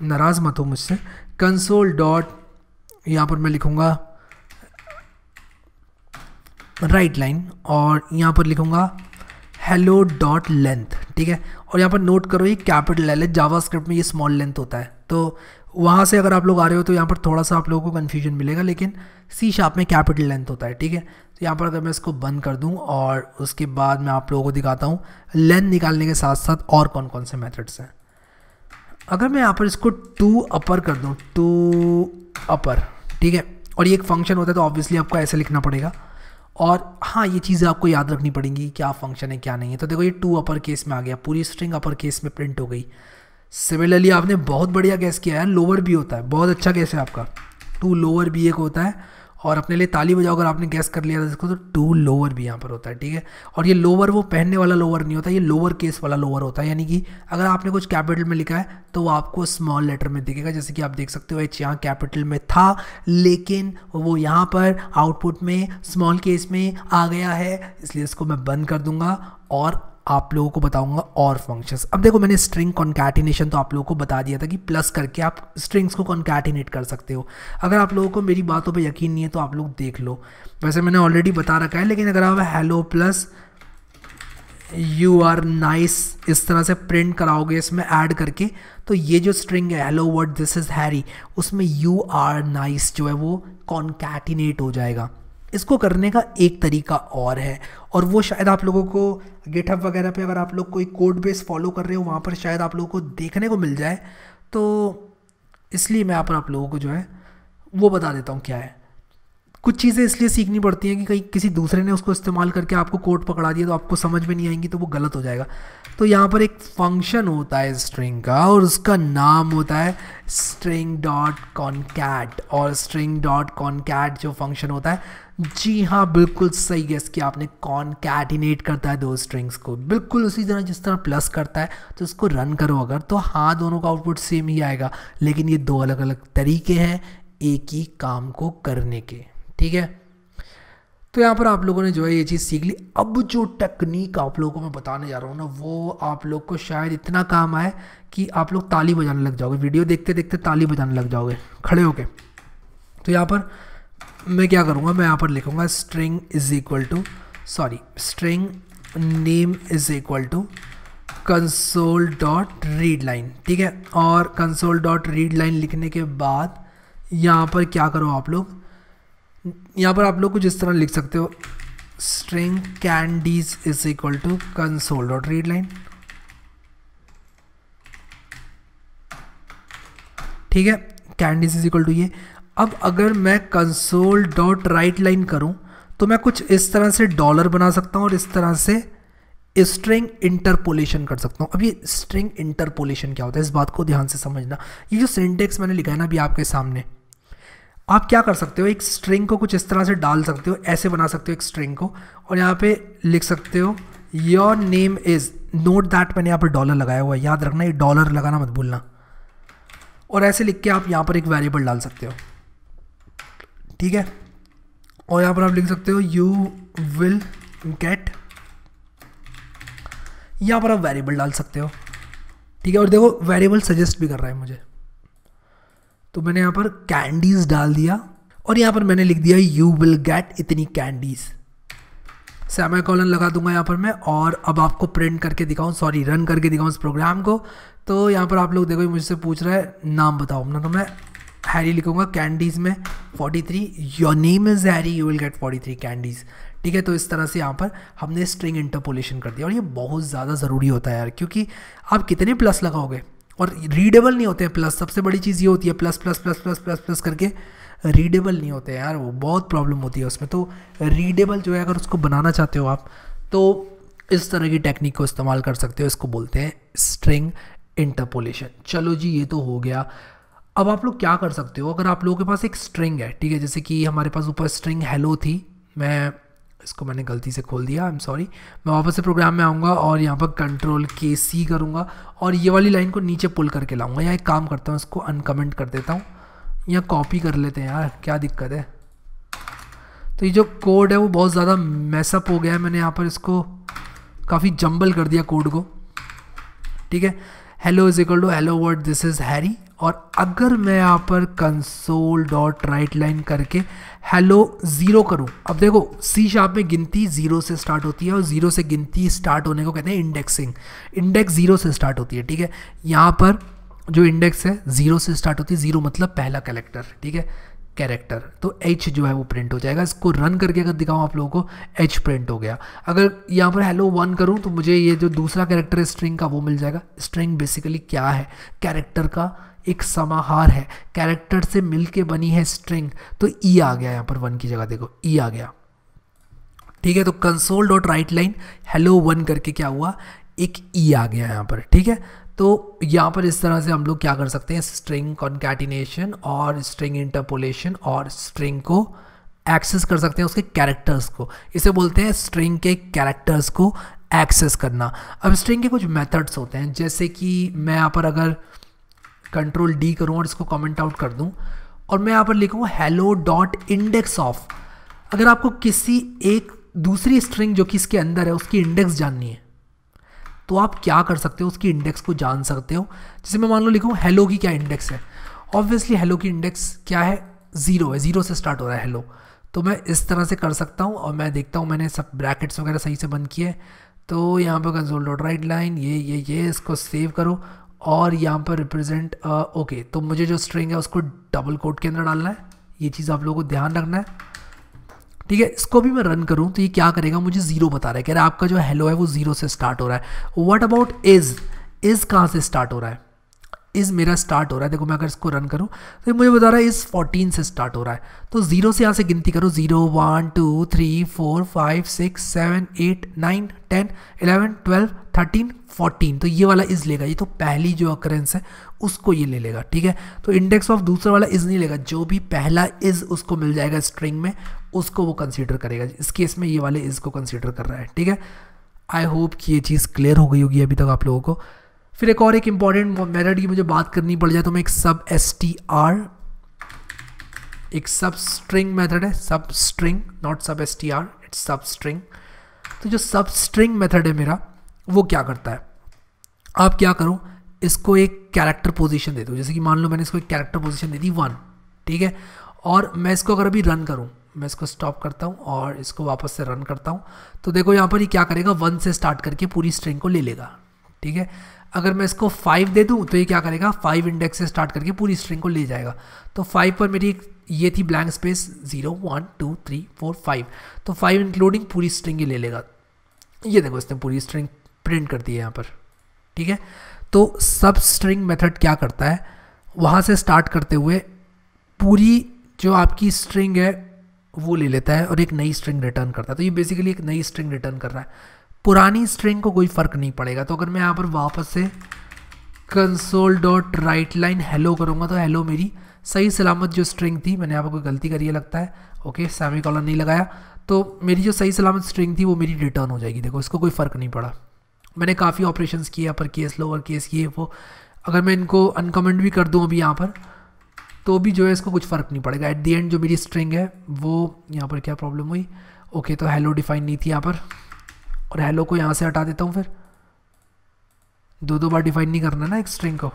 नाराज़ मत हो मुझसे कंसोल डॉट यहाँ पर मैं लिखूँगा राइट लाइन और यहाँ पर लिखूँगा हेलो डॉट लेंथ ठीक है और यहाँ पर नोट करो ये कैपिटल एल है जावा स्क्रिप्ट में ये स्मॉल लेंथ होता है तो वहाँ से अगर आप लोग आ रहे हो तो यहाँ पर थोड़ा सा आप लोगों को कन्फ्यूजन मिलेगा लेकिन सी शाप में कैपिटल लेंथ होता है ठीक है तो यहाँ पर अगर मैं इसको बंद कर दूँ और उसके बाद मैं आप लोगों को दिखाता हूँ लेंथ निकालने के साथ साथ और कौन कौन से मेथड्स हैं अगर मैं यहाँ पर इसको टू अपर कर दूँ टू अपर ठीक है और ये एक फंक्शन होता है तो ऑब्वियसली आपको ऐसे लिखना पड़ेगा और हाँ ये चीज़ें आपको याद रखनी पड़ेंगी क्या फंक्शन है क्या नहीं है तो देखो ये टू अपर केस में आ गया पूरी स्ट्रिंग अपर केस में प्रिंट हो गई सिमिलरली आपने बहुत बढ़िया गैस किया है लोअर भी होता है बहुत अच्छा गैस है आपका टू लोअर भी एक होता है और अपने लिए ताली बजाओ अगर आपने गैस कर लिया था इसको तो टू लोअर तो भी यहाँ पर होता है ठीक है और ये लोअर वो पहनने वाला लोअर नहीं होता ये लोअर केस वाला लोअर होता है यानी कि अगर आपने कुछ कैपिटल में लिखा है तो वो आपको स्मॉल लेटर में दिखेगा जैसे कि आप देख सकते हो एच यहाँ कैपिटल में था लेकिन वो यहाँ पर आउटपुट में स्मॉल केस में आ गया है इसलिए इसको मैं बंद कर दूंगा और आप लोगों को बताऊंगा और फंक्शंस अब देखो मैंने स्ट्रिंग कॉन्कैटिनेशन तो आप लोगों को बता दिया था कि प्लस करके आप स्ट्रिंग्स को कॉन्कैटिनेट कर सकते हो अगर आप लोगों को मेरी बातों पे यकीन नहीं है तो आप लोग देख लो वैसे मैंने ऑलरेडी बता रखा है लेकिन अगर आप hello plus you are nice इस तरह से प्रिंट कराओगे इसमें ऐड करके तो ये जो स्ट्रिंग है hello world this is Harry उसमें यू आर नाइस जो है वो कॉन्कैटिनेट हो जाएगा इसको करने का एक तरीका और है और वो शायद आप लोगों को गेटअप वगैरह पे अगर आप लोग कोई कोड बेस फॉलो कर रहे हो वहाँ पर शायद आप लोगों को देखने को मिल जाए तो इसलिए मैं पर आप लोगों को जो है वो बता देता हूँ क्या है कुछ चीज़ें इसलिए सीखनी पड़ती हैं कि कहीं किसी दूसरे ने उसको इस्तेमाल करके आपको कोड पकड़ा दिया तो आपको समझ में नहीं आएंगी तो वो गलत हो जाएगा तो यहाँ पर एक फंक्शन होता है स्ट्रिंग का और उसका नाम होता है स्ट्रिंग डॉट कॉन्कैट और स्ट्रिंग डॉट कॉन्कैट जो फंक्शन होता है जी हाँ बिल्कुल सही गैस कि आपने कौन कैटिनेट करता है दो स्ट्रिंग्स को बिल्कुल उसी तरह जिस तरह प्लस करता है तो इसको रन करो अगर तो हाँ दोनों का आउटपुट सेम ही आएगा लेकिन ये दो अलग अलग तरीके हैं एक ही काम को करने के ठीक है तो यहाँ पर आप लोगों ने जो है ये चीज़ सीख ली अब जो टेक्निक आप लोगों को मैं बताने जा रहा हूँ ना वो आप लोग को शायद इतना काम आए कि आप लोग ताली बजाने लग जाओगे वीडियो देखते देखते ताली बजाने लग जाओगे खड़े होके तो यहाँ पर मैं क्या करूँगा मैं यहाँ पर लिखूँगा string is equal to sorry string name is equal to console dot read line ठीक है और कंसोल डॉट रीड लाइन लिखने के बाद यहाँ पर क्या करो आप लोग यहाँ पर आप लोग कुछ इस तरह लिख सकते हो string candies is equal to console dot read line ठीक है कैंडीज इज इक्वल टू ये अब अगर मैं कंसोल डॉट राइट लाइन करूँ तो मैं कुछ इस तरह से डॉलर बना सकता हूँ और इस तरह से स्ट्रिंग इंटरपोलेशन कर सकता हूँ अब ये स्ट्रिंग इंटरपोलेशन क्या होता है इस बात को ध्यान से समझना ये जो सिंटेक्स मैंने लिखा है ना अभी आपके सामने आप क्या कर सकते हो एक स्ट्रिंग को कुछ इस तरह से डाल सकते हो ऐसे बना सकते हो एक स्ट्रिंग को और यहाँ पे लिख सकते हो your name is note that मैंने यहाँ पर डॉलर लगाया हुआ है याद रखना ये डॉलर लगाना मत भूलना और ऐसे लिख के आप यहाँ पर एक वेरिएबल डाल सकते हो ठीक है और यहाँ पर आप लिख सकते हो यू विल गेट यहाँ पर आप वेरिएबल डाल सकते हो ठीक है और देखो वेरिएबल सजेस्ट भी कर रहा है मुझे तो मैंने यहाँ पर कैंडीज डाल दिया और यहाँ पर मैंने लिख दिया यू विल गेट इतनी कैंडीज सेमा कॉलन लगा दूंगा यहाँ पर मैं और अब आपको प्रिंट करके दिखाऊँ सॉरी रन करके दिखाऊँ इस प्रोग्राम को तो यहाँ पर आप लोग देखो मुझसे पूछ रहा है नाम बताओ अपना तो मैं हैरी लिखूंगा कैंडीज़ में 43 your name is Harry you will get 43 candies ठीक है तो इस तरह से यहाँ पर हमने स्ट्रिंग इंटरपोलेशन कर दिया और ये बहुत ज़्यादा ज़रूरी होता है यार क्योंकि आप कितने प्लस लगाओगे और रीडेबल नहीं होते हैं प्लस सबसे बड़ी चीज़ ये होती है plus plus plus plus plus plus करके रीडेबल नहीं होते हैं यार वो बहुत प्रॉब्लम होती है उसमें तो रीडेबल जो है अगर उसको बनाना चाहते हो आप तो इस तरह की टेक्निक को इस्तेमाल कर सकते हो इसको बोलते हैं स्ट्रिंग इंटरपोलेशन चलो जी ये तो हो गया अब आप लोग क्या कर सकते हो अगर आप लोगों के पास एक स्ट्रिंग है ठीक है जैसे कि हमारे पास ऊपर स्ट्रिंग हेलो थी मैं इसको मैंने गलती से खोल दिया आई एम सॉरी मैं वापस से प्रोग्राम में आऊँगा और यहाँ पर कंट्रोल के सी करूँगा और ये वाली लाइन को नीचे पुल करके लाऊँगा या एक काम करता हूँ इसको अनकमेंट कर देता हूँ या कॉपी कर लेते हैं यार क्या दिक्कत है तो ये जो कोड है वो बहुत ज़्यादा मैसअप हो गया है मैंने यहाँ पर इसको काफ़ी जंबल कर दिया कोड को ठीक है hello is equal to hello world this is Harry और अगर मैं यहाँ पर कंसोल डॉट राइट लाइन करके हेलो ज़ीरो करूँ अब देखो सी शार्प में गिनती ज़ीरो से स्टार्ट होती है और ज़ीरो से गिनती स्टार्ट होने को कहते हैं इंडेक्सिंग इंडेक्स ज़ीरो से स्टार्ट होती है ठीक है यहाँ पर जो इंडेक्स है ज़ीरो से स्टार्ट होती है ज़ीरो मतलब पहला कलेक्टर ठीक है कैरेक्टर तो एच जो है वो प्रिंट हो जाएगा इसको रन करके अगर दिखाऊँ आप लोगों को एच प्रिंट हो गया अगर यहाँ पर हेलो वन करूँ तो मुझे ये जो दूसरा कैरेक्टर है स्ट्रिंग का वो मिल जाएगा स्ट्रिंग बेसिकली क्या है कैरेक्टर का एक समाहार है कैरेक्टर से मिलके बनी है स्ट्रिंग तो ई e आ गया यहाँ पर वन की जगह देखो ई e आ गया ठीक है तो console dot write line hello one करके क्या हुआ एक ई e आ गया यहाँ पर ठीक है तो यहाँ पर इस तरह से हम लोग क्या कर सकते हैं स्ट्रिंग कॉन्कैटिनेशन और स्ट्रिंग इंटरपोलेशन और स्ट्रिंग को एक्सेस कर सकते हैं उसके कैरेक्टर्स को इसे बोलते हैं स्ट्रिंग के कैरेक्टर्स को एक्सेस करना अब स्ट्रिंग के कुछ मेथड्स होते हैं जैसे कि मैं यहाँ पर अगर कंट्रोल डी करूँ और इसको कमेंट आउट कर दूँ और मैं यहाँ पर लिखूँ हेलो डॉट इंडेक्स ऑफ अगर आपको किसी एक दूसरी स्ट्रिंग जो कि इसके अंदर है उसकी इंडेक्स जाननी है तो आप क्या कर सकते हो उसकी इंडेक्स को जान सकते हो जैसे मैं मान लो लिखूँ हेलो की क्या इंडेक्स है ऑब्वियसली हेलो की इंडेक्स क्या है ज़ीरो है ज़ीरो से स्टार्ट हो रहा है हेलो तो मैं इस तरह से कर सकता हूँ और मैं देखता हूँ मैंने सब ब्रैकेट्स वगैरह सही से बंद किए तो यहाँ पर कंसोल डॉट राइट लाइन ये ये ये इसको सेव करो और यहाँ पर रिप्रेजेंट ओके uh, तो मुझे जो स्ट्रिंग है उसको डबल कोट के अंदर डालना है ये चीज़ आप लोगों को ध्यान रखना है ठीक है इसको भी मैं रन करूँ तो ये क्या करेगा मुझे ज़ीरो बता रहा है कह रहा है आपका जो हेलो है वो ज़ीरो से स्टार्ट हो रहा है वट अबाउट इज़ इज़ कहाँ से स्टार्ट हो रहा है इस मेरा स्टार्ट हो रहा है देखो मैं अगर इसको रन करूँ तो मुझे बता रहा है इस 14 से स्टार्ट हो रहा है तो ज़ीरो से यहाँ से गिनती करो zero one two three four five six seven eight nine ten eleven twelve thirteen fourteen तो ये वाला इज़ लेगा ये तो पहली जो अकरेंस है उसको ये ले लेगा ठीक है तो इंडेक्स ऑफ दूसरा वाला इज़ नहीं लेगा जो भी पहला इज़ उसको मिल जाएगा स्ट्रिंग में उसको वो कंसिडर करेगा इस केस में ये वाले इज़ को कंसिडर कर रहा है ठीक है आई होप कि ये चीज़ क्लियर हो गई होगी अभी तक आप लोगों को फिर एक और एक इंपॉर्टेंट मेथड की मुझे बात करनी पड़ जाए तो मैं एक सब एस टी आर एक सब स्ट्रिंग मेथड है substring not sub S T R it's substring तो जो सब स्ट्रिंग मेथड है मेरा वो क्या करता है आप क्या करो इसको एक कैरेक्टर पोजीशन दे दो जैसे कि मान लो मैंने इसको एक कैरेक्टर पोजीशन दे दी वन ठीक है और मैं इसको अगर अभी रन करूँ मैं इसको स्टॉप करता हूँ और इसको वापस से रन करता हूँ तो देखो यहाँ पर ये क्या करेगा वन से स्टार्ट करके पूरी स्ट्रिंग को ले लेगा ठीक है अगर मैं इसको फाइव दे दूँ तो ये क्या करेगा फाइव इंडेक्स से स्टार्ट करके पूरी स्ट्रिंग को ले जाएगा तो फाइव पर मेरी ये थी blank space zero one two three four five तो फाइव इंक्लूडिंग पूरी स्ट्रिंग ही ले लेगा ये देखो इसने पूरी स्ट्रिंग प्रिंट कर दी है यहाँ पर ठीक है तो सब स्ट्रिंग मेथड क्या करता है वहाँ से स्टार्ट करते हुए पूरी जो आपकी स्ट्रिंग है वो ले लेता है और एक नई स्ट्रिंग रिटर्न करता है तो ये बेसिकली एक नई स्ट्रिंग रिटर्न कर रहा है पुरानी स्ट्रिंग को कोई फ़र्क नहीं पड़ेगा तो अगर मैं यहाँ पर वापस से console dot write line hello करूँगा तो हेलो मेरी सही सलामत जो स्ट्रिंग थी मैंने यहाँ पर कोई गलती करी है लगता है ओके सेमी कॉलर नहीं लगाया तो मेरी जो सही सलामत स्ट्रिंग थी वो मेरी रिटर्न हो जाएगी देखो इसको कोई फ़र्क नहीं पड़ा मैंने काफ़ी ऑपरेशन किए यहाँ पर केस लोअर केस किए वो अगर मैं इनको अनकमेंट भी कर दूँ अभी यहाँ पर तो भी जो है इसको कुछ फ़र्क नहीं पड़ेगा एट दी एंड जो मेरी स्ट्रिंग है वो यहाँ पर क्या प्रॉब्लम हुई ओके तो हेलो डिफाइन नहीं थी यहाँ पर और हेलो को यहाँ से हटा देता हूँ फिर दो दो बार डिफाइन नहीं करना ना एक स्ट्रिंग को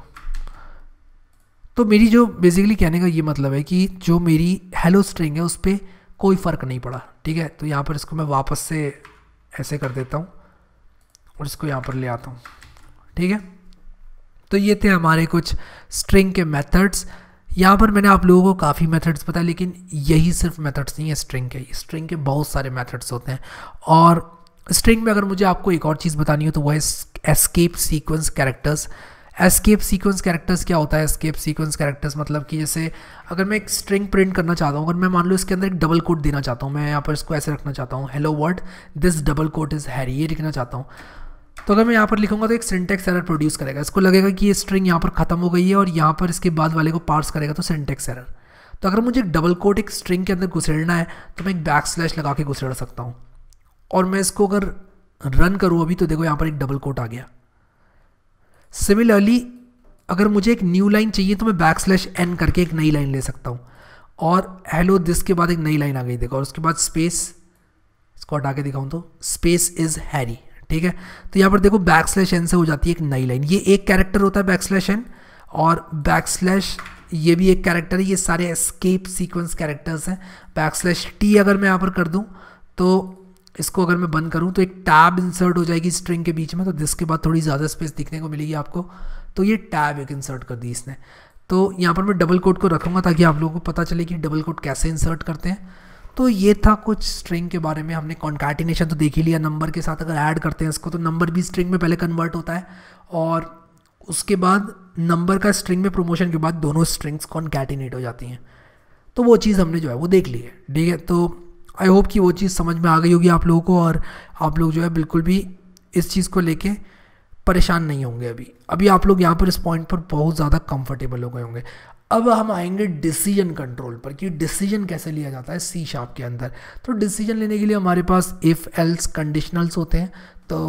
तो मेरी जो बेसिकली कहने का ये मतलब है कि जो मेरी हेलो स्ट्रिंग है उस पर कोई फ़र्क नहीं पड़ा ठीक है तो यहाँ पर इसको मैं वापस से ऐसे कर देता हूँ और इसको यहाँ पर ले आता हूँ ठीक है तो ये थे हमारे कुछ स्ट्रिंग के मेथड्स यहाँ पर मैंने आप लोगों को काफ़ी मेथड्स बताए लेकिन यही सिर्फ मेथड्स नहीं है स्ट्रिंग के स्ट्रिंग के बहुत सारे मेथड्स होते हैं और स्ट्रिंग में अगर मुझे आपको एक और चीज़ बतानी हो तो वह escape sequence characters escape sequence characters क्या होता है एस्केप सीक्वेंस कैरेक्टर्स मतलब कि जैसे अगर मैं एक स्ट्रिंग प्रिंट करना चाहता हूँ अगर मैं मान लो इसके अंदर एक डबल कोट देना चाहता हूँ मैं यहाँ पर इसको ऐसे रखना चाहता हूँ hello world this double quote is Harry ये लिखना चाहता हूँ तो अगर मैं यहाँ पर लिखूंगा तो एक सिंटेक्स एरर प्रोड्यूस करेगा इसको लगेगा कि ये स्ट्रिंग यहाँ पर खत्म हो गई है और यहाँ पर इसके बाद वाले को पार्स करेगा तो सिंटेक्स एरर तो अगर मुझे डबल कोट एक स्ट्रिंग के अंदर घुसेड़ना है तो मैं एक बैक स्लैश लगा के घुसेड़ सकता हूँ और मैं इसको अगर रन करूँ अभी तो देखो यहाँ पर एक डबल कोट आ गया सिमिलरली अगर मुझे एक न्यू लाइन चाहिए तो मैं बैक स्लैश एन करके एक नई लाइन ले सकता हूँ और हेलो दिस के बाद एक नई लाइन आ गई देखो और उसके बाद स्पेस इसको हटा के दिखाऊँ तो स्पेस इज़ हैरी ठीक है तो यहाँ पर देखो बैक स्लैश एन से हो जाती है एक नई लाइन ये एक कैरेक्टर होता है बैक स्लैश एन और बैक स्लैश ये भी एक कैरेक्टर है ये सारे एस्केप सीक्वेंस कैरेक्टर्स हैं बैक स्लैश टी अगर मैं यहाँ पर कर दूँ तो इसको अगर मैं बंद करूँ तो एक टैब इंसर्ट हो जाएगी स्ट्रिंग के बीच में तो जिसके बाद थोड़ी ज़्यादा स्पेस दिखने को मिलेगी आपको तो ये टैब एक इंसर्ट कर दी इसने तो यहाँ पर मैं डबल कोट को रखूँगा ताकि आप लोगों को पता चले कि डबल कोट कैसे इंसर्ट करते हैं तो ये था कुछ स्ट्रिंग के बारे में हमने कॉन्काटिनेशन तो देख ही लिया नंबर के साथ अगर ऐड करते हैं इसको तो नंबर भी स्ट्रिंग में पहले कन्वर्ट होता है और उसके बाद नंबर का स्ट्रिंग में प्रमोशन के बाद दोनों स्ट्रिंग्स कॉन्कैटिनेट हो जाती हैं तो वो चीज़ हमने जो है वो देख ली है ठीक है तो आई होप कि वो चीज़ समझ में आ गई होगी आप लोगों को और आप लोग जो है बिल्कुल भी इस चीज़ को लेके परेशान नहीं होंगे अभी अभी आप लोग यहाँ पर इस पॉइंट पर बहुत ज़्यादा कंफर्टेबल हो गए होंगे अब हम आएंगे डिसीजन कंट्रोल पर कि डिसीजन कैसे लिया जाता है सी शार्प के अंदर तो डिसीजन लेने के लिए हमारे पास इफ़ एल्स कंडीशनल्स होते हैं तो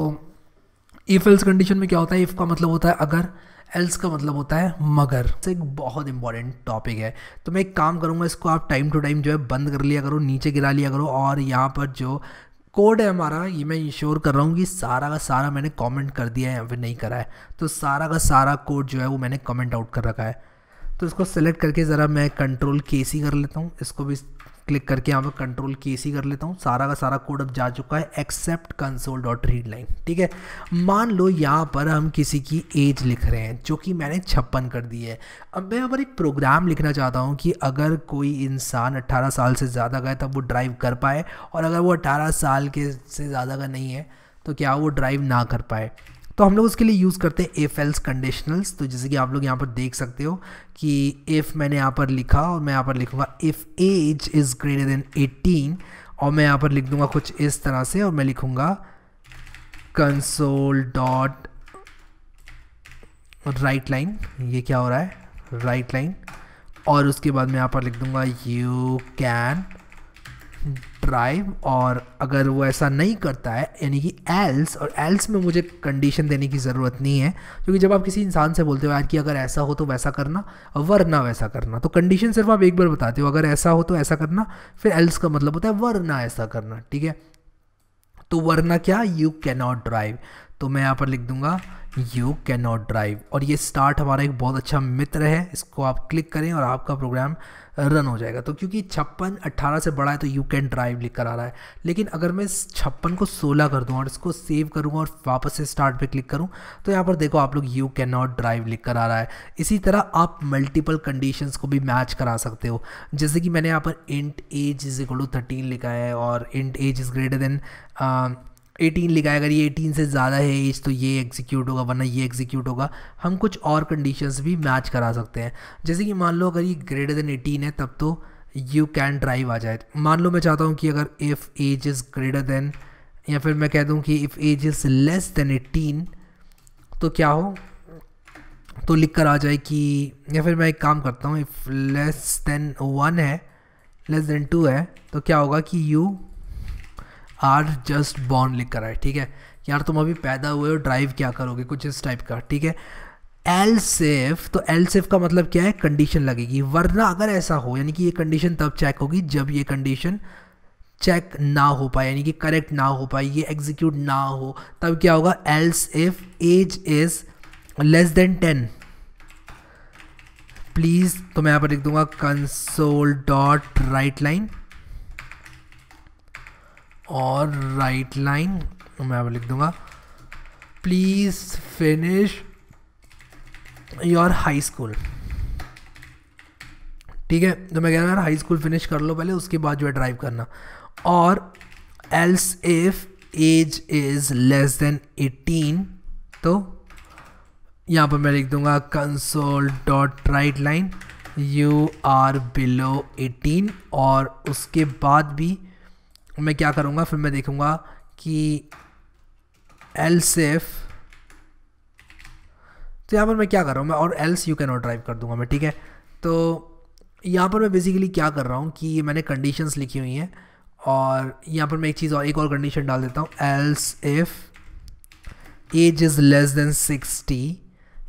इफ़ एल्स कंडीशन में क्या होता है इफ़ का मतलब होता है अगर एल्स का मतलब होता है मगर एक बहुत इंपॉर्टेंट टॉपिक है तो मैं एक काम करूँगा इसको आप टाइम टू टाइम जो है बंद कर लिया करो नीचे गिरा लिया करो और यहाँ पर जो कोड है हमारा ये मैं इंश्योर कर रहा हूँ कि सारा का सारा मैंने कमेंट कर दिया है या फिर नहीं करा है तो सारा का सारा कोड जो है वो मैंने कमेंट आउट कर रखा है तो इसको सेलेक्ट करके ज़रा मैं कंट्रोल के सी कर लेता हूँ इसको भी क्लिक करके यहाँ पर कंट्रोल के सी कर लेता हूँ सारा का सारा कोड अब जा चुका है except console dot read line ठीक है मान लो यहाँ पर हम किसी की एज लिख रहे हैं जो कि मैंने छप्पन कर दी है अब मैं यहाँ पर एक प्रोग्राम लिखना चाहता हूँ कि अगर कोई इंसान अट्ठारह साल से ज़्यादा का है तब वो ड्राइव कर पाए और अगर वो अट्ठारह साल के से ज़्यादा का नहीं है तो क्या वो ड्राइव ना कर पाए तो हम लोग उसके लिए यूज़ करते हैं एफ एल्स कंडीशनल्स तो जैसे कि आप लोग यहाँ पर देख सकते हो कि इफ़ मैंने यहाँ पर लिखा और मैं यहाँ पर लिखूँगा if age is greater than eighteen और मैं यहाँ पर लिख दूँगा कुछ इस तरह से और मैं लिखूँगा कंसोल डॉट राइट लाइन ये क्या हो रहा है राइट right लाइन और उसके बाद मैं यहाँ पर लिख दूँगा यू कैन ड्राइव और अगर वो ऐसा नहीं करता है यानी कि एल्स और एल्स में मुझे कंडीशन देने की ज़रूरत नहीं है क्योंकि जब आप किसी इंसान से बोलते हो यार कि अगर ऐसा हो तो वैसा करना वरना वैसा करना तो कंडीशन सिर्फ आप एक बार बताते हो अगर ऐसा हो तो ऐसा करना फिर एल्स का मतलब होता है वरना ऐसा करना ठीक है तो वरना क्या यू कैनॉट ड्राइव तो मैं यहाँ पर लिख दूंगा यू कैन नॉट ड्राइव और ये स्टार्ट हमारा एक बहुत अच्छा मित्र है इसको आप क्लिक करें और आपका प्रोग्राम रन हो जाएगा तो क्योंकि छप्पन अट्ठारह से बड़ा है तो यू कैन ड्राइव लिख कर आ रहा है लेकिन अगर मैं छप्पन को सोलह कर दूँ और इसको सेव करूँगा और वापस से स्टार्ट पे क्लिक करूँ तो यहाँ पर देखो आप लोग यू कैन नॉट ड्राइव लिख कर आ रहा है इसी तरह आप मल्टीपल कंडीशंस को भी मैच करा सकते हो जैसे कि मैंने यहाँ पर int age is equal to thirteen लिखा है और int age is greater than eighteen लिखा है अगर ये एटीन से ज़्यादा है एज तो ये एग्जीक्यूट होगा वरना ये एग्जीक्यूट होगा हम कुछ और कंडीशंस भी मैच करा सकते हैं जैसे कि मान लो अगर ये ग्रेटर देन एटीन है तब तो यू कैन ड्राइव आ जाए मान लो मैं चाहता हूँ कि अगर if age is greater than या फिर मैं कह दूँ कि if age is less than eighteen तो क्या हो तो लिख कर आ जाए कि या फिर मैं एक काम करता हूँ इफ़ लेस देन वन है लेस देन टू है तो क्या होगा कि यू आर जस्ट बॉर्न लिख कर आए ठीक है यार तुम अभी पैदा हुए हो ड्राइव क्या करोगे कुछ इस टाइप का ठीक है एल सेफ तो एल सेफ का मतलब क्या है कंडीशन लगेगी वरना अगर ऐसा हो यानी कि ये कंडीशन तब चेक होगी जब ये कंडीशन चेक ना हो पाए यानी कि करेक्ट ना हो पाए ये एग्जीक्यूट ना हो तब क्या होगा else if age is less than ten please तो मैं यहाँ पर लिख दूंगा कंसोल डॉट राइट लाइन और राइट लाइन मैं अब लिख दूंगा please finish your high school ठीक है तो मैं कह रहा हूँ हाई स्कूल फिनिश कर लो पहले उसके बाद जो है ड्राइव करना और else if age is less than eighteen तो यहाँ पर मैं लिख दूंगा console dot write line you are below eighteen और उसके बाद भी तो मैं क्या करूँगा फिर मैं देखूँगा कि एल सेफ तो यहाँ पर मैं क्या कर रहा हूँ मैं और else you can not drive कर दूँगा मैं ठीक है तो यहाँ पर मैं बेसिकली क्या कर रहा हूँ कि मैंने कंडीशंस लिखी हुई हैं और यहाँ पर मैं एक चीज़ और एक और कंडीशन डाल देता हूँ else if age is less than sixty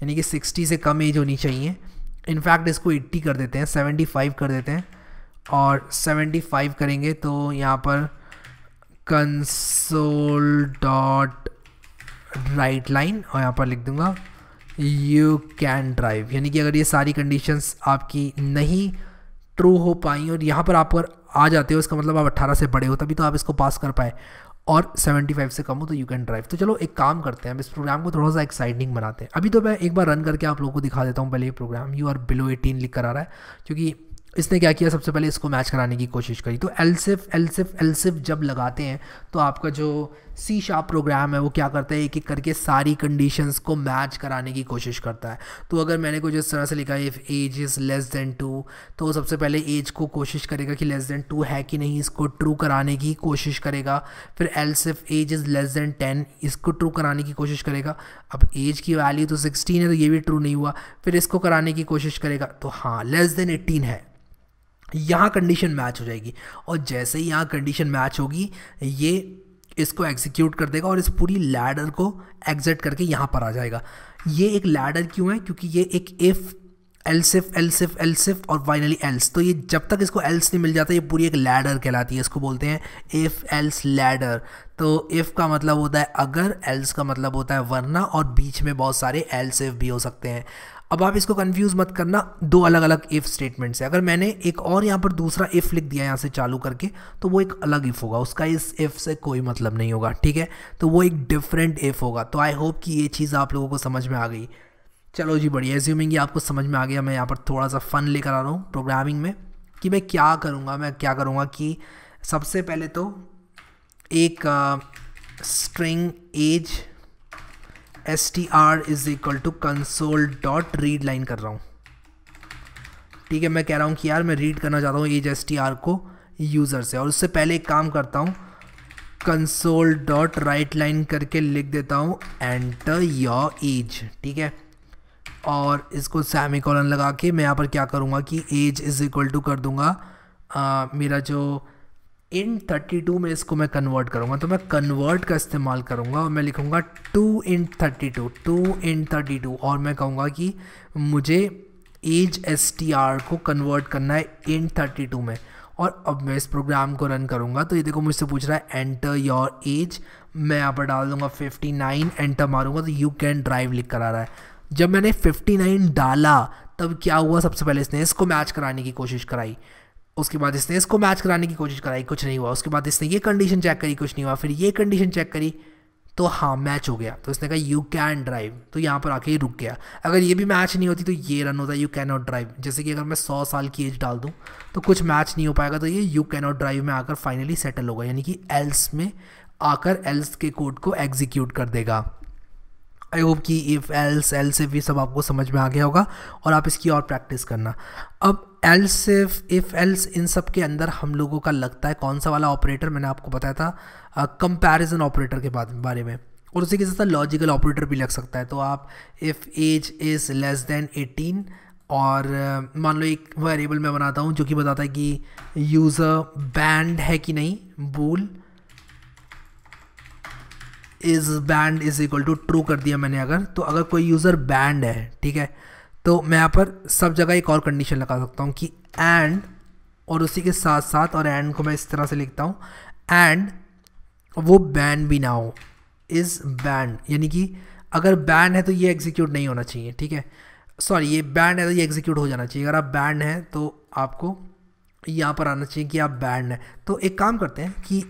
यानी कि सिक्सटी से कम एज होनी चाहिए इनफैक्ट इसको एट्टी कर देते हैं सेवेंटी फाइव कर देते हैं और सेवेंटी फाइव करेंगे तो यहाँ पर कंसोल डॉट राइट लाइन और यहाँ पर लिख दूंगा यू कैन ड्राइव यानी कि अगर ये सारी कंडीशंस आपकी नहीं ट्रू हो पाई और यहाँ पर आप अगर आ जाते हो इसका मतलब आप 18 से बड़े हो तभी तो आप इसको पास कर पाए और 75 से कम हो तो यू कैन ड्राइव तो चलो एक काम करते हैं हम इस प्रोग्राम को थोड़ा सा एक्साइटिंग बनाते हैं अभी तो मैं एक बार रन करके आप लोगों को दिखा देता हूँ पहले ये program you are below eighteen लिख कर आ रहा है क्योंकि इसने क्या किया सबसे पहले इसको मैच कराने की कोशिश करी तो एल्सिफ़ एल्सिफ़ एल्सिफ़ जब लगाते हैं तो आपका जो सी शार्प प्रोग्राम है वो क्या करता है एक एक करके सारी कंडीशंस को मैच कराने की कोशिश करता है तो अगर मैंने कुछ इस तरह से लिखा है if age is less than two तो सबसे पहले एज को कोशिश करेगा कि लेस देन टू है कि नहीं इसको ट्रू कराने की कोशिश करेगा फिर else if age is less than ten इसको ट्रू कराने की कोशिश करेगा अब एज की वैल्यू तो सिक्सटीन है तो ये भी ट्रू नहीं हुआ फिर इसको कराने की कोशिश करेगा तो हाँ लेस देन एट्टीन है यहाँ कंडीशन मैच हो जाएगी और जैसे ही यहाँ कंडीशन मैच होगी ये इसको एग्जीक्यूट कर देगा और इस पूरी लैडर को एग्जिट करके यहाँ पर आ जाएगा ये एक लैडर क्यों है क्योंकि ये एक इफ़ एलसिफ एलसिफ एलसिफ और फाइनली एल्स तो ये जब तक इसको एल्स नहीं मिल जाता ये पूरी एक लैडर कहलाती है इसको बोलते हैं इफ़ एल्स लैडर तो इफ़ का मतलब होता है अगर एल्स का मतलब होता है वरना और बीच में बहुत सारे एल्स इफ भी हो सकते हैं अब आप इसको कन्फ्यूज़ मत करना दो अलग अलग इफ़ स्टेटमेंट से अगर मैंने एक और यहाँ पर दूसरा इफ़ लिख दिया यहाँ से चालू करके तो वो एक अलग इफ़ होगा उसका इस इफ़ से कोई मतलब नहीं होगा ठीक है तो वो एक डिफरेंट इफ़ होगा तो आई होप कि ये चीज़ आप लोगों को समझ में आ गई चलो जी बढ़िया एज्यूमिंग ये आपको समझ में आ गया मैं यहाँ पर थोड़ा सा फ़न लेकर आ रहा हूँ प्रोग्रामिंग में कि मैं क्या करूँगा मैं क्या करूँगा कि सबसे पहले तो एक string age S T R is equal to console dot read line कर रहा हूँ ठीक है मैं कह रहा हूँ कि यार मैं रीड करना चाहता हूँ एज एस टी आर को यूज़र से और उससे पहले एक काम करता हूँ कंसोल डॉट राइट लाइन करके लिख देता हूँ एंटर योर एज ठीक है और इसको सेमी कॉलन लगा के मैं यहाँ पर क्या करूँगा कि एज इज़ इक्वल टू कर दूँगा मेरा जो इन 32 में इसको मैं कन्वर्ट करूँगा तो मैं कन्वर्ट का इस्तेमाल करूँगा और मैं लिखूँगा to int thirty two to int thirty two और मैं कहूँगा कि मुझे एज एस टी आर को कन्वर्ट करना है इन थर्टी टू में और अब मैं इस प्रोग्राम को रन करूँगा तो ये देखो मुझसे पूछ रहा है एंटर योर एज मैं यहाँ पर डाल दूँगा फिफ्टी नाइन एंटर मारूँगा तो यू कैन ड्राइव लिख कर आ रहा है जब मैंने फिफ्टी नाइन डाला तब क्या हुआ सबसे पहले इसने इसको मैच कराने की कोशिश कराई उसके बाद इसने इसको मैच कराने की कोशिश कराई कुछ नहीं हुआ उसके बाद इसने ये कंडीशन चेक करी कुछ नहीं हुआ फिर ये कंडीशन चेक करी तो हाँ मैच हो गया तो इसने कहा यू कैन ड्राइव तो यहाँ पर आके रुक गया अगर ये भी मैच नहीं होती तो ये रन होता यू कैन नॉट ड्राइव जैसे कि अगर मैं सौ साल की एज डाल दूँ तो कुछ मैच नहीं हो पाएगा तो ये यू कैन नॉट ड्राइव में आकर फाइनली सेटल होगा यानी कि एल्स में आकर एल्स के कोड को एग्जीक्यूट कर देगा आई होप कि इफ़ एल्स एल्स इफ़ ये सब आपको समझ में आ गया होगा और आप इसकी और प्रैक्टिस करना अब एल्स इफ़ इफ़ एल्स इन सब के अंदर हम लोगों का लगता है कौन सा वाला ऑपरेटर मैंने आपको बताया था कंपैरिजन ऑपरेटर के बारे में और उसी के साथ लॉजिकल ऑपरेटर भी लग सकता है तो आप if age is less than eighteen और मान लो एक वेरिएबल मैं बनाता हूँ जो कि बताता है कि यूज़र बैंड है कि नहीं bool is banned is equal to true कर दिया मैंने अगर तो अगर कोई यूज़र बैंड है ठीक है तो मैं यहाँ पर सब जगह एक और कंडीशन लगा सकता हूँ कि एंड और उसी के साथ साथ और एंड को मैं इस तरह से लिखता हूँ एंड वो बैंड भी ना हो इज़ बैंड यानी कि अगर बैंड है तो ये एग्जीक्यूट नहीं होना चाहिए ठीक है सॉरी ये बैंड है तो ये एग्जीक्यूट हो जाना चाहिए अगर आप बैंड हैं तो आपको यहाँ पर आना चाहिए कि आप बैंड हैं तो एक काम करते हैं कि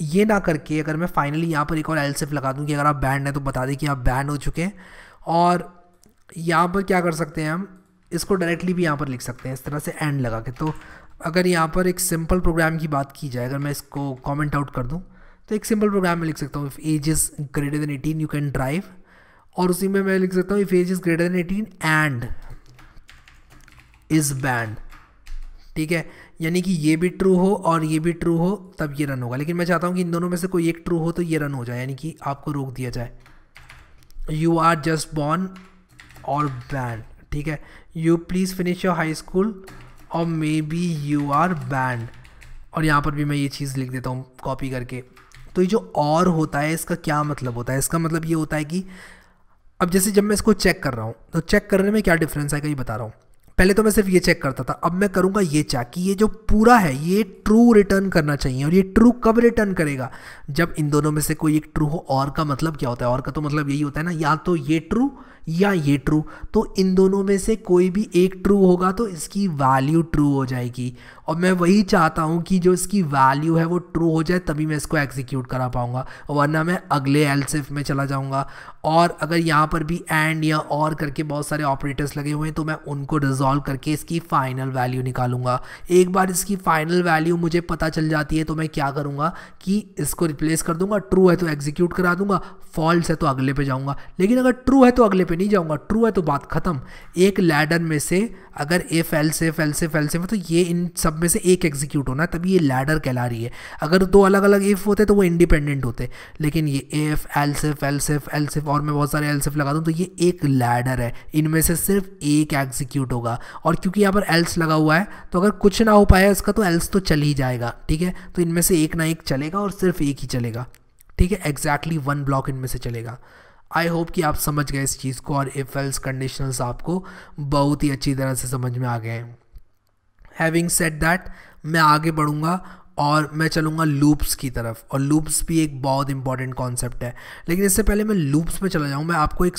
ये ना करके अगर मैं फाइनली यहाँ पर एक और एल्सिफ लगा दूँ कि अगर आप बैंड हैं तो बता दें कि आप बैंड हो चुके हैं और यहाँ पर क्या कर सकते हैं हम इसको डायरेक्टली भी यहाँ पर लिख सकते हैं इस तरह से एंड लगा के तो अगर यहाँ पर एक सिंपल प्रोग्राम की बात की जाए अगर मैं इसको कॉमेंट आउट कर दूँ तो एक सिंपल प्रोग्राम में लिख सकता हूँ if age is greater than eighteen you can drive और उसी में मैं लिख सकता हूँ if age is greater than eighteen and is banned ठीक है यानी कि ये भी ट्रू हो और ये भी ट्रू हो तब ये रन होगा लेकिन मैं चाहता हूँ कि इन दोनों में से कोई एक ट्रू हो तो ये रन हो जाए यानी कि आपको रोक दिया जाए यू आर जस्ट बॉर्न और बैंड ठीक है you please finish your high school और maybe you are banned और यहाँ पर भी मैं ये चीज़ लिख देता हूँ कॉपी करके तो ये जो और होता है इसका क्या मतलब होता है इसका मतलब ये होता है कि अब जैसे जब मैं इसको चेक कर रहा हूँ तो चेक करने में क्या डिफरेंस आएगा ये बता रहा हूँ पहले तो मैं सिर्फ ये चेक करता था अब मैं करूँगा ये चेक कि ये जो पूरा है ये ट्रू रिटर्न करना चाहिए और ये ट्रू कब रिटर्न करेगा जब इन दोनों में से कोई एक ट्रू हो और का मतलब क्या होता है और का तो मतलब यही होता है ना या तो ये ट्रू या ये ट्रू तो इन दोनों में से कोई भी एक ट्रू होगा तो इसकी वैल्यू ट्रू हो जाएगी और मैं वही चाहता हूँ कि जो इसकी वैल्यू है वो ट्रू हो जाए तभी मैं इसको एग्जीक्यूट करा पाऊँगा वरना मैं अगले एलसिफ में चला जाऊँगा और अगर यहाँ पर भी एंड या और करके बहुत सारे ऑपरेटर्स लगे हुए हैं तो मैं उनको रिजॉल्व करके इसकी फ़ाइनल वैल्यू निकालूंगा एक बार इसकी फ़ाइनल वैल्यू मुझे पता चल जाती है तो मैं क्या करूँगा कि इसको रिप्लेस कर दूँगा ट्रू है तो एग्जीक्यूट करा दूँगा फॉल्ट है तो अगले पे जाऊँगा लेकिन अगर ट्रू है तो अगले पे पे नहीं जाऊंगा ट्रू है तो बात ख़त्म एक लैडर में से अगर एफ एल से फैल से फैल से तो ये इन सब में से एक एग्जीक्यूट होना तभी ये लैडर कहला रही है अगर दो अलग अलग इफ़ होते तो वो इंडिपेंडेंट होते लेकिन ये if else if else if else if और मैं बहुत सारे एल सिफ लगा दूँ तो ये एक लैडर है इनमें से सिर्फ एक एग्जीक्यूट होगा और क्योंकि यहाँ पर एल्स लगा हुआ है तो अगर कुछ ना हो पाया इसका तो एल्स तो चल ही जाएगा ठीक है तो इनमें से एक ना एक चलेगा और सिर्फ एक ही चलेगा ठीक है एग्जैक्टली वन ब्लॉक इनमें से चलेगा आई होप कि आप समझ गए इस चीज़ को और इफ़ एल्स कंडीशनल्स आपको बहुत ही अच्छी तरह से समझ में आ गए हैं हैविंग सेट दैट मैं आगे बढ़ूँगा और मैं चलूँगा लूप्स की तरफ और लूप्स भी एक बहुत इंपॉर्टेंट कॉन्सेप्ट है लेकिन इससे पहले मैं लूप्स में चला जाऊँ मैं आपको एक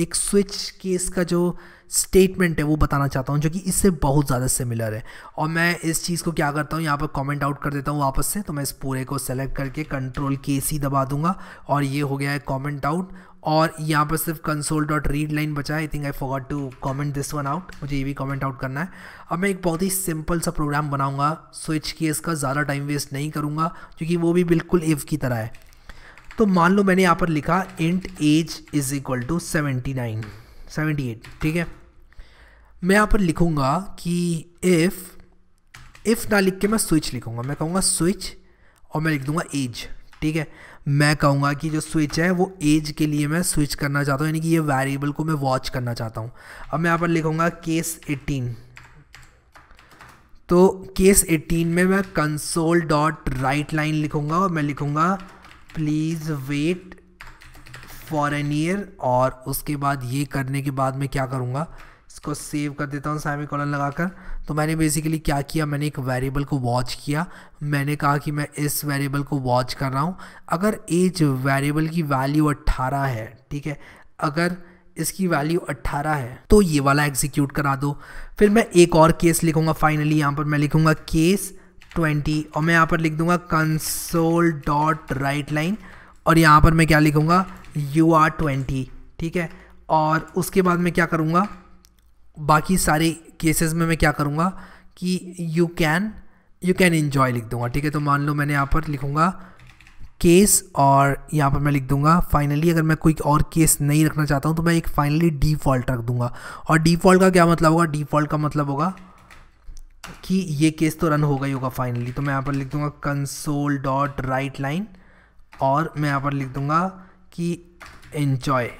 एक स्विच केस का जो स्टेटमेंट है वो बताना चाहता हूँ जो कि इससे बहुत ज़्यादा सिमिलर है और मैं इस चीज़ को क्या करता हूँ यहाँ पर कमेंट आउट कर देता हूँ वापस से तो मैं इस पूरे को सेलेक्ट करके कंट्रोल के सी दबा दूंगा और ये हो गया है कमेंट आउट और यहाँ पर सिर्फ कंसोल डॉट रीड लाइन बचा है I think I forgot to comment this one out मुझे ये भी कमेंट आउट करना है अब मैं एक बहुत ही सिंपल सा प्रोग्राम बनाऊँगा स्विच केस इसका ज़्यादा टाइम वेस्ट नहीं करूँगा क्योंकि वो भी बिल्कुल इव की तरह है तो मान लो मैंने यहाँ पर लिखा int age is equal to seventy nine seventy eight ठीक है मैं यहाँ पर लिखूँगा कि इफ़ इफ़ ना लिख के मैं स्विच लिखूँगा मैं कहूँगा स्विच और मैं लिख दूँगा एज ठीक है मैं कहूँगा कि जो स्विच है वो एज के लिए मैं स्विच करना चाहता हूँ यानी कि ये वेरिएबल को मैं वॉच करना चाहता हूँ अब मैं यहाँ पर लिखूँगा केस एटीन तो केस एटीन में मैं कंसोल डॉट राइट लाइन लिखूँगा और मैं लिखूँगा please wait for an year और उसके बाद ये करने के बाद मैं क्या करूँगा इसको सेव कर देता हूँ सेमी कॉलन लगाकर तो मैंने बेसिकली क्या किया मैंने एक वेरिएबल को वॉच किया मैंने कहा कि मैं इस वेरिएबल को वॉच कर रहा हूँ अगर एज वेरिएबल की वैल्यू अट्ठारह है ठीक है अगर इसकी वैल्यू 18 है तो ये वाला एग्जीक्यूट करा दो फिर मैं एक और केस लिखूँगा फाइनली यहाँ पर मैं लिखूँगा केस ट्वेंटी और मैं यहाँ पर लिख दूँगा कंसोल डॉट राइट लाइन और यहाँ पर मैं क्या लिखूँगा यू आर ट्वेंटी ठीक है और उसके बाद मैं क्या करूँगा बाकी सारे केसेस में मैं क्या करूँगा कि you can you can enjoy लिख दूँगा ठीक है तो मान लो मैंने यहाँ पर लिखूँगा केस और यहाँ पर मैं लिख दूंगा फाइनली अगर मैं कोई और केस नहीं रखना चाहता हूँ तो मैं एक फाइनली डिफ़ॉल्ट रख दूंगा और डिफ़ॉल्ट का क्या मतलब होगा डिफ़ॉल्ट का मतलब होगा कि ये केस तो रन होगा ही होगा फाइनली तो मैं यहाँ पर लिख दूंगा कंसोल डॉट राइट लाइन और मैं यहाँ पर लिख दूंगा कि इन्जॉय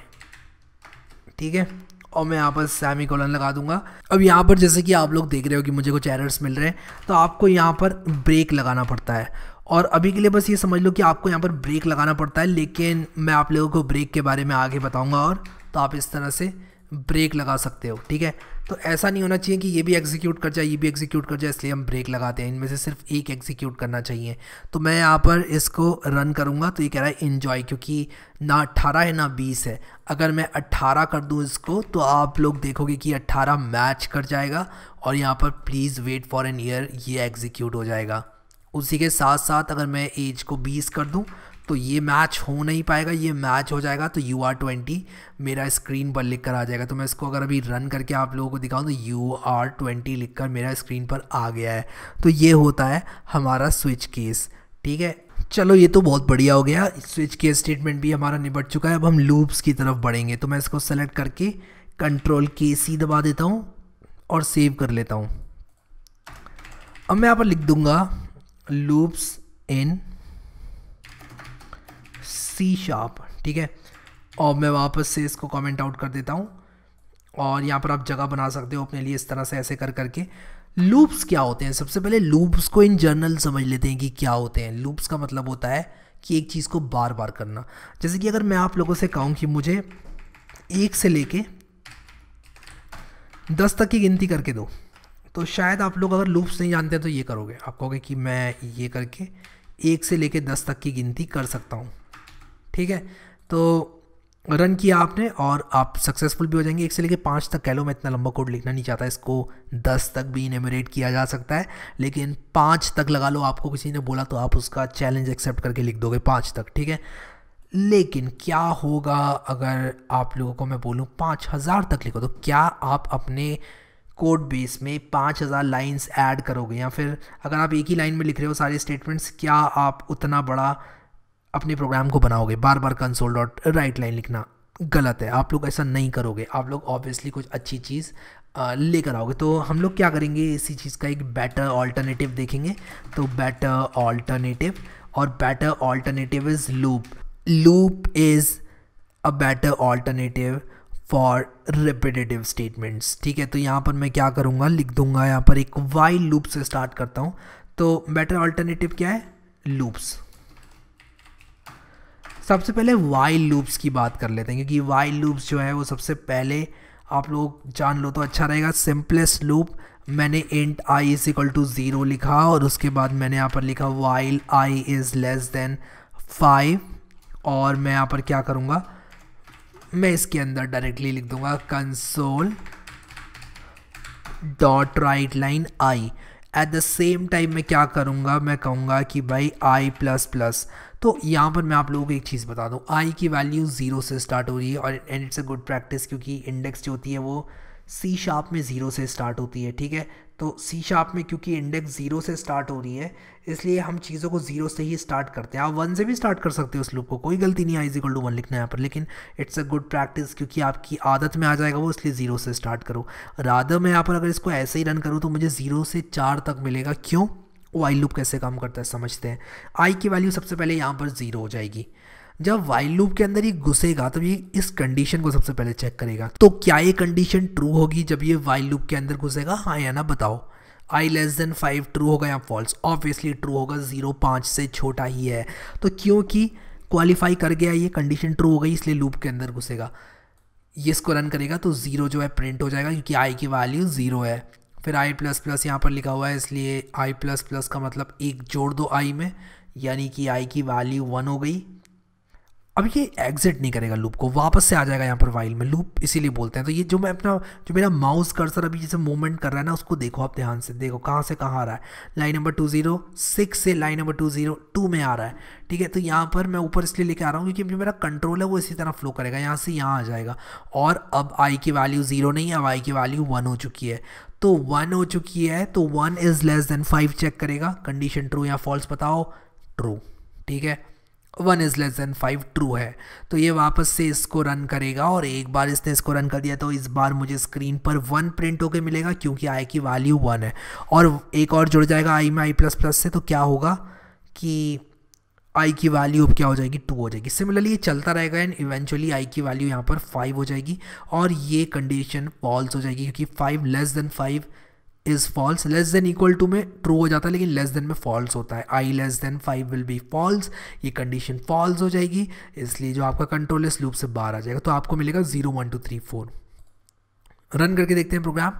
ठीक है और मैं यहाँ पर सेमी कॉलन लगा दूंगा अब यहाँ पर जैसे कि आप लोग देख रहे हो कि मुझे कुछ एरर्स मिल रहे हैं तो आपको यहाँ पर ब्रेक लगाना पड़ता है और अभी के लिए बस ये समझ लो कि आपको यहाँ पर ब्रेक लगाना पड़ता है लेकिन मैं आप लोगों को ब्रेक के बारे में आगे बताऊँगा और तो आप इस तरह से ब्रेक लगा सकते हो ठीक है तो ऐसा नहीं होना चाहिए कि ये भी एग्जीक्यूट कर जाए ये भी एग्जीक्यूट कर जाए इसलिए हम ब्रेक लगाते हैं इनमें से सिर्फ एक एग्जीक्यूट करना चाहिए तो मैं यहाँ पर इसको रन करूँगा तो ये कह रहा है इन्जॉय क्योंकि ना अट्ठारह है ना बीस है अगर मैं अट्ठारह कर दूँ इसको तो आप लोग देखोगे कि अट्ठारह मैच कर जाएगा और यहाँ पर please wait for an year ये एग्जीक्यूट हो जाएगा उसी के साथ साथ अगर मैं एज को बीस कर दूँ तो ये मैच हो नहीं पाएगा ये मैच हो जाएगा तो यू आर ट्वेंटी मेरा स्क्रीन पर लिख कर आ जाएगा तो मैं इसको अगर अभी रन करके आप लोगों को दिखाऊँ तो यू आर ट्वेंटी लिख कर मेरा स्क्रीन पर आ गया है तो ये होता है हमारा स्विच केस ठीक है चलो ये तो बहुत बढ़िया हो गया स्विच केस स्टेटमेंट भी हमारा निपट चुका है अब हम लूप्स की तरफ बढ़ेंगे तो मैं इसको सेलेक्ट करके कंट्रोल के सी दबा देता हूँ और सेव कर लेता हूँ अब मैं यहाँ पर लिख दूँगा लूप्स इन सी शार्प ठीक है और मैं वापस से इसको कमेंट आउट कर देता हूँ और यहाँ पर आप जगह बना सकते हो अपने लिए इस तरह से ऐसे कर करके लूप्स क्या होते हैं सबसे पहले लूप्स को इन जनरल समझ लेते हैं कि क्या होते हैं लूप्स का मतलब होता है कि एक चीज़ को बार बार करना जैसे कि अगर मैं आप लोगों से कहूँ कि मुझे एक से ले कर दस तक की गिनती करके दो तो शायद आप लोग अगर लूप्स नहीं जानते तो ये करोगे आप कहोगे कि मैं ये करके एक से ले कर दस तक की गिनती कर सकता हूँ ठीक है तो रन किया आपने और आप सक्सेसफुल भी हो जाएंगे एक से लेकर पाँच तक कह लो मैं इतना लंबा कोड लिखना नहीं चाहता इसको दस तक भी इनमेरेट किया जा सकता है लेकिन पाँच तक लगा लो आपको किसी ने बोला तो आप उसका चैलेंज एक्सेप्ट करके लिख दोगे पाँच तक ठीक है लेकिन क्या होगा अगर आप लोगों को मैं बोलूँ पाँच हज़ार तक लिखो तो क्या आप अपने कोड बेस में पाँच हज़ार लाइन्स ऐड करोगे या फिर अगर आप एक ही लाइन में लिख रहे हो सारे स्टेटमेंट्स क्या आप उतना बड़ा अपने प्रोग्राम को बनाओगे बार बार कंसोल डॉट राइट लाइन लिखना गलत है आप लोग ऐसा नहीं करोगे आप लोग ऑब्वियसली कुछ अच्छी चीज़ लेकर आओगे तो हम लोग क्या करेंगे इसी चीज़ का एक बेटर ऑल्टरनेटिव देखेंगे तो बेटर ऑल्टरनेटिव और better alternative is loop loop is a better alternative for repetitive statements ठीक है तो यहाँ पर मैं क्या करूँगा लिख दूंगा यहाँ पर एक वाइल लूप से स्टार्ट करता हूँ तो बेटर ऑल्टरनेटिव क्या है लूप्स सबसे पहले वाइल लूप्स की बात कर लेते हैं क्योंकि वाइल लूप्स जो है वो सबसे पहले आप लोग जान लो तो अच्छा रहेगा सिंपलेस्ट लूप मैंने int i is equal to zero लिखा और उसके बाद मैंने यहाँ पर लिखा while i is less than five और मैं यहाँ पर क्या करूँगा मैं इसके अंदर डायरेक्टली लिख दूँगा console dot write line i at the same time मैं क्या करूँगा मैं कहूँगा कि भाई आई प्लस प्लस तो यहाँ पर मैं आप लोगों को एक चीज़ बता दूँ आई की वैल्यू ज़ीरो से स्टार्ट हो रही है और and it's a good practice क्योंकि इंडेक्स जो होती है वो सी शार्प में ज़ीरो से स्टार्ट होती है ठीक है तो सी शार्प में क्योंकि इंडेक्स ज़ीरो से स्टार्ट हो रही है इसलिए हम चीज़ों को ज़ीरो से ही स्टार्ट करते हैं आप वन से भी स्टार्ट कर सकते हो उस लूप को कोई गलती नहीं आई इक्वल टू वन लिखना है यहाँ पर लेकिन इट्स अ गुड प्रैक्टिस क्योंकि आपकी आदत में आ जाएगा वो इसलिए ज़ीरो से स्टार्ट करो राधा मैं यहाँ पर अगर इसको ऐसे ही रन करूँ तो मुझे ज़ीरो से चार तक मिलेगा क्यों वाइल लूप कैसे काम करता है समझते हैं आई की वैल्यू सबसे पहले यहाँ पर ज़ीरो हो जाएगी जब वाइल लूप के अंदर ये घुसेगा तब ये इस कंडीशन को सबसे पहले चेक करेगा तो क्या ये कंडीशन ट्रू होगी जब ये वाइल लूप के अंदर घुसेगा हाँ या ना बताओ i less than five true होगा या फॉल्स ऑब्वियसली ट्रू होगा जीरो पाँच से छोटा ही है तो क्योंकि क्वालिफाई कर गया ये कंडीशन ट्रू हो गई इसलिए लूप के अंदर घुसेगा ये इसको रन करेगा तो ज़ीरो जो है प्रिंट हो जाएगा क्योंकि आई की वैल्यू ज़ीरो है फिर आई प्लस प्लस यहाँ पर लिखा हुआ है इसलिए आई प्लस प्लस का मतलब एक जोड़ दो आई में यानी कि आई की वैल्यू वन हो गई अब ये एग्जिट नहीं करेगा लूप को वापस से आ जाएगा यहाँ पर वाइल में लूप इसीलिए बोलते हैं तो ये जो मैं अपना जो मेरा माउस कर्सर अभी जैसे मूवमेंट कर रहा है ना उसको देखो आप ध्यान से देखो कहाँ से कहाँ आ रहा है line number two zero six से line number two zero two में आ रहा है ठीक है तो यहाँ पर मैं ऊपर इसलिए लेके आ रहा हूँ क्योंकि जो मेरा कंट्रोल है वो इसी तरह फ्लो करेगा यहाँ से यहाँ आ जाएगा और अब आई की वैल्यू जीरो नहीं है अब आई की वैल्यू वन हो चुकी है तो वन हो चुकी है तो one is less than five check करेगा कंडीशन ट्रू या फॉल्स बताओ ट्रू ठीक है one is less than five true है तो ये वापस से इसको रन करेगा और एक बार इसने इसको रन कर दिया तो इस बार मुझे स्क्रीन पर वन प्रिंट होकर मिलेगा क्योंकि आई की वैल्यू वन है और एक और जुड़ जाएगा आई में आई प्लस प्लस से तो क्या होगा कि आई की वैल्यू अब क्या हो जाएगी टू हो जाएगी सिमिलरली ये चलता रहेगा एंड इवेंचुअली आई की वैल्यू यहाँ पर फाइव हो जाएगी और ये कंडीशन फॉल्स हो जाएगी क्योंकि five less than five is false less than equal to में ट्रू हो जाता है लेकिन लेस देन में फॉल्स होता है i less than five will be false ये कंडीशन फॉल्स हो जाएगी इसलिए जो आपका कंट्रोल इस लूप से बाहर आ जाएगा तो आपको मिलेगा zero one two three four run करके देखते हैं प्रोग्राम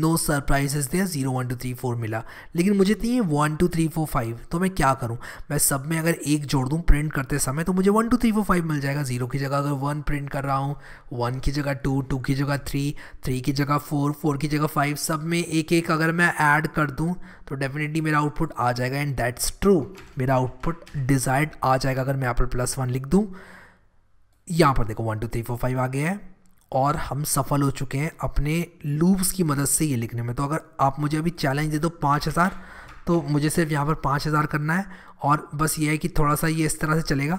नो सरप्राइजेस दिया zero one two three four मिला लेकिन मुझे चाहिए one two three four five तो मैं क्या करूँ मैं सब में अगर एक जोड़ दूँ प्रिंट करते समय तो मुझे one two three four five मिल जाएगा जीरो की जगह अगर वन प्रिंट कर रहा हूँ वन की जगह टू टू की जगह थ्री थ्री की जगह फोर फोर की जगह फाइव सब में एक एक अगर मैं ऐड कर दूँ तो डेफिनेटली मेरा आउटपुट आ जाएगा एंड दैट्स ट्रू मेरा आउटपुट डिज़ायर्ड आ जाएगा अगर मैं यहाँ पर प्लस वन लिख दूँ यहाँ पर देखो one two three four five आ गया है और हम सफल हो चुके हैं अपने लूप्स की मदद से ये लिखने में तो अगर आप मुझे अभी चैलेंज दे दो पाँच हज़ार तो मुझे सिर्फ यहाँ पर पाँच हज़ार करना है और बस ये है कि थोड़ा सा ये इस तरह से चलेगा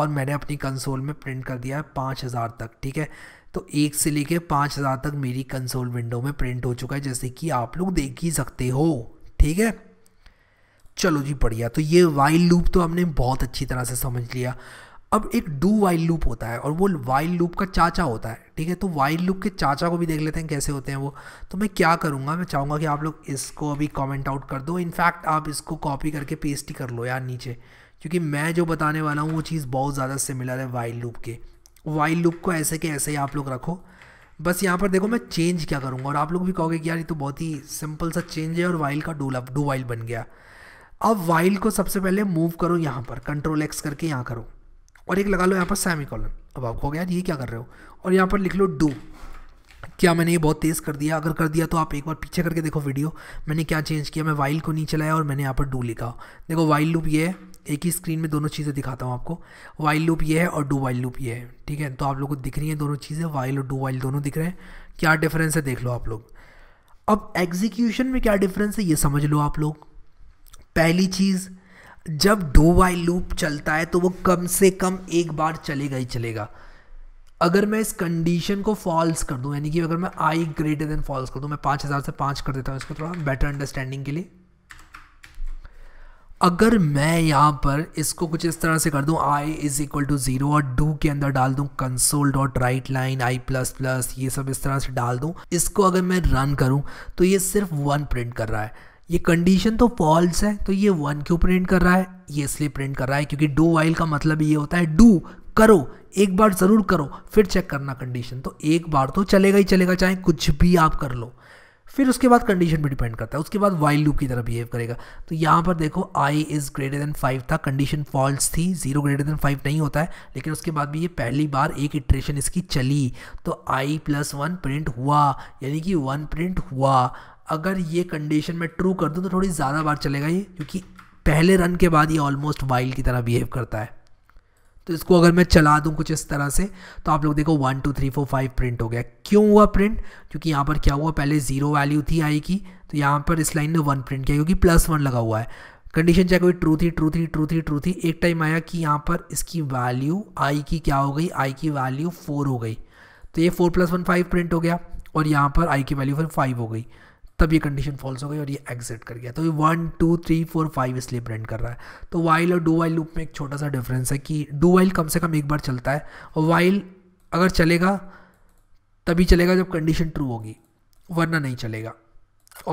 और मैंने अपनी कंसोल में प्रिंट कर दिया है पाँच हज़ार तक ठीक है तो एक से लेके पाँच हज़ार तक मेरी कंसोल विंडो में प्रिंट हो चुका है जैसे कि आप लोग देख ही सकते हो ठीक है चलो जी बढ़िया तो ये वाइल लूप तो हमने बहुत अच्छी तरह से समझ लिया अब एक डू वाइल्ड लूप होता है और वो वाइल्ड लूप का चाचा होता है ठीक है तो वाइल्ड लूप के चाचा को भी देख लेते हैं कैसे होते हैं वो तो मैं क्या करूँगा मैं चाहूँगा कि आप लोग इसको अभी कमेंट आउट कर दो इनफैक्ट आप इसको कॉपी करके पेस्ट ही कर लो यार नीचे क्योंकि मैं जो बताने वाला हूँ वो चीज़ बहुत ज़्यादा सिमिलर है वाइल्ड लूप के वाइल्ड लूप को ऐसे के ऐसे ही आप लोग रखो बस यहाँ पर देखो मैं चेंज क्या करूँगा और आप लोग भी कहोगे कि यार ये तो बहुत ही सिंपल सा चेंज है और वाइल का डू डू वाइल बन गया अब वाइल को सबसे पहले मूव करो यहाँ पर कंट्रोल एक्स करके यहाँ करो और एक लगा लो यहाँ पर सेमी कॉलन अब आपको हो गया ये क्या कर रहे हो और यहाँ पर लिख लो डू क्या मैंने ये बहुत तेज़ कर दिया अगर कर दिया तो आप एक बार पीछे करके देखो वीडियो मैंने क्या चेंज किया मैं वाइल को नीचे लाया और मैंने यहाँ पर डू लिखा देखो वाइल लूप ये है एक ही स्क्रीन में दोनों चीज़ें दिखाता हूँ आपको वाइल लूप ये है और डू वाइल लूप ये है ठीक है तो आप लोग को दिख रही हैं दोनों चीज़ें वाइल और डू वाइल दोनों दिख रहे हैं क्या डिफरेंस है देख लो आप लोग अब एग्जीक्यूशन में क्या डिफरेंस है ये समझ लो आप लोग पहली चीज़ जब डो वाई लूप चलता है तो वो कम से कम एक बार चलेगा ही चलेगा अगर मैं इस कंडीशन को फॉल्स कर दूं यानी कि अगर मैं आई ग्रेटर देन फॉल्स कर दूं मैं पाँच हज़ार से पाँच कर देता हूँ इसको थोड़ा बेटर अंडरस्टैंडिंग के लिए अगर मैं यहाँ पर इसको कुछ इस तरह से कर दूँ i is equal to zero और डू के अंदर डाल दूँ console dot write line i plus plus ये सब इस तरह से डाल दूँ इसको अगर मैं रन करूँ तो ये सिर्फ वन प्रिंट कर रहा है ये कंडीशन तो फॉल्स है तो ये वन क्यों प्रिंट कर रहा है ये इसलिए प्रिंट कर रहा है क्योंकि डू वाइल का मतलब ये होता है डू करो एक बार ज़रूर करो फिर चेक करना कंडीशन तो एक बार तो चलेगा ही चलेगा चाहे कुछ भी आप कर लो फिर उसके बाद कंडीशन पर डिपेंड करता है उसके बाद वाइल लूप की तरह बिहेव करेगा तो यहाँ पर देखो i is greater than five था कंडीशन फॉल्स थी जीरो ग्रेटर देन फाइव नहीं होता है लेकिन उसके बाद भी ये पहली बार एक इटरेशन इसकी चली तो आई प्लस वन प्रिंट हुआ यानी कि वन प्रिंट हुआ अगर ये कंडीशन में ट्रू कर दूँ तो थोड़ी ज़्यादा बार चलेगा ये क्योंकि पहले रन के बाद ये ऑलमोस्ट वाइल्ड की तरह बिहेव करता है तो इसको अगर मैं चला दूं कुछ इस तरह से तो आप लोग देखो one two three four five print हो गया क्यों हुआ प्रिंट क्योंकि यहाँ पर क्या हुआ पहले जीरो वैल्यू थी आई की तो यहाँ पर इस लाइन ने वन प्रिंट किया क्योंकि प्लस वन लगा हुआ है कंडीशन चेक हुई ट्रू थी ट्रू थी ट्रू थी ट्रू थी एक टाइम आया कि यहाँ पर इसकी वैल्यू आई की क्या हो गई आई की वैल्यू फोर हो गई तो ये four plus one five print हो गया और यहाँ पर आई की वैल्यू फिर फाइव हो गई तब ये कंडीशन फॉल्स हो गई और ये एग्जिट कर गया तो ये one two three four five इसलिए प्रिंट कर रहा है तो वाइल और डू वाइल लूप में एक छोटा सा डिफरेंस है कि डू वाइल कम से कम एक बार चलता है और वाइल अगर चलेगा तभी चलेगा जब कंडीशन ट्रू होगी वरना नहीं चलेगा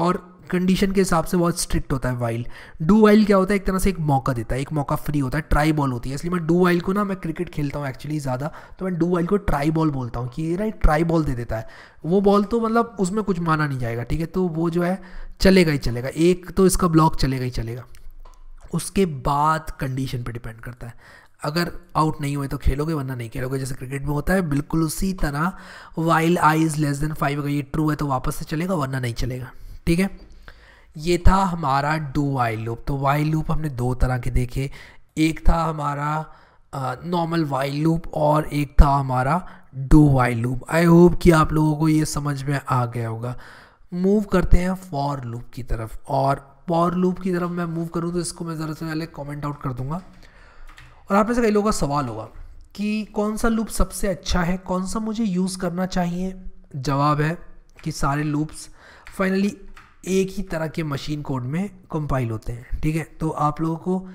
और कंडीशन के हिसाब से बहुत स्ट्रिक्ट होता है वाइल डू वाइल क्या होता है एक तरह से एक मौका देता है एक मौका फ्री होता है ट्राई बॉल होती है इसलिए मैं डू वाइल को ना मैं क्रिकेट खेलता हूँ एक्चुअली ज़्यादा तो मैं डू वाइल को ट्राई बॉल बोलता हूँ कि ये ना एक ट्राई बॉल दे देता है वो बॉल तो मतलब उसमें कुछ माना नहीं जाएगा ठीक है तो वो जो है चलेगा ही चलेगा एक तो इसका ब्लॉक चलेगा ही चलेगा उसके बाद कंडीशन पर डिपेंड करता है अगर आउट नहीं हुए तो खेलोगे वरना नहीं खेलोगे जैसे क्रिकेट में होता है बिल्कुल उसी तरह while i is less than five अगर ये ट्रू है तो वापस से चलेगा वरना नहीं चलेगा ठीक है ये था हमारा डू वाइल लूप तो वाइल लूप हमने दो तरह के देखे एक था हमारा नॉर्मल वाइल लूप और एक था हमारा do while loop I hope कि आप लोगों को ये समझ में आ गया होगा मूव करते हैं फॉर लूप की तरफ और फॉर लूप की तरफ मैं मूव करूँ तो इसको मैं ज़रा से पहले कॉमेंट आउट कर दूँगा और आप में से कई लोगों का सवाल होगा कि कौन सा लूप सबसे अच्छा है कौन सा मुझे यूज़ करना चाहिए जवाब है कि सारे लूप्स फाइनली एक ही तरह के मशीन कोड में कंपाइल होते हैं ठीक है तो आप लोगों को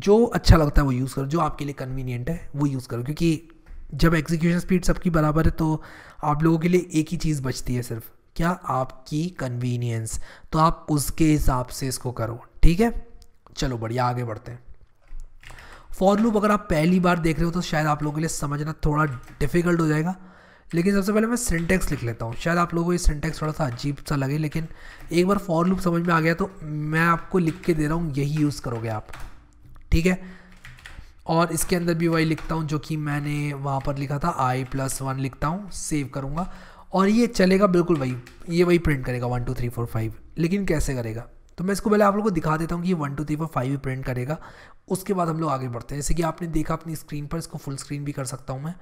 जो अच्छा लगता है वो यूज़ करो जो आपके लिए कन्वीनियंट है वो यूज़ करो क्योंकि जब एग्जीक्यूशन स्पीड सबकी बराबर है तो आप लोगों के लिए एक ही चीज़ बचती है सिर्फ क्या आपकी कन्वीनियंस तो आप उसके हिसाब से इसको करो ठीक है चलो बढ़िया आगे बढ़ते हैं फॉर लूप अगर आप पहली बार देख रहे हो तो शायद आप लोगों के लिए समझना थोड़ा डिफिकल्ट हो जाएगा लेकिन सबसे पहले मैं सिंटेक्स लिख लेता हूँ शायद आप लोगों को ये सिंटेक्स थोड़ा सा अजीब सा लगे लेकिन एक बार फॉर लूप समझ में आ गया तो मैं आपको लिख के दे रहा हूँ यही यूज़ करोगे आप ठीक है और इसके अंदर भी वही लिखता हूँ जो कि मैंने वहाँ पर लिखा था आई प्लस वन लिखता हूँ सेव करूँगा और ये चलेगा बिल्कुल वही ये वही प्रिंट करेगा one two three four five लेकिन कैसे करेगा तो मैं इसको पहले आप लोग को दिखा देता हूँ कि ये one two three four five ही प्रिंट करेगा उसके बाद हम लोग आगे बढ़ते हैं जैसे कि आपने देखा अपनी स्क्रीन पर इसको फुल स्क्रीन भी कर सकता हूँ मैं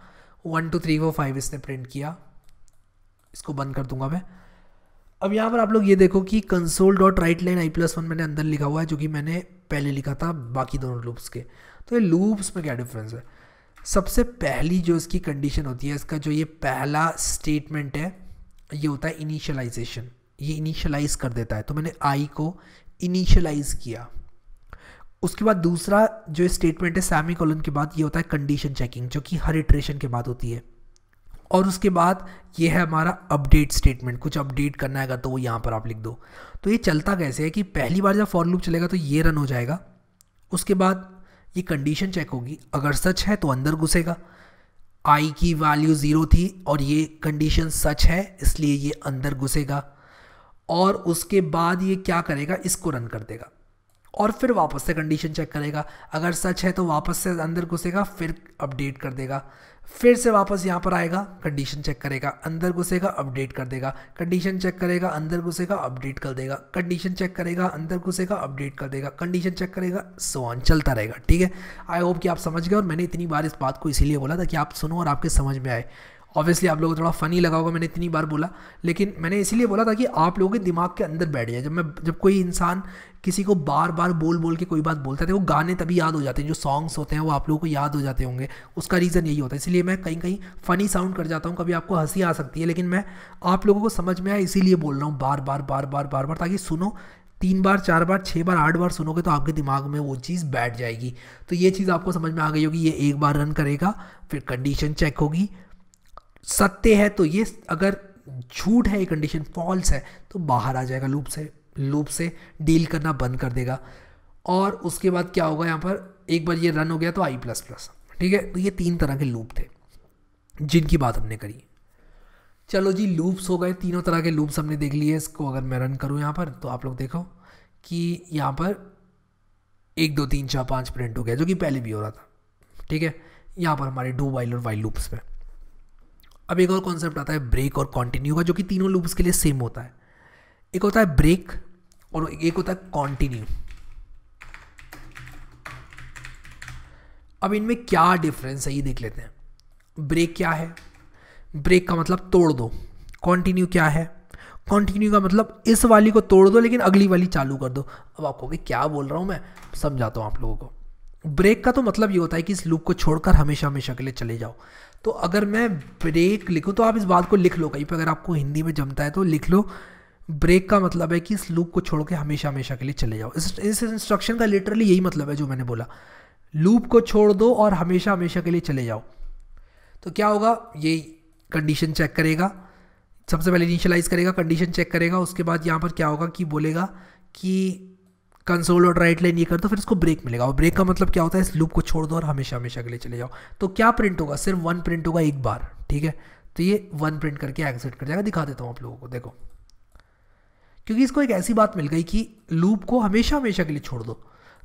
one two three four five इसने प्रिंट किया इसको बंद कर दूंगा मैं अब यहाँ पर आप लोग ये देखो कि console dot write line i plus one मैंने अंदर लिखा हुआ है जो कि मैंने पहले लिखा था बाकी दोनों लूप्स के तो ये लूप्स में क्या डिफरेंस है सबसे पहली जो इसकी कंडीशन होती है इसका जो ये पहला स्टेटमेंट है ये होता है इनिशलाइजेशन ये इनिशलाइज कर देता है तो मैंने आई को इनिशलाइज किया उसके बाद दूसरा जो स्टेटमेंट है सैमी कॉलन के बाद ये होता है कंडीशन चेकिंग जो कि हर इटरेशन के बाद होती है और उसके बाद ये है हमारा अपडेट स्टेटमेंट कुछ अपडेट करना है तो वो यहाँ पर आप लिख दो तो ये चलता कैसे है कि पहली बार जब फॉर लूप चलेगा तो ये रन हो जाएगा उसके बाद ये कंडीशन चेक होगी अगर सच है तो अंदर घुसेगा आई की वैल्यू ज़ीरो थी और ये कंडीशन सच है इसलिए ये अंदर घुसेगा और उसके बाद ये क्या करेगा इसको रन कर देगा और फिर वापस से कंडीशन चेक करेगा अगर सच है तो वापस से अंदर घुसेगा फिर अपडेट कर देगा फिर से वापस यहाँ पर आएगा कंडीशन चेक करेगा अंदर घुसेगा अपडेट कर देगा कंडीशन चेक करेगा अंदर घुसेगा अपडेट कर देगा कंडीशन चेक करेगा अंदर घुसेगा अपडेट कर देगा कंडीशन चेक करेगा सो ऑन चलता रहेगा ठीक है आई होप कि आप समझ गए और मैंने इतनी बार इस बात को इसीलिए बोला था कि आप सुनो और आपके समझ में आए ऑब्वियसली आप लोगों को थोड़ा फनी लगा होगा मैंने इतनी बार बोला लेकिन मैंने इसीलिए बोला था कि आप लोगों के दिमाग के अंदर बैठ जाए जब मैं जब कोई इंसान किसी को बार बार बोल बोल के कोई बात बोलता है तो वो गाने तभी याद हो जाते हैं जो सॉन्ग्स होते हैं वो आप लोगों को याद हो जाते होंगे उसका रीज़न यही होता है इसलिए मैं कहीं कहीं फ़नी साउंड कर जाता हूँ कभी आपको हंसी आ सकती है लेकिन मैं आप लोगों को समझ में आए इसीलिए बोल रहा हूँ बार बार बार बार बार बार ताकि सुनो तीन बार चार बार छः बार आठ बार सुनोगे तो आपके दिमाग में वो चीज़ बैठ जाएगी तो ये चीज़ आपको समझ में आ गई होगी ये एक बार रन करेगा फिर कंडीशन चेक होगी सत्य है तो ये अगर झूठ है ये कंडीशन फॉल्स है तो बाहर आ जाएगा लूप से लूप से डील करना बंद कर देगा और उसके बाद क्या होगा यहाँ पर एक बार ये रन हो गया तो आई प्लस प्लस ठीक है तो ये तीन तरह के लूप थे जिनकी बात हमने करी चलो जी लूप्स हो गए तीनों तरह के लूप्स हमने देख लिए इसको अगर मैं रन करूँ यहाँ पर तो आप लोग देखो कि यहाँ पर एक दो तीन चार पाँच प्रिंट हो गया जो कि पहले भी हो रहा था ठीक है यहाँ पर हमारे डू वाइल और वाइल लूप्स में अब एक और कॉन्सेप्ट आता है ब्रेक और कॉन्टिन्यू का जो कि तीनों लूप्स के लिए सेम होता है एक होता है ब्रेक और एक होता है कॉन्टिन्यू अब इनमें क्या डिफरेंस है ये देख लेते हैं ब्रेक क्या है ब्रेक का मतलब तोड़ दो कॉन्टिन्यू क्या है कॉन्टिन्यू का मतलब इस वाली को तोड़ दो लेकिन अगली वाली चालू कर दो अब आपको क्या बोल रहा हूँ मैं समझाता हूँ आप लोगों को ब्रेक का तो मतलब ये होता है कि इस लूप को छोड़कर हमेशा हमेशा के लिए चले जाओ तो अगर मैं ब्रेक लिखूँ तो आप इस बात को लिख लो कहीं पर अगर आपको हिंदी में जमता है तो लिख लो ब्रेक का मतलब है कि इस लूप को छोड़ के हमेशा हमेशा के लिए चले जाओ इस इंस्ट्रक्शन का लिटरली यही मतलब है जो मैंने बोला लूप को छोड़ दो और हमेशा हमेशा के लिए चले जाओ तो क्या होगा ये कंडीशन चेक करेगा सबसे पहले इनिशलाइज करेगा कंडीशन चेक करेगा उसके बाद यहाँ पर क्या होगा कि बोलेगा कि कंसोल और राइट लाइन ये कर दो फिर इसको ब्रेक मिलेगा और ब्रेक का मतलब क्या होता है इस लूप को छोड़ दो और हमेशा हमेशा के लिए चले जाओ तो क्या प्रिंट होगा सिर्फ वन प्रिंट होगा एक बार ठीक है तो ये वन प्रिंट करके एग्जिट कर जाएगा दिखा देता हूँ आप लोगों को देखो क्योंकि इसको एक ऐसी बात मिल गई कि लूप को हमेशा हमेशा के लिए छोड़ दो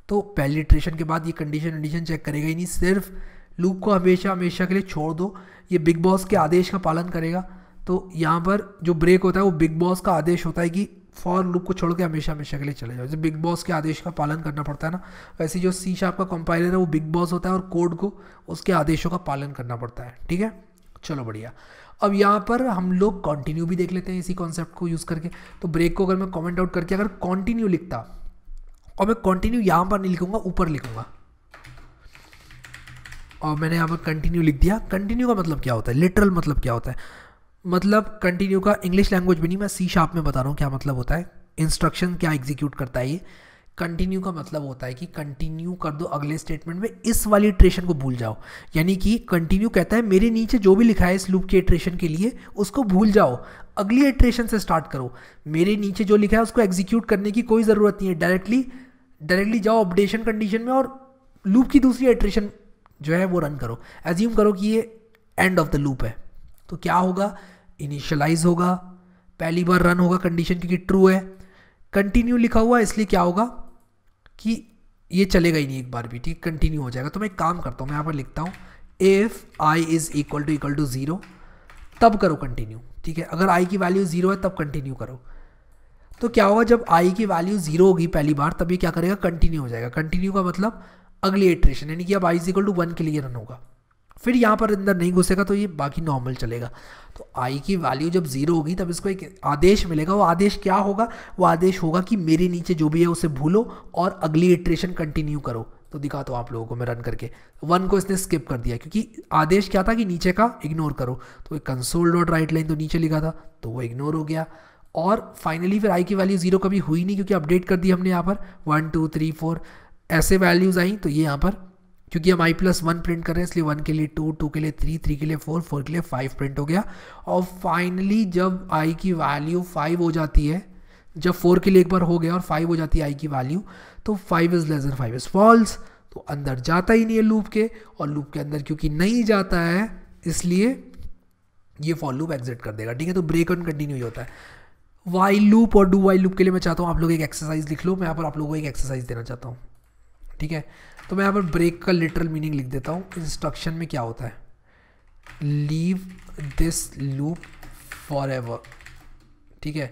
तो पहले इटरेशन के बाद ये कंडीशन कंडीशन चेक करेगा ही नहीं सिर्फ लूप को हमेशा हमेशा के लिए छोड़ दो ये बिग बॉस के आदेश का पालन करेगा तो यहाँ पर जो ब्रेक होता है वो बिग बॉस का आदेश होता है कि फॉर लूप को छोड़ के हमेशा हमेशा के लिए चले जाओ जैसे बिग बॉस के आदेश का पालन करना पड़ता है ना वैसे जो सी शाप का कंपाइलर है वो बिग बॉस होता है और कोड को उसके आदेशों का पालन करना पड़ता है ठीक है चलो बढ़िया अब यहाँ पर हम लोग कॉन्टिन्यू भी देख लेते हैं इसी कॉन्सेप्ट को यूज़ करके तो ब्रेक को अगर मैं कॉमेंट आउट करके अगर कॉन्टिन्यू लिखता और मैं कॉन्टिन्यू यहाँ पर नहीं लिखूँगा ऊपर लिखूँगा और मैंने यहाँ पर कंटिन्यू लिख दिया कंटिन्यू का मतलब क्या होता है लिटरल मतलब क्या होता है मतलब कंटिन्यू का इंग्लिश लैंग्वेज भी नहीं मैं सी शार्प में बता रहा हूँ क्या मतलब होता है इंस्ट्रक्शन क्या एग्जीक्यूट करता है ये कंटिन्यू का मतलब होता है कि कंटिन्यू कर दो अगले स्टेटमेंट में इस वाली इटरेशन को भूल जाओ यानी कि कंटिन्यू कहता है मेरे नीचे जो भी लिखा है इस लूप के इटरेशन के लिए उसको भूल जाओ अगली इटरेशन से स्टार्ट करो मेरे नीचे जो लिखा है उसको एग्जीक्यूट करने की कोई ज़रूरत नहीं है डायरेक्टली डायरेक्टली जाओ अपडेशन कंडीशन में और लूप की दूसरी एट्रेशन जो है वो रन करो एज्यूम करो कि ये एंड ऑफ द लूप है तो क्या होगा इनिशियलाइज होगा पहली बार रन होगा कंडीशन क्योंकि ट्रू है कंटिन्यू लिखा हुआ इसलिए क्या होगा कि ये चलेगा ही नहीं एक बार भी ठीक कंटिन्यू हो जाएगा तो मैं एक काम करता हूँ मैं यहाँ पर लिखता हूँ if i is equal to equal to zero तब करो कंटिन्यू ठीक है अगर आई की वैल्यू ज़ीरो है तब कंटिन्यू करो तो क्या होगा जब आई की वैल्यू ज़ीरो होगी पहली बार तब ये क्या करेगा कंटिन्यू हो जाएगा कंटिन्यू का मतलब अगली एट्रेशन यानी कि अब i is equal to one के लिए रन होगा फिर यहाँ पर अंदर नहीं घुसेगा तो ये बाकी नॉर्मल चलेगा तो आई की वैल्यू जब ज़ीरो होगी तब इसको एक आदेश मिलेगा वो आदेश क्या होगा वो आदेश होगा कि मेरे नीचे जो भी है उसे भूलो और अगली इटरेशन कंटिन्यू करो तो दिखाता हूँ आप लोगों को मैं रन करके वन को इसने स्किप कर दिया क्योंकि आदेश क्या था कि नीचे का इग्नोर करो तो एक कंसोल डॉट राइट लाइन तो नीचे लिखा था तो वो इग्नोर हो गया और फाइनली फिर आई की वैल्यू जीरो कभी हुई नहीं क्योंकि अपडेट कर दी हमने यहाँ पर वन टू थ्री फोर ऐसे वैल्यूज़ आई तो ये यहाँ पर क्योंकि हम आई प्लस वन प्रिंट कर रहे हैं इसलिए वन के लिए टू टू के लिए थ्री थ्री के लिए फोर फोर के लिए फाइव प्रिंट हो गया और फाइनली जब आई की वैल्यू फाइव हो जाती है जब फोर के लिए एक बार हो गया और फाइव हो जाती है आई की वैल्यू तो five is less than five is false तो अंदर जाता ही नहीं है लूप के और लूप के अंदर क्योंकि नहीं जाता है इसलिए ये फॉल लूप एग्जिट कर देगा ठीक है तो ब्रेक ऑन कंटिन्यू होता है वाई लूप और डू वाई लूप के लिए मैं चाहता हूँ आप लोग एक एक्सरसाइज लिख लो मैं यहाँ पर आप लोगों को एक एक्सरसाइज देना चाहता हूँ ठीक है तो मैं यहाँ पर ब्रेक का लिटरल मीनिंग लिख देता हूँ इंस्ट्रक्शन में क्या होता है leave this loop forever ठीक है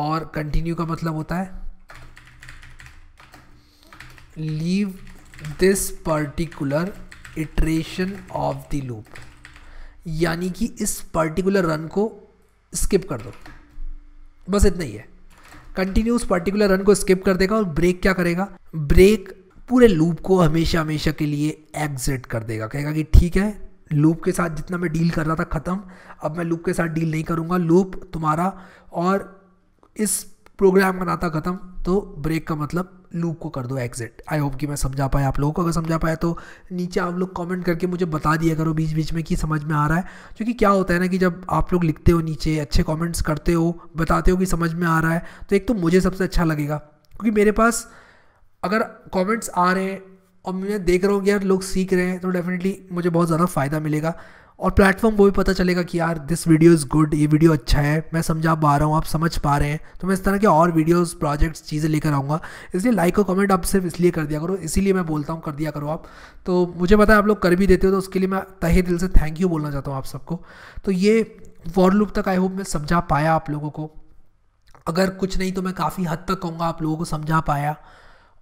और कंटिन्यू का मतलब होता है leave this particular iteration of the loop यानी कि इस पर्टिकुलर रन को स्किप कर दो बस इतना ही है कंटिन्यूस पर्टिकुलर रन को स्किप कर देगा और ब्रेक क्या करेगा ब्रेक पूरे लूप को हमेशा हमेशा के लिए एग्जिट कर देगा कहेगा कि ठीक है लूप के साथ जितना मैं डील कर रहा था ख़त्म अब मैं लूप के साथ डील नहीं करूँगा लूप तुम्हारा और इस प्रोग्राम का नाता ख़त्म तो ब्रेक का मतलब लूप को कर दो एग्जिट आई होप कि मैं समझा पाया आप लोगों को अगर समझा पाया तो नीचे आप लोग कमेंट करके मुझे बता दिया करो बीच बीच में कि समझ में आ रहा है क्योंकि क्या होता है ना कि जब आप लोग लिखते हो नीचे अच्छे कमेंट्स करते हो बताते हो कि समझ में आ रहा है तो एक तो मुझे सबसे अच्छा लगेगा क्योंकि मेरे पास अगर कॉमेंट्स आ रहे हैं और मैं देख रहा हूँ कि यार लोग सीख रहे हैं तो डेफिनेटली मुझे बहुत ज़्यादा फ़ायदा मिलेगा और प्लेटफॉर्म को भी पता चलेगा कि यार दिस वीडियो इज़ गुड ये वीडियो अच्छा है मैं समझा पा रहा हूँ आप समझ पा रहे हैं तो मैं इस तरह के और वीडियोस प्रोजेक्ट्स चीज़ें लेकर आऊँगा इसलिए लाइक और कमेंट आप सिर्फ इसलिए कर दिया करो इसीलिए मैं बोलता हूँ कर दिया करो आप तो मुझे पता है आप लोग कर भी देते हो तो उसके लिए मैं तहे दिल से थैंक यू बोलना चाहता हूँ आप सबको तो ये वॉर तक आई होप मैं समझा पाया आप लोगों को अगर कुछ नहीं तो मैं काफ़ी हद तक कहूँगा आप लोगों को समझा पाया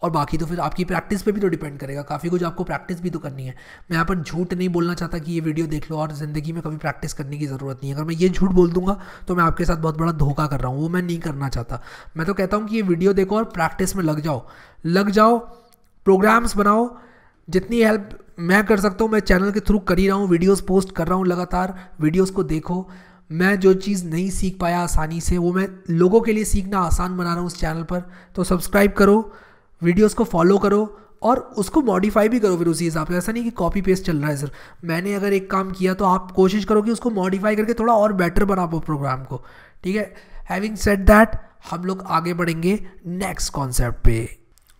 और बाकी तो फिर आपकी प्रैक्टिस पे भी तो डिपेंड करेगा काफ़ी कुछ आपको प्रैक्टिस भी तो करनी है मैं यहाँ पर झूठ नहीं बोलना चाहता कि ये वीडियो देख लो और ज़िंदगी में कभी प्रैक्टिस करने की ज़रूरत नहीं है अगर मैं ये झूठ बोल दूंगा तो मैं आपके साथ बहुत बड़ा धोखा कर रहा हूँ वो मैं नहीं करना चाहता मैं तो कहता हूँ कि ये वीडियो देखो और प्रैक्टिस में लग जाओ लग जाओ प्रोग्राम्स बनाओ जितनी हेल्प मैं कर सकता हूँ मैं चैनल के थ्रू कर ही रहा हूँ वीडियोज़ पोस्ट कर रहा हूँ लगातार वीडियोज़ को देखो मैं जो चीज़ नहीं सीख पाया आसानी से वो मैं लोगों के लिए सीखना आसान बना रहा हूँ उस चैनल पर तो सब्सक्राइब करो वीडियोस को फॉलो करो और उसको मॉडिफाई भी करो फिर उसी हिसाब से ऐसा नहीं कि कॉपी पेस्ट चल रहा है सर मैंने अगर एक काम किया तो आप कोशिश करो कि उसको मॉडिफाई करके थोड़ा और बेटर बना पाओ प्रोग्राम को ठीक है हैविंग सेट दैट हम लोग आगे बढ़ेंगे नेक्स्ट कॉन्सेप्ट पे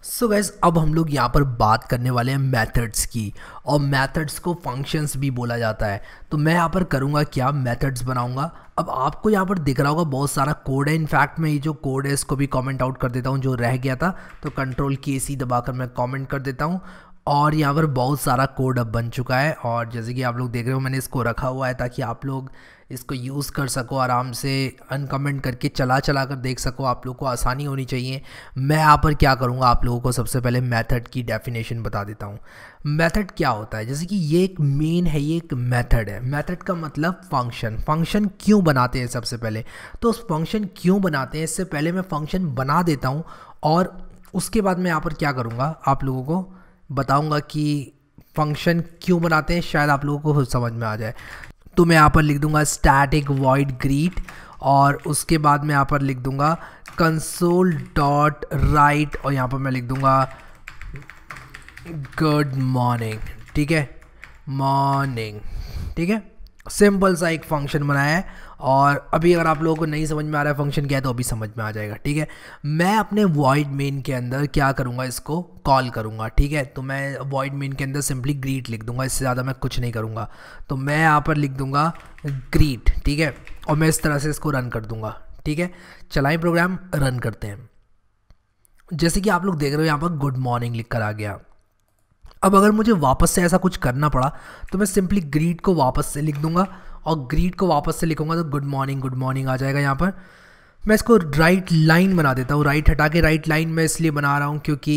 सो so गैस अब हम लोग यहाँ पर बात करने वाले हैं मेथड्स की और मेथड्स को फंक्शंस भी बोला जाता है तो मैं यहाँ पर करूँगा क्या मेथड्स बनाऊँगा अब आपको यहाँ पर दिख रहा होगा बहुत सारा कोड है इनफैक्ट मैं ये जो कोड है इसको भी कमेंट आउट कर देता हूँ जो रह गया था तो कंट्रोल के सी दबाकर मैं कॉमेंट कर देता हूँ और यहाँ पर बहुत सारा कोड अब बन चुका है और जैसे कि आप लोग देख रहे हो मैंने इसको रखा हुआ है ताकि आप लोग इसको यूज़ कर सको आराम से अनकमेंट करके चला चला कर देख सको आप लोग को आसानी होनी चाहिए मैं यहाँ पर क्या करूँगा आप लोगों को सबसे पहले मेथड की डेफिनेशन बता देता हूँ मेथड क्या होता है जैसे कि ये एक मेन है ये एक मेथड है मेथड का मतलब फंक्शन फंक्शन क्यों बनाते हैं सबसे पहले तो उस फंक्शन क्यों बनाते हैं इससे पहले मैं फंक्शन बना देता हूँ और उसके बाद मैं यहाँ पर क्या करूँगा आप लोगों को बताऊंगा कि फंक्शन क्यों बनाते हैं शायद आप लोगों को समझ में आ जाए तो मैं यहाँ पर लिख दूंगा स्टैटिक वॉइड ग्रीट और उसके बाद मैं यहाँ पर लिख दूंगा कंसोल डॉट राइट और यहाँ पर मैं लिख दूंगा गुड मॉर्निंग ठीक है मॉर्निंग ठीक है सिंपल सा एक फंक्शन बनाया है और अभी अगर आप लोगों को नहीं समझ में आ रहा है फंक्शन क्या है तो अभी समझ में आ जाएगा ठीक है मैं अपने वॉइड मेन के अंदर क्या करूँगा इसको कॉल करूँगा ठीक है तो मैं वॉइड मेन के अंदर सिंपली ग्रीट लिख दूंगा इससे ज़्यादा मैं कुछ नहीं करूँगा तो मैं यहाँ पर लिख दूँगा ग्रीट ठीक है और मैं इस तरह से इसको रन कर दूँगा ठीक है चलाएं प्रोग्राम रन करते हैं जैसे कि आप लोग देख रहे हो यहाँ पर गुड मॉर्निंग लिख कर आ गया अब अगर मुझे वापस से ऐसा कुछ करना पड़ा तो मैं सिंपली ग्रीट को वापस से लिख दूंगा और ग्रीड को वापस से लिखूंगा तो गुड मॉर्निंग गुड मॉर्निंग आ जाएगा यहाँ पर मैं इसको राइट लाइन बना देता हूँ राइट हटा के राइट लाइन में इसलिए बना रहा हूँ क्योंकि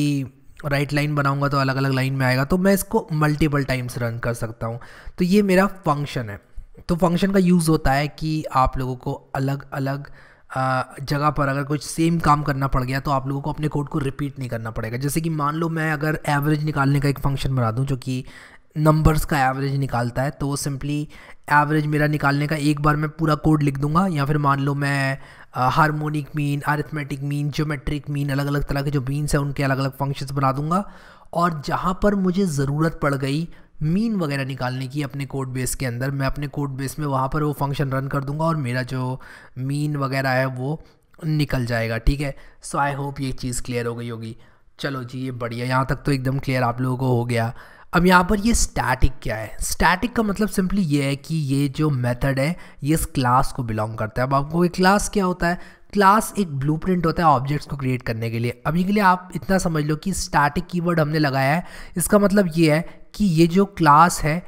राइट लाइन बनाऊंगा तो अलग अलग लाइन में आएगा तो मैं इसको मल्टीपल टाइम्स रन कर सकता हूँ तो ये मेरा फंक्शन है तो फंक्शन का यूज़ होता है कि आप लोगों को अलग अलग जगह पर अगर कुछ सेम काम करना पड़ गया तो आप लोगों को अपने कोड को रिपीट नहीं करना पड़ेगा जैसे कि मान लो मैं अगर एवरेज निकालने का एक फंक्शन बना दूँ जो कि नंबर्स का एवरेज निकालता है तो वो सिंपली एवरेज मेरा निकालने का एक बार मैं पूरा कोड लिख दूंगा या फिर मान लो मैं harmonic mean arithmetic mean geometric mean अलग अलग तरह के जो मीनस हैं उनके अलग अलग फंक्शंस बना दूंगा और जहाँ पर मुझे ज़रूरत पड़ गई मीन वगैरह निकालने की अपने कोड बेस के अंदर मैं अपने कोड बेस में वहाँ पर वो फंक्शन रन कर दूंगा और मेरा जो मीन वगैरह है वो निकल जाएगा ठीक है सो आई होप ये चीज़ क्लियर हो गई होगी चलो जी ये बढ़िया यहाँ तक तो एकदम क्लियर आप लोगों को हो गया अब यहाँ पर ये स्टैटिक क्या है स्टैटिक का मतलब सिंपली ये है कि ये जो मेथड है ये इस क्लास को बिलोंग करता है अब आपको ये क्लास क्या होता है क्लास एक ब्लूप्रिंट होता है ऑब्जेक्ट्स को क्रिएट करने के लिए अभी के लिए आप इतना समझ लो कि स्टैटिक कीवर्ड हमने लगाया है इसका मतलब ये है कि ये जो क्लास है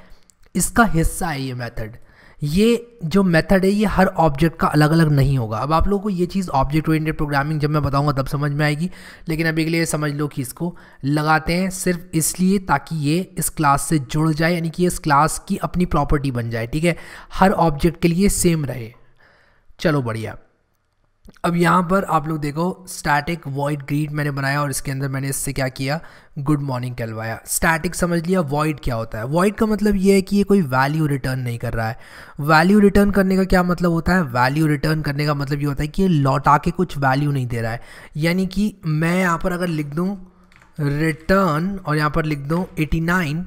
इसका हिस्सा है ये मेथड ये जो मेथड है ये हर ऑब्जेक्ट का अलग अलग नहीं होगा अब आप लोगों को ये चीज़ ऑब्जेक्ट ओरिएंटेड प्रोग्रामिंग जब मैं बताऊंगा तब समझ में आएगी लेकिन अभी के लिए समझ लो कि इसको लगाते हैं सिर्फ इसलिए ताकि ये इस क्लास से जुड़ जाए यानी कि इस क्लास की अपनी प्रॉपर्टी बन जाए ठीक है हर ऑब्जेक्ट के लिए सेम रहे चलो बढ़िया अब यहाँ पर आप लोग देखो स्टैटिक वॉइड ग्रीड मैंने बनाया और इसके अंदर मैंने इससे क्या किया गुड मॉर्निंग कहलवाया स्टैटिक समझ लिया वॉइड क्या होता है वॉइड का मतलब ये है कि ये कोई वैल्यू रिटर्न नहीं कर रहा है वैल्यू रिटर्न करने का क्या मतलब होता है वैल्यू रिटर्न करने का मतलब ये होता है कि ये लौटा के कुछ वैल्यू नहीं दे रहा है यानी कि मैं यहाँ पर अगर लिख दूँ रिटर्न और यहाँ पर लिख दूँ एटी नाइन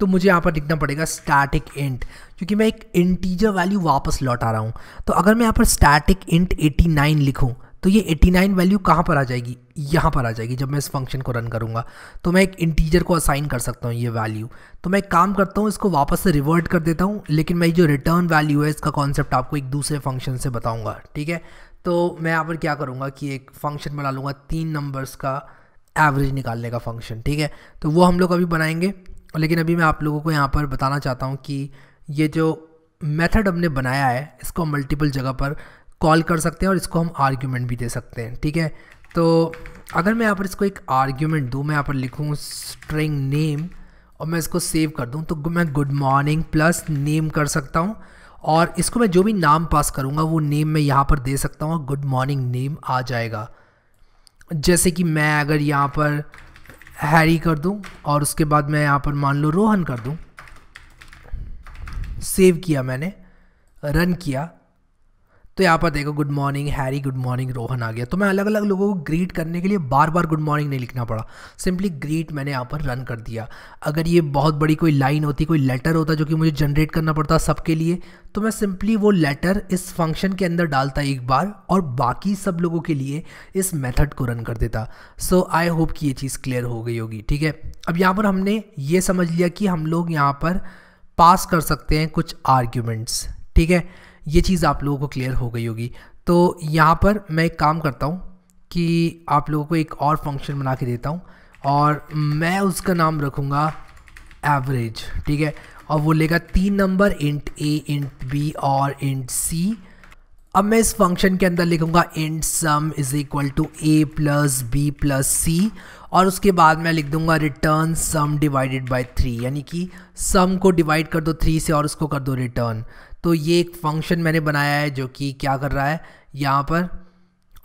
तो मुझे यहाँ पर लिखना पड़ेगा स्टैटिक इंट क्योंकि मैं एक इंटीजर वैल्यू वापस लौटा रहा हूँ तो अगर मैं यहाँ पर स्टैटिक इंट 89 लिखूँ तो ये 89 वैल्यू कहाँ पर आ जाएगी यहाँ पर आ जाएगी जब मैं इस फंक्शन को रन करूँगा तो मैं एक इंटीजर को असाइन कर सकता हूँ ये वैल्यू तो मैं एक काम करता हूँ इसको वापस से रिवर्ट कर देता हूँ लेकिन मैं जो रिटर्न वैल्यू है इसका कॉन्सेप्ट आपको एक दूसरे फंक्शन से बताऊँगा ठीक है तो मैं यहाँ पर क्या करूँगा कि एक फंक्शन बना लूँगा तीन नंबर्स का एवरेज निकालने का फंक्शन ठीक है तो वो हम लोग अभी बनाएंगे लेकिन अभी मैं आप लोगों को यहाँ पर बताना चाहता हूँ कि ये जो मेथड हमने बनाया है इसको हम मल्टीपल जगह पर कॉल कर सकते हैं और इसको हम आर्ग्यूमेंट भी दे सकते हैं ठीक है तो अगर मैं यहाँ पर इसको एक आर्ग्यूमेंट दूँ मैं यहाँ पर लिखूँ स्ट्रिंग नेम और मैं इसको सेव कर दूँ तो मैं गुड मॉर्निंग प्लस नेम कर सकता हूँ और इसको मैं जो भी नाम पास करूँगा वो नेम मैं यहाँ पर दे सकता हूँ गुड मॉर्निंग नेम आ जाएगा जैसे कि मैं अगर यहाँ पर हैरी कर दूँ और उसके बाद मैं यहाँ पर मान लो रोहन कर दूँ सेव किया मैंने रन किया तो यहाँ पर देखो good morning Harry good morning Rohan आ गया तो मैं अलग अलग लोगों को ग्रीट करने के लिए बार बार गुड मॉर्निंग नहीं लिखना पड़ा सिंपली ग्रीट मैंने यहाँ पर रन कर दिया अगर ये बहुत बड़ी कोई लाइन होती कोई लेटर होता जो कि मुझे जनरेट करना पड़ता सबके लिए तो मैं सिंपली वो लेटर इस फंक्शन के अंदर डालता एक बार और बाकी सब लोगों के लिए इस मेथड को रन कर देता सो आई होप कि ये चीज़ क्लियर हो गई होगी ठीक है अब यहाँ पर हमने ये समझ लिया कि हम लोग यहाँ पर पास कर सकते हैं कुछ आर्ग्यूमेंट्स ठीक है ये चीज़ आप लोगों को क्लियर हो गई होगी तो यहाँ पर मैं एक काम करता हूँ कि आप लोगों को एक और फंक्शन बना के देता हूँ और मैं उसका नाम रखूँगा एवरेज ठीक है और वो लेगा तीन number int a int b और इंट सी अब मैं इस फंक्शन के अंदर लिखूँगा int sum is equal to a plus b plus c और उसके बाद मैं लिख दूंगा return sum divided by three यानी कि सम को डिवाइड कर दो थ्री से और उसको कर दो रिटर्न तो ये एक फंक्शन मैंने बनाया है जो कि क्या कर रहा है यहाँ पर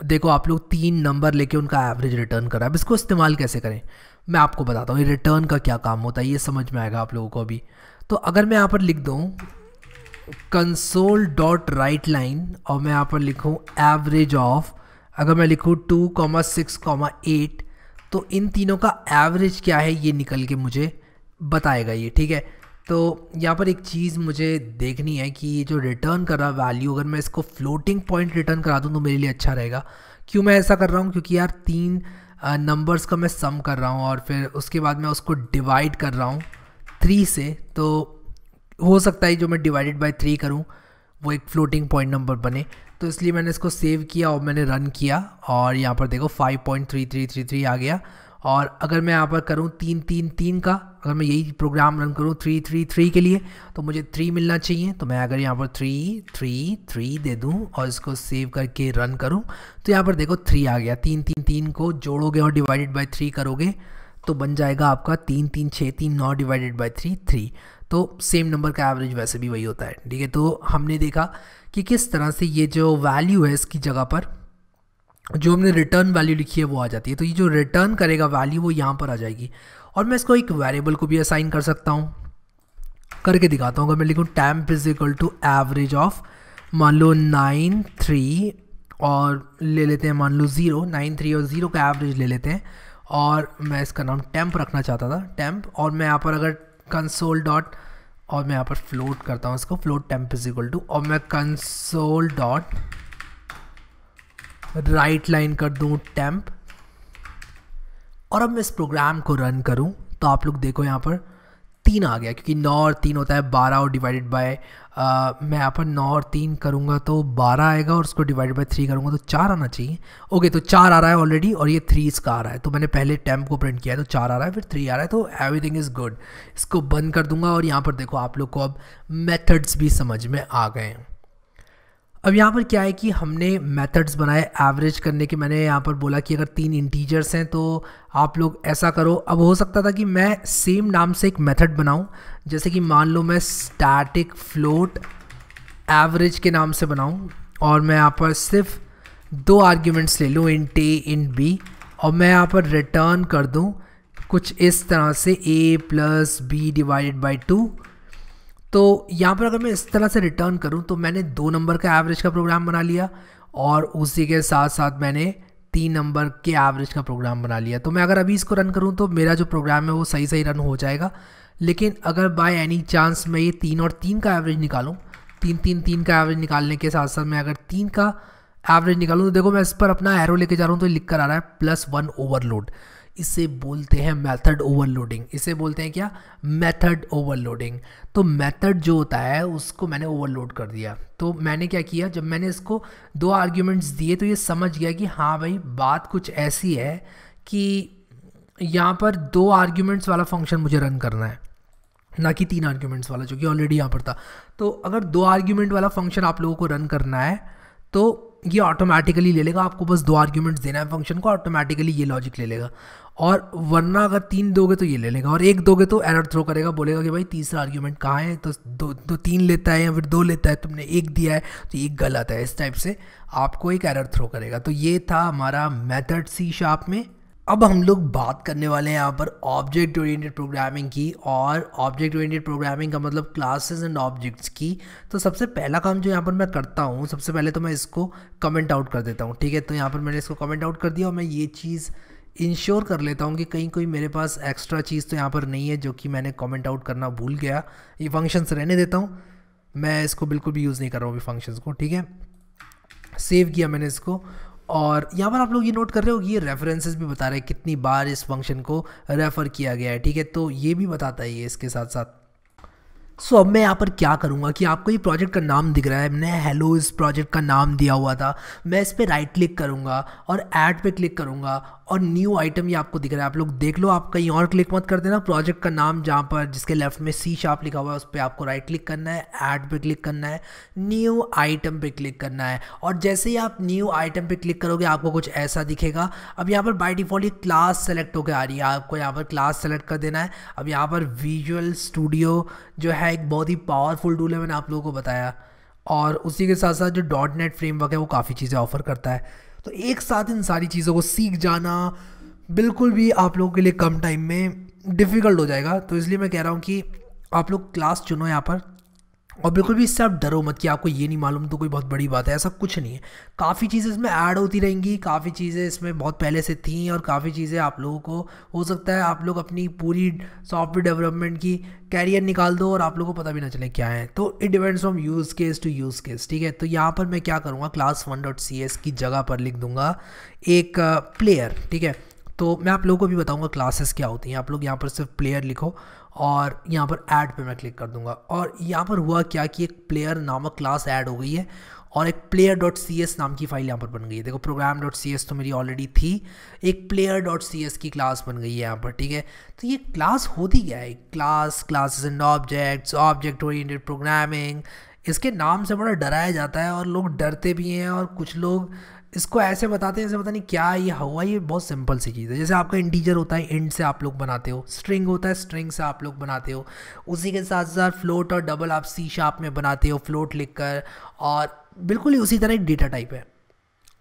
देखो आप लोग तीन नंबर लेके उनका एवरेज रिटर्न कर रहा है अब इसको इस्तेमाल कैसे करें मैं आपको बताता हूँ ये रिटर्न का क्या काम होता है ये समझ में आएगा आप लोगों को अभी तो अगर मैं यहाँ पर लिख दूँ कंसोल डॉट राइट लाइन और मैं यहाँ पर लिखूँ एवरेज ऑफ अगर मैं लिखूँ two comma six comma eight तो इन तीनों का एवरेज क्या है ये निकल के मुझे बताएगा ये ठीक है तो यहाँ पर एक चीज़ मुझे देखनी है कि ये जो रिटर्न कर रहा वैल्यू अगर मैं इसको फ्लोटिंग पॉइंट रिटर्न करा दूँ तो मेरे लिए अच्छा रहेगा क्यों मैं ऐसा कर रहा हूँ क्योंकि यार तीन नंबर्स का मैं सम कर रहा हूँ और फिर उसके बाद मैं उसको डिवाइड कर रहा हूँ थ्री से तो हो सकता है जो मैं डिवाइडेड बाई थ्री करूँ वो एक फ्लोटिंग पॉइंट नंबर बने तो इसलिए मैंने इसको सेव किया और मैंने रन किया और यहाँ पर देखो 5.3333 आ गया और अगर मैं यहाँ पर करूँ तीन तीन तीन का अगर मैं यही प्रोग्राम रन करूँ थ्री थ्री थ्री के लिए तो मुझे थ्री मिलना चाहिए तो मैं अगर यहाँ पर थ्री थ्री थ्री दे दूँ और इसको सेव करके रन करूँ तो यहाँ पर देखो थ्री आ गया तीन तीन तीन को जोड़ोगे और डिवाइडेड बाई थ्री करोगे तो बन जाएगा आपका तीन तीन छः तीन नौ डिवाइडेड बाई थ्री थ्री तो सेम नंबर का एवरेज वैसे भी वही होता है ठीक है तो हमने देखा कि किस तरह से ये जो वैल्यू है इसकी जगह पर जो हमने रिटर्न वैल्यू लिखी है वो आ जाती है तो ये जो रिटर्न करेगा वैल्यू वो यहाँ पर आ जाएगी और मैं इसको एक वेरिएबल को भी असाइन कर सकता हूँ करके दिखाता हूँ अगर मैं लिखूँ temp is equal to average of मान लो नाइन थ्री और ले लेते हैं मान लो ज़ीरो नाइन थ्री और ज़ीरो का एवरेज ले लेते हैं और मैं इसका नाम टैम्प रखना चाहता था टैम्प और मैं यहाँ पर अगर कंसोल डॉट और मैं यहाँ पर फ्लोट करता हूँ इसको float temp is equal to और मैं कंसोल डॉट राइट लाइन कर दूँ टेम्प और अब मैं इस प्रोग्राम को रन करूँ तो आप लोग देखो यहाँ पर तीन आ गया क्योंकि नौ और तीन होता है बारह और डिवाइडेड बाय मैं यहाँ पर नौ और तीन करूँगा तो बारह आएगा और उसको डिवाइड बाय थ्री करूँगा तो चार आना चाहिए ओके तो चार आ रहा है ऑलरेडी और ये थ्री इसका आ रहा है तो मैंने पहले टेम्प को प्रिंट किया है तो चार आ रहा है फिर थ्री आ रहा है तो एवरीथिंग इज़ गुड इसको बंद कर दूंगा और यहाँ पर देखो आप लोग को अब मेथड्स भी समझ में आ गए हैं अब यहाँ पर क्या है कि हमने मेथड्स बनाए एवरेज करने के मैंने यहाँ पर बोला कि अगर तीन इंटीजर्स हैं तो आप लोग ऐसा करो अब हो सकता था कि मैं सेम नाम से एक मेथड बनाऊं जैसे कि मान लो मैं स्टैटिक फ्लोट एवरेज के नाम से बनाऊं और मैं यहाँ पर सिर्फ दो आर्ग्यूमेंट्स ले लूँ इन ए इन बी और मैं यहाँ पर रिटर्न कर दूँ कुछ इस तरह से A plus B divided by two तो यहाँ पर अगर मैं इस तरह से रिटर्न करूँ तो मैंने दो नंबर का एवरेज का प्रोग्राम बना लिया और उसी के साथ साथ मैंने तीन नंबर के एवरेज का प्रोग्राम बना लिया तो मैं अगर अभी इसको रन करूँ तो मेरा जो प्रोग्राम है वो सही सही रन हो जाएगा लेकिन अगर बाय एनी चांस मैं ये तीन और तीन का एवरेज निकालूँ तीन तीन तीन का एवरेज निकालने के साथ साथ मैं अगर तीन का एवरेज निकालूँ तो देखो मैं इस पर अपना एरो लेके जा रहा हूँ तो लिख कर आ रहा है प्लस वन ओवरलोड इसे बोलते हैं मेथड ओवरलोडिंग इसे बोलते हैं क्या मेथड ओवरलोडिंग तो मेथड जो होता है उसको मैंने ओवरलोड कर दिया तो मैंने क्या किया जब मैंने इसको दो आर्ग्यूमेंट्स दिए तो ये समझ गया कि हाँ भाई बात कुछ ऐसी है कि यहाँ पर दो आर्ग्यूमेंट्स वाला फंक्शन मुझे रन करना है ना कि तीन आर्ग्यूमेंट्स वाला जो कि ऑलरेडी यहाँ पर था तो अगर दो आर्ग्यूमेंट वाला फंक्शन आप लोगों को रन करना है तो ये ऑटोमेटिकली ले लेगा आपको बस दो आर्ग्यूमेंट्स देना है फंक्शन को ऑटोमेटिकली ये लॉजिक ले लेगा और वरना अगर तीन दोगे तो ये ले लेगा और एक दोगे तो एरर थ्रो करेगा बोलेगा कि भाई तीसरा आर्ग्यूमेंट कहाँ है तो दो दो तीन लेता है या फिर दो लेता है तुमने एक दिया है तो एक गलत है इस टाइप से आपको एक एरर थ्रो करेगा तो ये था हमारा मेथड सी शार्प में अब हम लोग बात करने वाले हैं यहाँ पर ऑब्जेक्ट ओरिएंटेड प्रोग्रामिंग की और ऑब्जेक्ट ओरिएंटेड प्रोग्रामिंग का मतलब क्लासेस एंड ऑब्जेक्ट्स की तो सबसे पहला काम जो यहाँ पर मैं करता हूँ सबसे पहले तो मैं इसको कमेंट आउट कर देता हूँ ठीक है तो यहाँ पर मैंने इसको कमेंट आउट कर दिया और मैं ये चीज़ इंश्योर कर लेता हूँ कि कहीं कोई मेरे पास एक्स्ट्रा चीज़ तो यहाँ पर नहीं है जो कि मैंने कमेंट आउट करना भूल गया ये फंक्शंस रहने देता हूँ मैं इसको बिल्कुल भी यूज़ नहीं कर रहा हूँ अभी फंक्शंस को ठीक है सेव किया मैंने इसको और यहाँ पर आप लोग ये नोट कर रहे हो ये रेफरेंसेज भी बता रहे हैं कितनी बार इस फंक्शन को रेफ़र किया गया है ठीक है तो ये भी बताता है ये इसके साथ साथ सो so, अब मैं यहाँ पर क्या करूँगा कि आपको ये प्रोजेक्ट का नाम दिख रहा है मैंने हेलो इस प्रोजेक्ट का नाम दिया हुआ था मैं इस पर राइट क्लिक करूँगा और ऐड पे क्लिक करूँगा और न्यू आइटम ये आपको दिख रहा है आप लोग देख लो आप कहीं और क्लिक मत कर देना प्रोजेक्ट का नाम जहाँ पर जिसके लेफ्ट में सी शार्प लिखा हुआ है उस पर आपको राइट क्लिक करना है ऐड पे क्लिक करना है न्यू आइटम पे क्लिक करना है और जैसे ही आप न्यू आइटम पे क्लिक करोगे आपको कुछ ऐसा दिखेगा अब यहाँ पर बाई डिफॉल्ट एक क्लास सेलेक्ट होकर आ रही है आपको यहाँ पर क्लास सेलेक्ट कर देना है अब यहाँ पर विजुअल स्टूडियो जो है एक बहुत ही पावरफुल टूल है मैंने आप लोगों को बताया और उसी के साथ साथ जो डॉट नेट फ्रेमवर्क है वो काफ़ी चीज़ें ऑफर करता है तो एक साथ इन सारी चीज़ों को सीख जाना बिल्कुल भी आप लोगों के लिए कम टाइम में डिफ़िकल्ट हो जाएगा तो इसलिए मैं कह रहा हूँ कि आप लोग क्लास चुनो यहाँ पर और बिल्कुल भी इससे आप डरो मत कि आपको ये नहीं मालूम तो कोई बहुत बड़ी बात है ऐसा कुछ नहीं है काफ़ी चीज़ें इसमें ऐड होती रहेंगी काफ़ी चीज़ें इसमें बहुत पहले से थी और काफ़ी चीज़ें आप लोगों को हो सकता है आप लोग अपनी पूरी सॉफ्टवेयर डेवलपमेंट की कैरियर निकाल दो और आप लोगों को पता भी ना चले क्या है तो it depends from use case to use case ठीक है तो यहाँ पर मैं क्या करूँगा class one dot C S की जगह पर लिख दूँगा एक प्लेयर uh, ठीक है तो मैं आप लोगों को भी बताऊँगा क्लासेस क्या होती हैं आप लोग यहाँ पर सिर्फ प्लेयर लिखो और यहाँ पर ऐड पे मैं क्लिक कर दूंगा और यहाँ पर हुआ क्या कि एक प्लेयर नामक क्लास ऐड हो गई है और एक प्लेयर डॉट सी एस नाम की फाइल यहाँ पर बन गई है देखो प्रोग्राम डॉट सी एस तो मेरी ऑलरेडी थी एक प्लेयर डॉट सी एस की क्लास बन गई है यहाँ पर ठीक है तो ये क्लास होती क्या है class classes and objects object oriented programming इसके नाम से बड़ा डराया जाता है और लोग डरते भी हैं और कुछ लोग इसको ऐसे बताते हैं जैसे पता नहीं क्या ये हुआ ये बहुत सिंपल सी चीज़ है जैसे आपका इंटीजर होता है इंड से आप लोग बनाते हो स्ट्रिंग होता है स्ट्रिंग से आप लोग बनाते हो उसी के साथ साथ फ्लोट और डबल आप सी शार्प में बनाते हो फ्लोट लिख कर और बिल्कुल ही उसी तरह एक डेटा टाइप है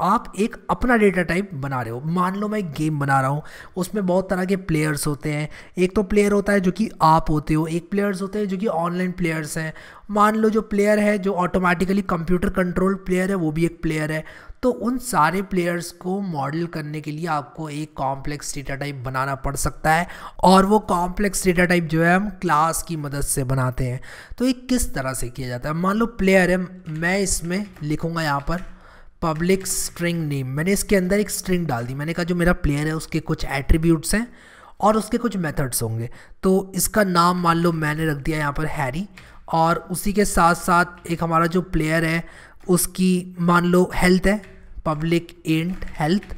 आप एक अपना डेटा टाइप बना रहे हो मान लो मैं एक गेम बना रहा हूँ उसमें बहुत तरह के प्लेयर्स होते हैं एक तो प्लेयर होता है जो कि आप होते हो एक प्लेयर्स होते हैं जो कि ऑनलाइन प्लेयर्स हैं मान लो जो प्लेयर है जो ऑटोमेटिकली कंप्यूटर कंट्रोल प्लेयर है वो भी एक प्लेयर है तो उन सारे प्लेयर्स को मॉडल करने के लिए आपको एक कॉम्प्लेक्स डेटा टाइप बनाना पड़ सकता है और वो कॉम्प्लेक्स डेटा टाइप जो है हम क्लास की मदद से बनाते हैं तो ये किस तरह से किया जाता है मान लो प्लेयर है मैं इसमें लिखूँगा यहाँ पर पब्लिक स्ट्रिंग नेम मैंने इसके अंदर एक स्ट्रिंग डाल दी मैंने कहा जो मेरा प्लेयर है उसके कुछ एट्रीब्यूट्स हैं और उसके कुछ मेथड्स होंगे तो इसका नाम मान लो मैंने रख दिया यहाँ पर हैरी और उसी के साथ साथ एक हमारा जो प्लेयर है उसकी मान लो हेल्थ है पब्लिक एंड हेल्थ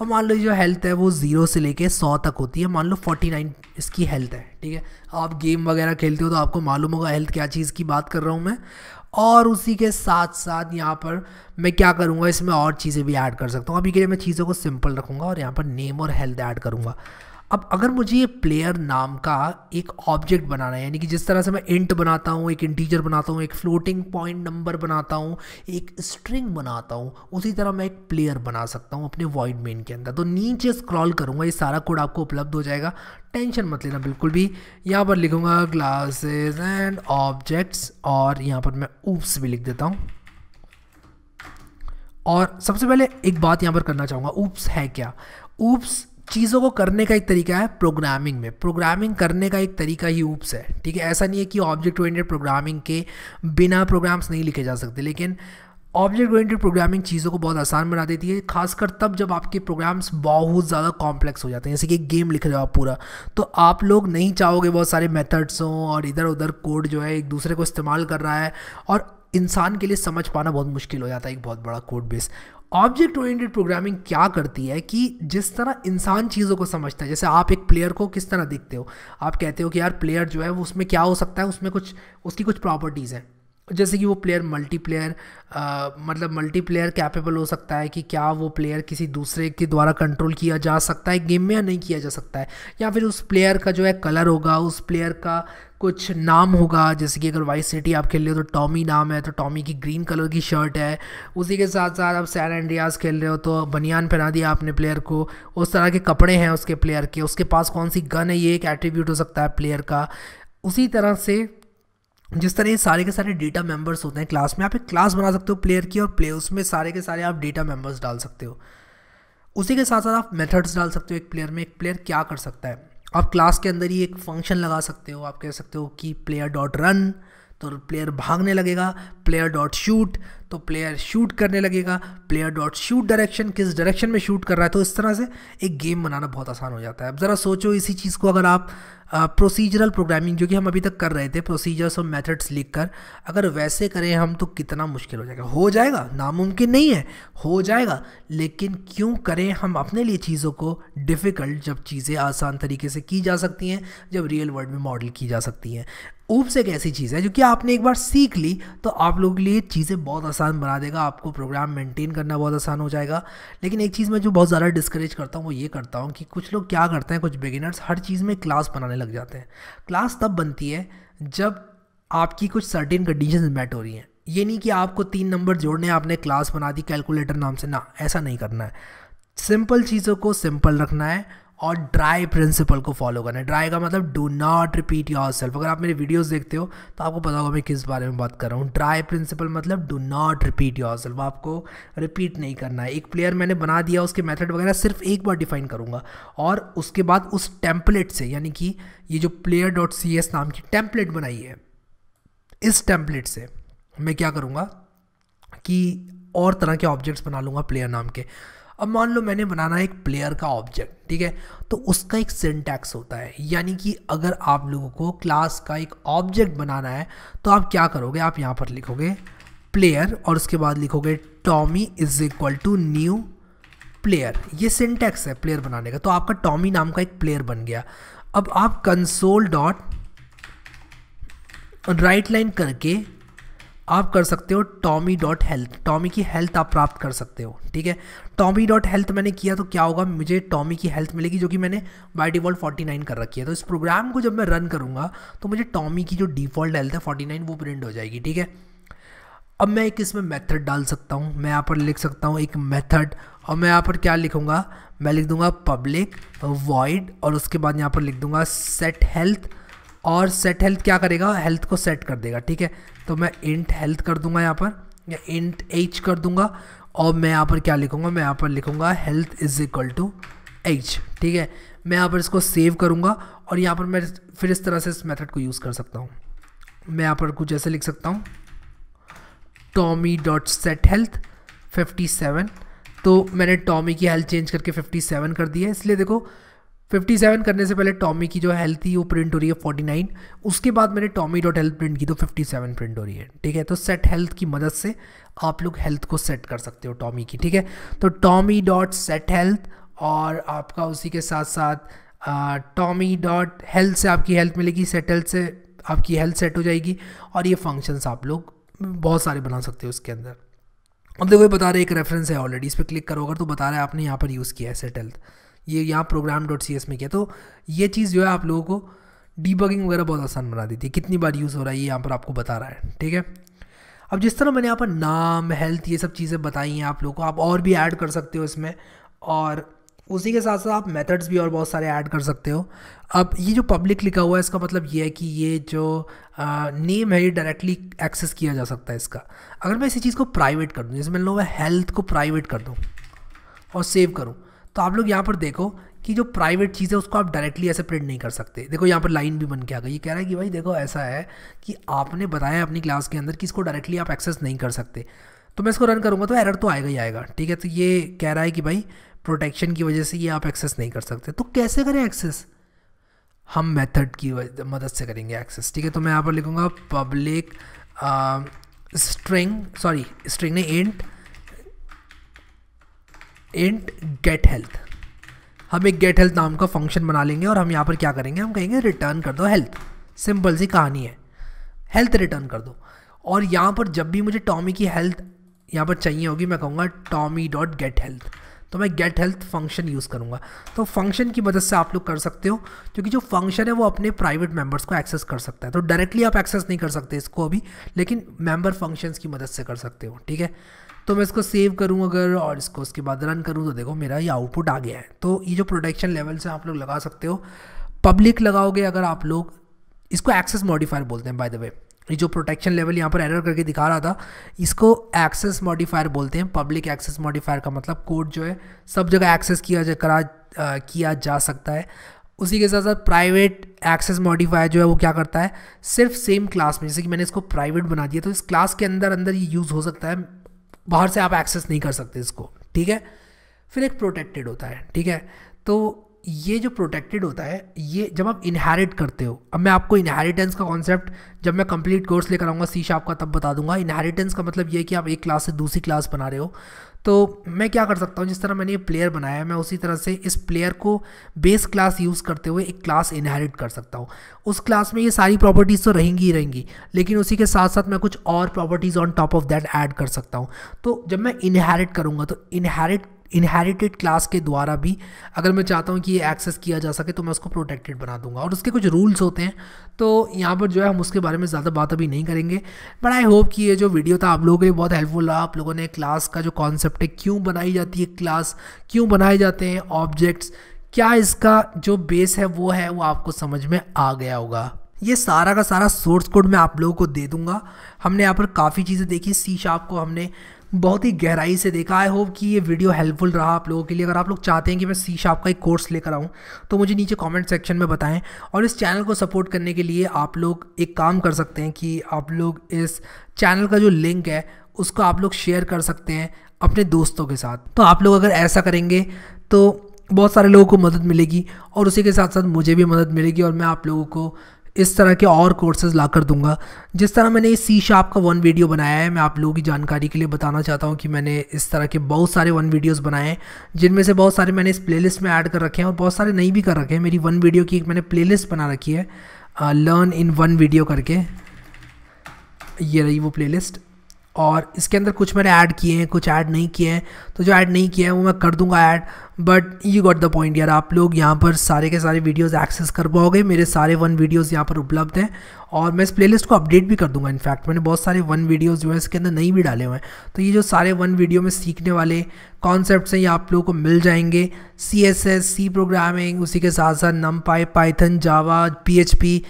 और मान लो जो हेल्थ है वो ज़ीरो से लेके सौ तक होती है मान लो फोर्टी नाइन इसकी हेल्थ है ठीक है आप गेम वगैरह खेलते हो तो आपको मालूम होगा हेल्थ क्या चीज़ की बात कर रहा हूँ मैं और उसी के साथ साथ यहाँ पर मैं क्या करूँगा इसमें और चीज़ें भी ऐड कर सकता हूँ अभी के लिए मैं चीज़ों को सिंपल रखूँगा और यहाँ पर नेम और हेल्थ ऐड करूँगा अब अगर मुझे ये प्लेयर नाम का एक ऑब्जेक्ट बनाना है यानी कि जिस तरह से मैं इंट बनाता हूँ एक इंटीजर बनाता हूँ एक फ्लोटिंग पॉइंट नंबर बनाता हूँ एक स्ट्रिंग बनाता हूँ उसी तरह मैं एक प्लेयर बना सकता हूँ अपने वॉइड मेन के अंदर तो नीचे स्क्रॉल करूँगा ये सारा कोड आपको उपलब्ध हो जाएगा टेंशन मत लेना बिल्कुल भी यहाँ पर लिखूँगा ग्लासेज एंड ऑब्जेक्ट्स और यहाँ पर मैं ऊप्स भी लिख देता हूँ और सबसे पहले एक बात यहाँ पर करना चाहूँगा ऊप्स है क्या ऊप्स चीज़ों को करने का एक तरीका है प्रोग्रामिंग में प्रोग्रामिंग करने का एक तरीका ही ऊप्स है ठीक है ऐसा नहीं है कि ऑब्जेक्ट ओरिएंटेड प्रोग्रामिंग के बिना प्रोग्राम्स नहीं लिखे जा सकते लेकिन ऑब्जेक्ट ओरिएंटेड प्रोग्रामिंग चीज़ों को बहुत आसान बना देती है खासकर तब जब आपके प्रोग्राम्स बहुत ज़्यादा कॉम्प्लेक्स हो जाते हैं जैसे कि गेम लिख रहे हो आप पूरा तो आप लोग नहीं चाहोगे बहुत सारे मेथड्स हों और इधर उधर कोड जो है एक दूसरे को इस्तेमाल कर रहा है और इंसान के लिए समझ पाना बहुत मुश्किल हो जाता है एक बहुत बड़ा code base object oriented programming क्या करती है कि जिस तरह इंसान चीज़ों को समझता है जैसे आप एक प्लेयर को किस तरह देखते हो आप कहते हो कि यार प्लेयर जो है वो उसमें क्या हो सकता है उसमें कुछ उसकी कुछ प्रॉपर्टीज़ हैं जैसे कि वो प्लेयर मल्टीप्लेयर मतलब मल्टीप्लेयर कैपेबल हो सकता है कि क्या वो प्लेयर किसी दूसरे के द्वारा कंट्रोल किया जा सकता है गेम में या नहीं किया जा सकता है या फिर उस प्लेयर का जो है कलर होगा उस प्लेयर का कुछ नाम होगा जैसे कि अगर वाइस सिटी आप खेल रहे हो तो टॉमी नाम है तो टॉमी की ग्रीन कलर की शर्ट है उसी के साथ साथ आप सैन एंड्रियाज खेल रहे हो तो बनियान पहना दिया आपने प्लेयर को उस तरह के कपड़े हैं उसके प्लेयर के उसके पास कौन सी गन है ये एक एट्रीब्यूट हो सकता है प्लेयर का उसी तरह से जिस तरह ये सारे के सारे डेटा मेंबर्स होते हैं क्लास में आप एक क्लास बना सकते हो प्लेयर की और प्ले उसमें सारे के सारे आप डेटा मेंबर्स डाल सकते हो उसी के साथ साथ आप मेथड्स डाल सकते हो एक प्लेयर में एक प्लेयर क्या कर सकता है आप क्लास के अंदर ही एक फंक्शन लगा सकते हो आप कह सकते हो कि प्लेयर डॉट रन तो प्लेयर भागने लगेगा प्लेयर डॉट शूट तो प्लेयर शूट करने लगेगा प्लेयर डॉट शूट डायरेक्शन किस डायरेक्शन में शूट कर रहा है तो इस तरह से एक गेम बनाना बहुत आसान हो जाता है अब ज़रा सोचो इसी चीज़ को अगर आप प्रोसीजरल प्रोग्रामिंग जो कि हम अभी तक कर रहे थे प्रोसीजर्स और मेथड्स लिख कर अगर वैसे करें हम तो कितना मुश्किल हो जाएगा हो जाएगा नामुमकिन नहीं है हो जाएगा लेकिन क्यों करें हम अपने लिए चीज़ों को डिफ़िकल्ट जब चीज़ें आसान तरीके से की जा सकती हैं जब रियल वर्ल्ड में मॉडल की जा सकती हैं ऊप्स एक ऐसी चीज़ है जो कि आपने एक बार सीख ली तो आप आप लोग के लिए चीज़ें बहुत आसान बना देगा आपको प्रोग्राम मेंटेन करना बहुत आसान हो जाएगा लेकिन एक चीज़ मैं जो बहुत ज़्यादा डिस्करेज करता हूँ वो ये करता हूँ कि कुछ लोग क्या करते हैं कुछ बिगिनर्स हर चीज़ में क्लास बनाने लग जाते हैं क्लास तब बनती है जब आपकी कुछ सर्टिन कंडीशन मेट हो रही हैं ये नहीं कि आपको तीन नंबर जोड़ने आपने क्लास बना दी कैलकुलेटर नाम से ना ऐसा नहीं करना है सिंपल चीज़ों को सिंपल रखना है और ड्राई प्रिंसिपल को फॉलो करना है ड्राई का मतलब do not repeat yourself अगर आप मेरे वीडियोस देखते हो तो आपको पता होगा मैं किस बारे में बात कर रहा हूँ ड्राई प्रिंसिपल मतलब do not repeat yourself आपको रिपीट नहीं करना है एक प्लेयर मैंने बना दिया उसके मैथड वगैरह सिर्फ एक बार डिफाइन करूँगा और उसके बाद उस टेम्पलेट से यानी कि ये जो प्लेयर डॉट सी एस नाम की टेम्पलेट बनाई है इस टेम्पलेट से मैं क्या करूँगा कि और तरह के ऑब्जेक्ट्स बना लूँगा प्लेयर नाम के अब मान लो मैंने बनाना है एक प्लेयर का ऑब्जेक्ट ठीक है तो उसका एक सिंटैक्स होता है यानी कि अगर आप लोगों को क्लास का एक ऑब्जेक्ट बनाना है तो आप क्या करोगे आप यहाँ पर लिखोगे प्लेयर और उसके बाद लिखोगे Tommy is equal to new player ये सिंटैक्स है प्लेयर बनाने का तो आपका टॉमी नाम का एक प्लेयर बन गया अब आप कंसोल डॉट राइट लाइन करके आप कर सकते हो टॉमी डॉट हेल्थ टॉमी की हेल्थ आप प्राप्त कर सकते हो ठीक है टॉमी डॉट हेल्थ मैंने किया तो क्या होगा मुझे टॉमी की हेल्थ मिलेगी जो कि मैंने बाई डिफ़ॉल्ट नाइन कर रखी है तो इस प्रोग्राम को जब मैं रन करूँगा तो मुझे टॉमी की जो डिफ़ॉल्ट हेल्थ है नाइन वो प्रिंट हो जाएगी ठीक है अब मैं एक इसमें मेथड डाल सकता हूँ मैं यहाँ पर लिख सकता हूँ एक मेथड और मैं यहाँ पर क्या लिखूँगा मैं लिख दूँगा पब्लिक वॉइड और उसके बाद यहाँ पर लिख दूँगा सेट हेल्थ और सेट हेल्थ क्या करेगा हेल्थ को सेट कर देगा ठीक है तो मैं इंट हेल्थ कर दूंगा यहाँ पर या इंट एच कर दूंगा और मैं यहाँ पर क्या लिखूँगा मैं यहाँ पर लिखूँगा health is equal to H ठीक है मैं यहाँ पर इसको सेव करूँगा और यहाँ पर मैं फिर इस तरह से इस मेथड को यूज़ कर सकता हूँ मैं यहाँ पर कुछ ऐसे लिख सकता हूँ Tommy dot set health fifty seven तो मैंने टॉमी की हेल्थ चेंज करके फिफ्टी सेवन कर दी है इसलिए देखो 57 करने से पहले टॉमी की जो हेल्थ थी वो प्रिंट हो रही है 49 उसके बाद मैंने टॉमी डॉट हेल्थ प्रिंट की तो 57 प्रिंट हो रही है ठीक है तो सेट हेल्थ की मदद से आप लोग हेल्थ को सेट कर सकते हो टॉमी की ठीक है तो टॉमी डॉट सेट हेल्थ और आपका उसी के साथ साथ टॉमी डॉट हेल्थ से आपकी हेल्थ मिलेगी सेट हेल्थ से आपकी हेल्थ सेट हो जाएगी और ये फंक्शंस आप लोग बहुत सारे बना सकते हो उसके अंदर अब देखो ये बता रहे एक रेफरेंस है ऑलरेडी इस पर क्लिक करो अगर तो बता रहे आपने यहाँ पर यूज़ किया है सेट हेल्थ ये यहाँ प्रोग्राम डॉट सी एस में किया तो ये चीज़ जो है आप लोगों को डीबगिंग वगैरह बहुत आसान बना देती है कितनी बार यूज़ हो रहा है ये यहाँ पर आपको बता रहा है ठीक है अब जिस तरह मैंने यहाँ पर नाम हेल्थ ये सब चीज़ें बताई हैं आप लोगों को आप और भी ऐड कर सकते हो इसमें और उसी के साथ साथ आप मेथड्स भी और बहुत सारे ऐड कर सकते हो अब ये जो पब्लिक लिखा हुआ है इसका मतलब ये है कि ये जो नेम है ये डायरेक्टली एक्सेस किया जा सकता है इसका अगर मैं इसी चीज़ को प्राइवेट कर दूँ जैसे मैंने मैं हेल्थ को प्राइवेट कर दूँ और सेव करूँ तो आप लोग यहाँ पर देखो कि जो प्राइवेट चीज़ है उसको आप डायरेक्टली ऐसे प्रिंट नहीं कर सकते देखो यहाँ पर लाइन भी बन के आ गई ये कह रहा है कि भाई देखो ऐसा है कि आपने बताया अपनी क्लास के अंदर कि इसको डायरेक्टली आप एक्सेस नहीं कर सकते तो मैं इसको रन करूँगा तो एरर तो आएगा ही आएगा ठीक है तो ये कह रहा है कि भाई प्रोटेक्शन की वजह से ये आप एक्सेस नहीं कर सकते तो कैसे करें एक्सेस हम मेथड की मदद से करेंगे एक्सेस ठीक है तो मैं यहाँ पर लिखूँगा पब्लिक स्ट्रिंग सॉरी स्ट्रिंग ने इंट इंट गेट हेल्थ हम एक गेट हेल्थ नाम का फंक्शन बना लेंगे और हम यहाँ पर क्या करेंगे हम कहेंगे रिटर्न कर दो हेल्थ सिंपल सी कहानी है हेल्थ रिटर्न कर दो और यहाँ पर जब भी मुझे टॉमी की हेल्थ यहाँ पर चाहिए होगी मैं कहूँगा टॉमी डॉट गेट हेल्थ तो मैं गेट हेल्थ फंक्शन यूज़ करूँगा तो फंक्शन की मदद से आप लोग कर सकते हो क्योंकि जो फंक्शन है वो अपने प्राइवेट मेंबर्स को एक्सेस कर सकता है तो डायरेक्टली आप एक्सेस नहीं कर सकते इसको अभी लेकिन मेंबर फंक्शंस की मदद से कर सकते हो ठीक है तो मैं इसको सेव करूँ अगर और इसको उसके बाद रन करूँ तो देखो मेरा ये आउटपुट आ गया है तो ये जो प्रोटेक्शन लेवल्स हैं आप लोग लगा सकते हो पब्लिक लगाओगे अगर आप लोग इसको एक्सेस मॉडिफायर बोलते हैं बाय द वे ये जो प्रोटेक्शन लेवल यहाँ पर एरर करके दिखा रहा था इसको एक्सेस मॉडिफायर बोलते हैं पब्लिक एक्सेस मॉडिफायर का मतलब कोड जो है सब जगह एक्सेस किया जा करा आ, किया जा सकता है उसी के साथ साथ प्राइवेट एक्सेस मॉडिफायर जो है वो क्या करता है सिर्फ सेम क्लास में जैसे कि मैंने इसको प्राइवेट बना दिया तो इस क्लास के अंदर अंदर ये यूज़ हो सकता है बाहर से आप एक्सेस नहीं कर सकते इसको ठीक है फिर एक प्रोटेक्टेड होता है ठीक है तो ये जो प्रोटेक्टेड होता है ये जब आप इनहेरिट करते हो अब मैं आपको इनहेरिटेंस का कॉन्सेप्ट जब मैं कंप्लीट कोर्स लेकर आऊँगा सी शाप का तब बता दूंगा इनहेरिटेंस का मतलब ये है कि आप एक क्लास से दूसरी क्लास बना रहे हो तो मैं क्या कर सकता हूँ जिस तरह मैंने ये प्लेयर बनाया है मैं उसी तरह से इस प्लेयर को बेस क्लास यूज़ करते हुए एक क्लास इनहेरिट कर सकता हूँ उस क्लास में ये सारी प्रॉपर्टीज़ तो रहेंगी ही रहेंगी लेकिन उसी के साथ साथ मैं कुछ और properties on top of that add कर सकता हूँ तो जब मैं इनहेरिट करूँगा तो इनहेरिट इनहेरिटेड क्लास के द्वारा भी अगर मैं चाहता हूँ कि ये एक्सेस किया जा सके तो मैं उसको प्रोटेक्टेड बना दूंगा और उसके कुछ रूल्स होते हैं तो यहाँ पर जो है हम उसके बारे में ज़्यादा बात अभी नहीं करेंगे बट आई होप कि ये जो वीडियो था आप लोगों के लिए बहुत हेल्पफुल रहा आप लोगों ने क्लास का जो कॉन्सेप्ट है क्यों बनाई जाती है क्लास क्यों बनाए जाते हैं ऑब्जेक्ट्स क्या इसका जो बेस है वो है वो आपको समझ में आ गया होगा ये सारा का सारा सोर्स कोड मैं आप लोगों को दे दूंगा हमने यहाँ पर काफ़ी चीज़ें देखी सी शार्प को हमने बहुत ही गहराई से देखा आई होप कि ये वीडियो हेल्पफुल रहा आप लोगों के लिए अगर आप लोग चाहते हैं कि मैं सी शार्प का एक कोर्स लेकर आऊँ तो मुझे नीचे कमेंट सेक्शन में बताएं और इस चैनल को सपोर्ट करने के लिए आप लोग एक काम कर सकते हैं कि आप लोग इस चैनल का जो लिंक है उसको आप लोग शेयर कर सकते हैं अपने दोस्तों के साथ तो आप लोग अगर ऐसा करेंगे तो बहुत सारे लोगों को मदद मिलेगी और उसी के साथ साथ मुझे भी मदद मिलेगी और मैं आप लोगों को इस तरह के और कोर्सेज ला कर दूंगा जिस तरह मैंने सी शाप का वन वीडियो बनाया है मैं आप लोगों की जानकारी के लिए बताना चाहता हूँ कि मैंने इस तरह के बहुत सारे वन वीडियोस बनाए हैं जिनमें से बहुत सारे मैंने इस प्लेलिस्ट में ऐड कर रखे हैं और बहुत सारे नहीं भी कर रखे हैं मेरी वन वीडियो की एक मैंने लिस्ट बना रखी है लर्न इन वन वीडियो करके ये रही वो लिस्ट और इसके अंदर कुछ मैंने ऐड किए हैं कुछ ऐड नहीं किए हैं तो जो ऐड नहीं किए हैं वो मैं कर दूंगा add but you got the point यार आप लोग यहाँ पर सारे के सारे वीडियोस एक्सेस कर पाओगे मेरे सारे वन वीडियोस यहाँ पर उपलब्ध हैं और मैं इस प्लेलिस्ट को अपडेट भी कर दूंगा इनफैक्ट मैंने बहुत सारे वन वीडियोज़ जो है इसके अंदर नहीं भी डाले हुए हैं तो ये जो सारे वन वीडियो में सीखने वाले कॉन्सेप्ट हैं ये आप लोगों को मिल जाएंगे C S S C programming उसी के साथ साथ NumPy Python Java P H P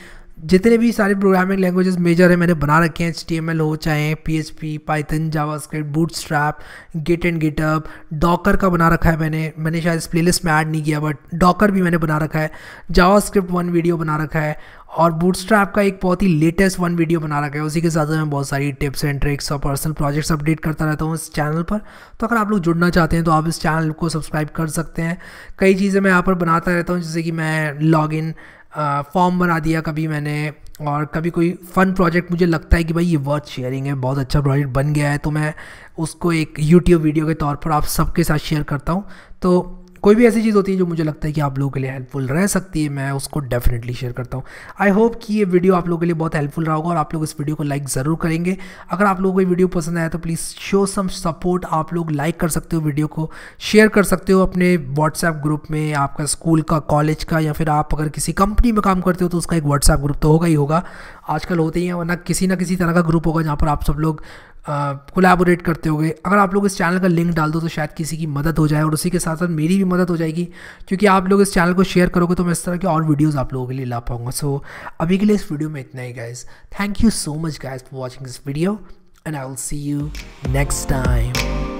जितने भी सारे प्रोग्रामिंग लैंग्वेजेस मेजर है मैंने बना रखे हैं एच टी एम एल हो चाहे P H P Python JavaScript Bootstrap Git and GitHub Docker का बना रखा है मैंने मैंने शायद इस प्लेलिस्ट में ऐड नहीं किया बट डॉकर भी मैंने बना रखा है जावा स्क्रिप्ट वन वीडियो बना रखा है और बूट स्ट्रैप का एक बहुत ही लेटेस्ट वन वीडियो बना रखा है उसी के साथ मैं बहुत सारी टिप्स एंड ट्रिक्स और पर्सनल प्रोजेक्ट्स अपडेट करता रहता हूँ इस चैनल पर तो अगर आप लोग जुड़ना चाहते हैं तो आप इस चैनल को सब्सक्राइब कर सकते हैं कई चीज़ें मैं यहाँ पर बनाता रहता हूँ जैसे कि मैं लॉग इन फॉर्म बना दिया कभी मैंने और कभी कोई फ़न प्रोजेक्ट मुझे लगता है कि भाई ये वर्थ शेयरिंग है बहुत अच्छा प्रोजेक्ट बन गया है तो मैं उसको एक यूट्यूब वीडियो के तौर पर आप सबके साथ शेयर करता हूँ तो कोई भी ऐसी चीज़ होती है जो मुझे लगता है कि आप लोगों के लिए हेल्पफुल रह सकती है मैं उसको डेफिनेटली शेयर करता हूँ आई होप कि ये वीडियो आप लोगों के लिए बहुत हेल्पफुल रहा होगा और आप लोग इस वीडियो को लाइक ज़रूर करेंगे अगर आप लोगों को ये वीडियो पसंद आया तो प्लीज़ शो सम सपोर्ट आप लोग लाइक कर सकते हो वीडियो को शेयर कर सकते हो अपने व्हाट्सएप ग्रुप में आपका स्कूल का कॉलेज का या फिर आप अगर किसी कंपनी में काम करते हो तो उसका एक व्हाट्सएप ग्रुप तो होगा ही होगा आजकल होते ही हैं वरना किसी ना किसी तरह का ग्रुप होगा जहाँ पर आप सब लोग कोलैबोरेट करते गए अगर आप लोग इस चैनल का लिंक डाल दो तो शायद किसी की मदद हो जाए और उसी के साथ साथ मेरी भी मदद हो जाएगी क्योंकि आप लोग इस चैनल को शेयर करोगे तो मैं इस तरह के और वीडियोज़ आप लोगों के लिए ला पाऊँगा सो so, अभी के लिए इस वीडियो में इतना ही guys thank you so much guys for watching this video and I will see you next time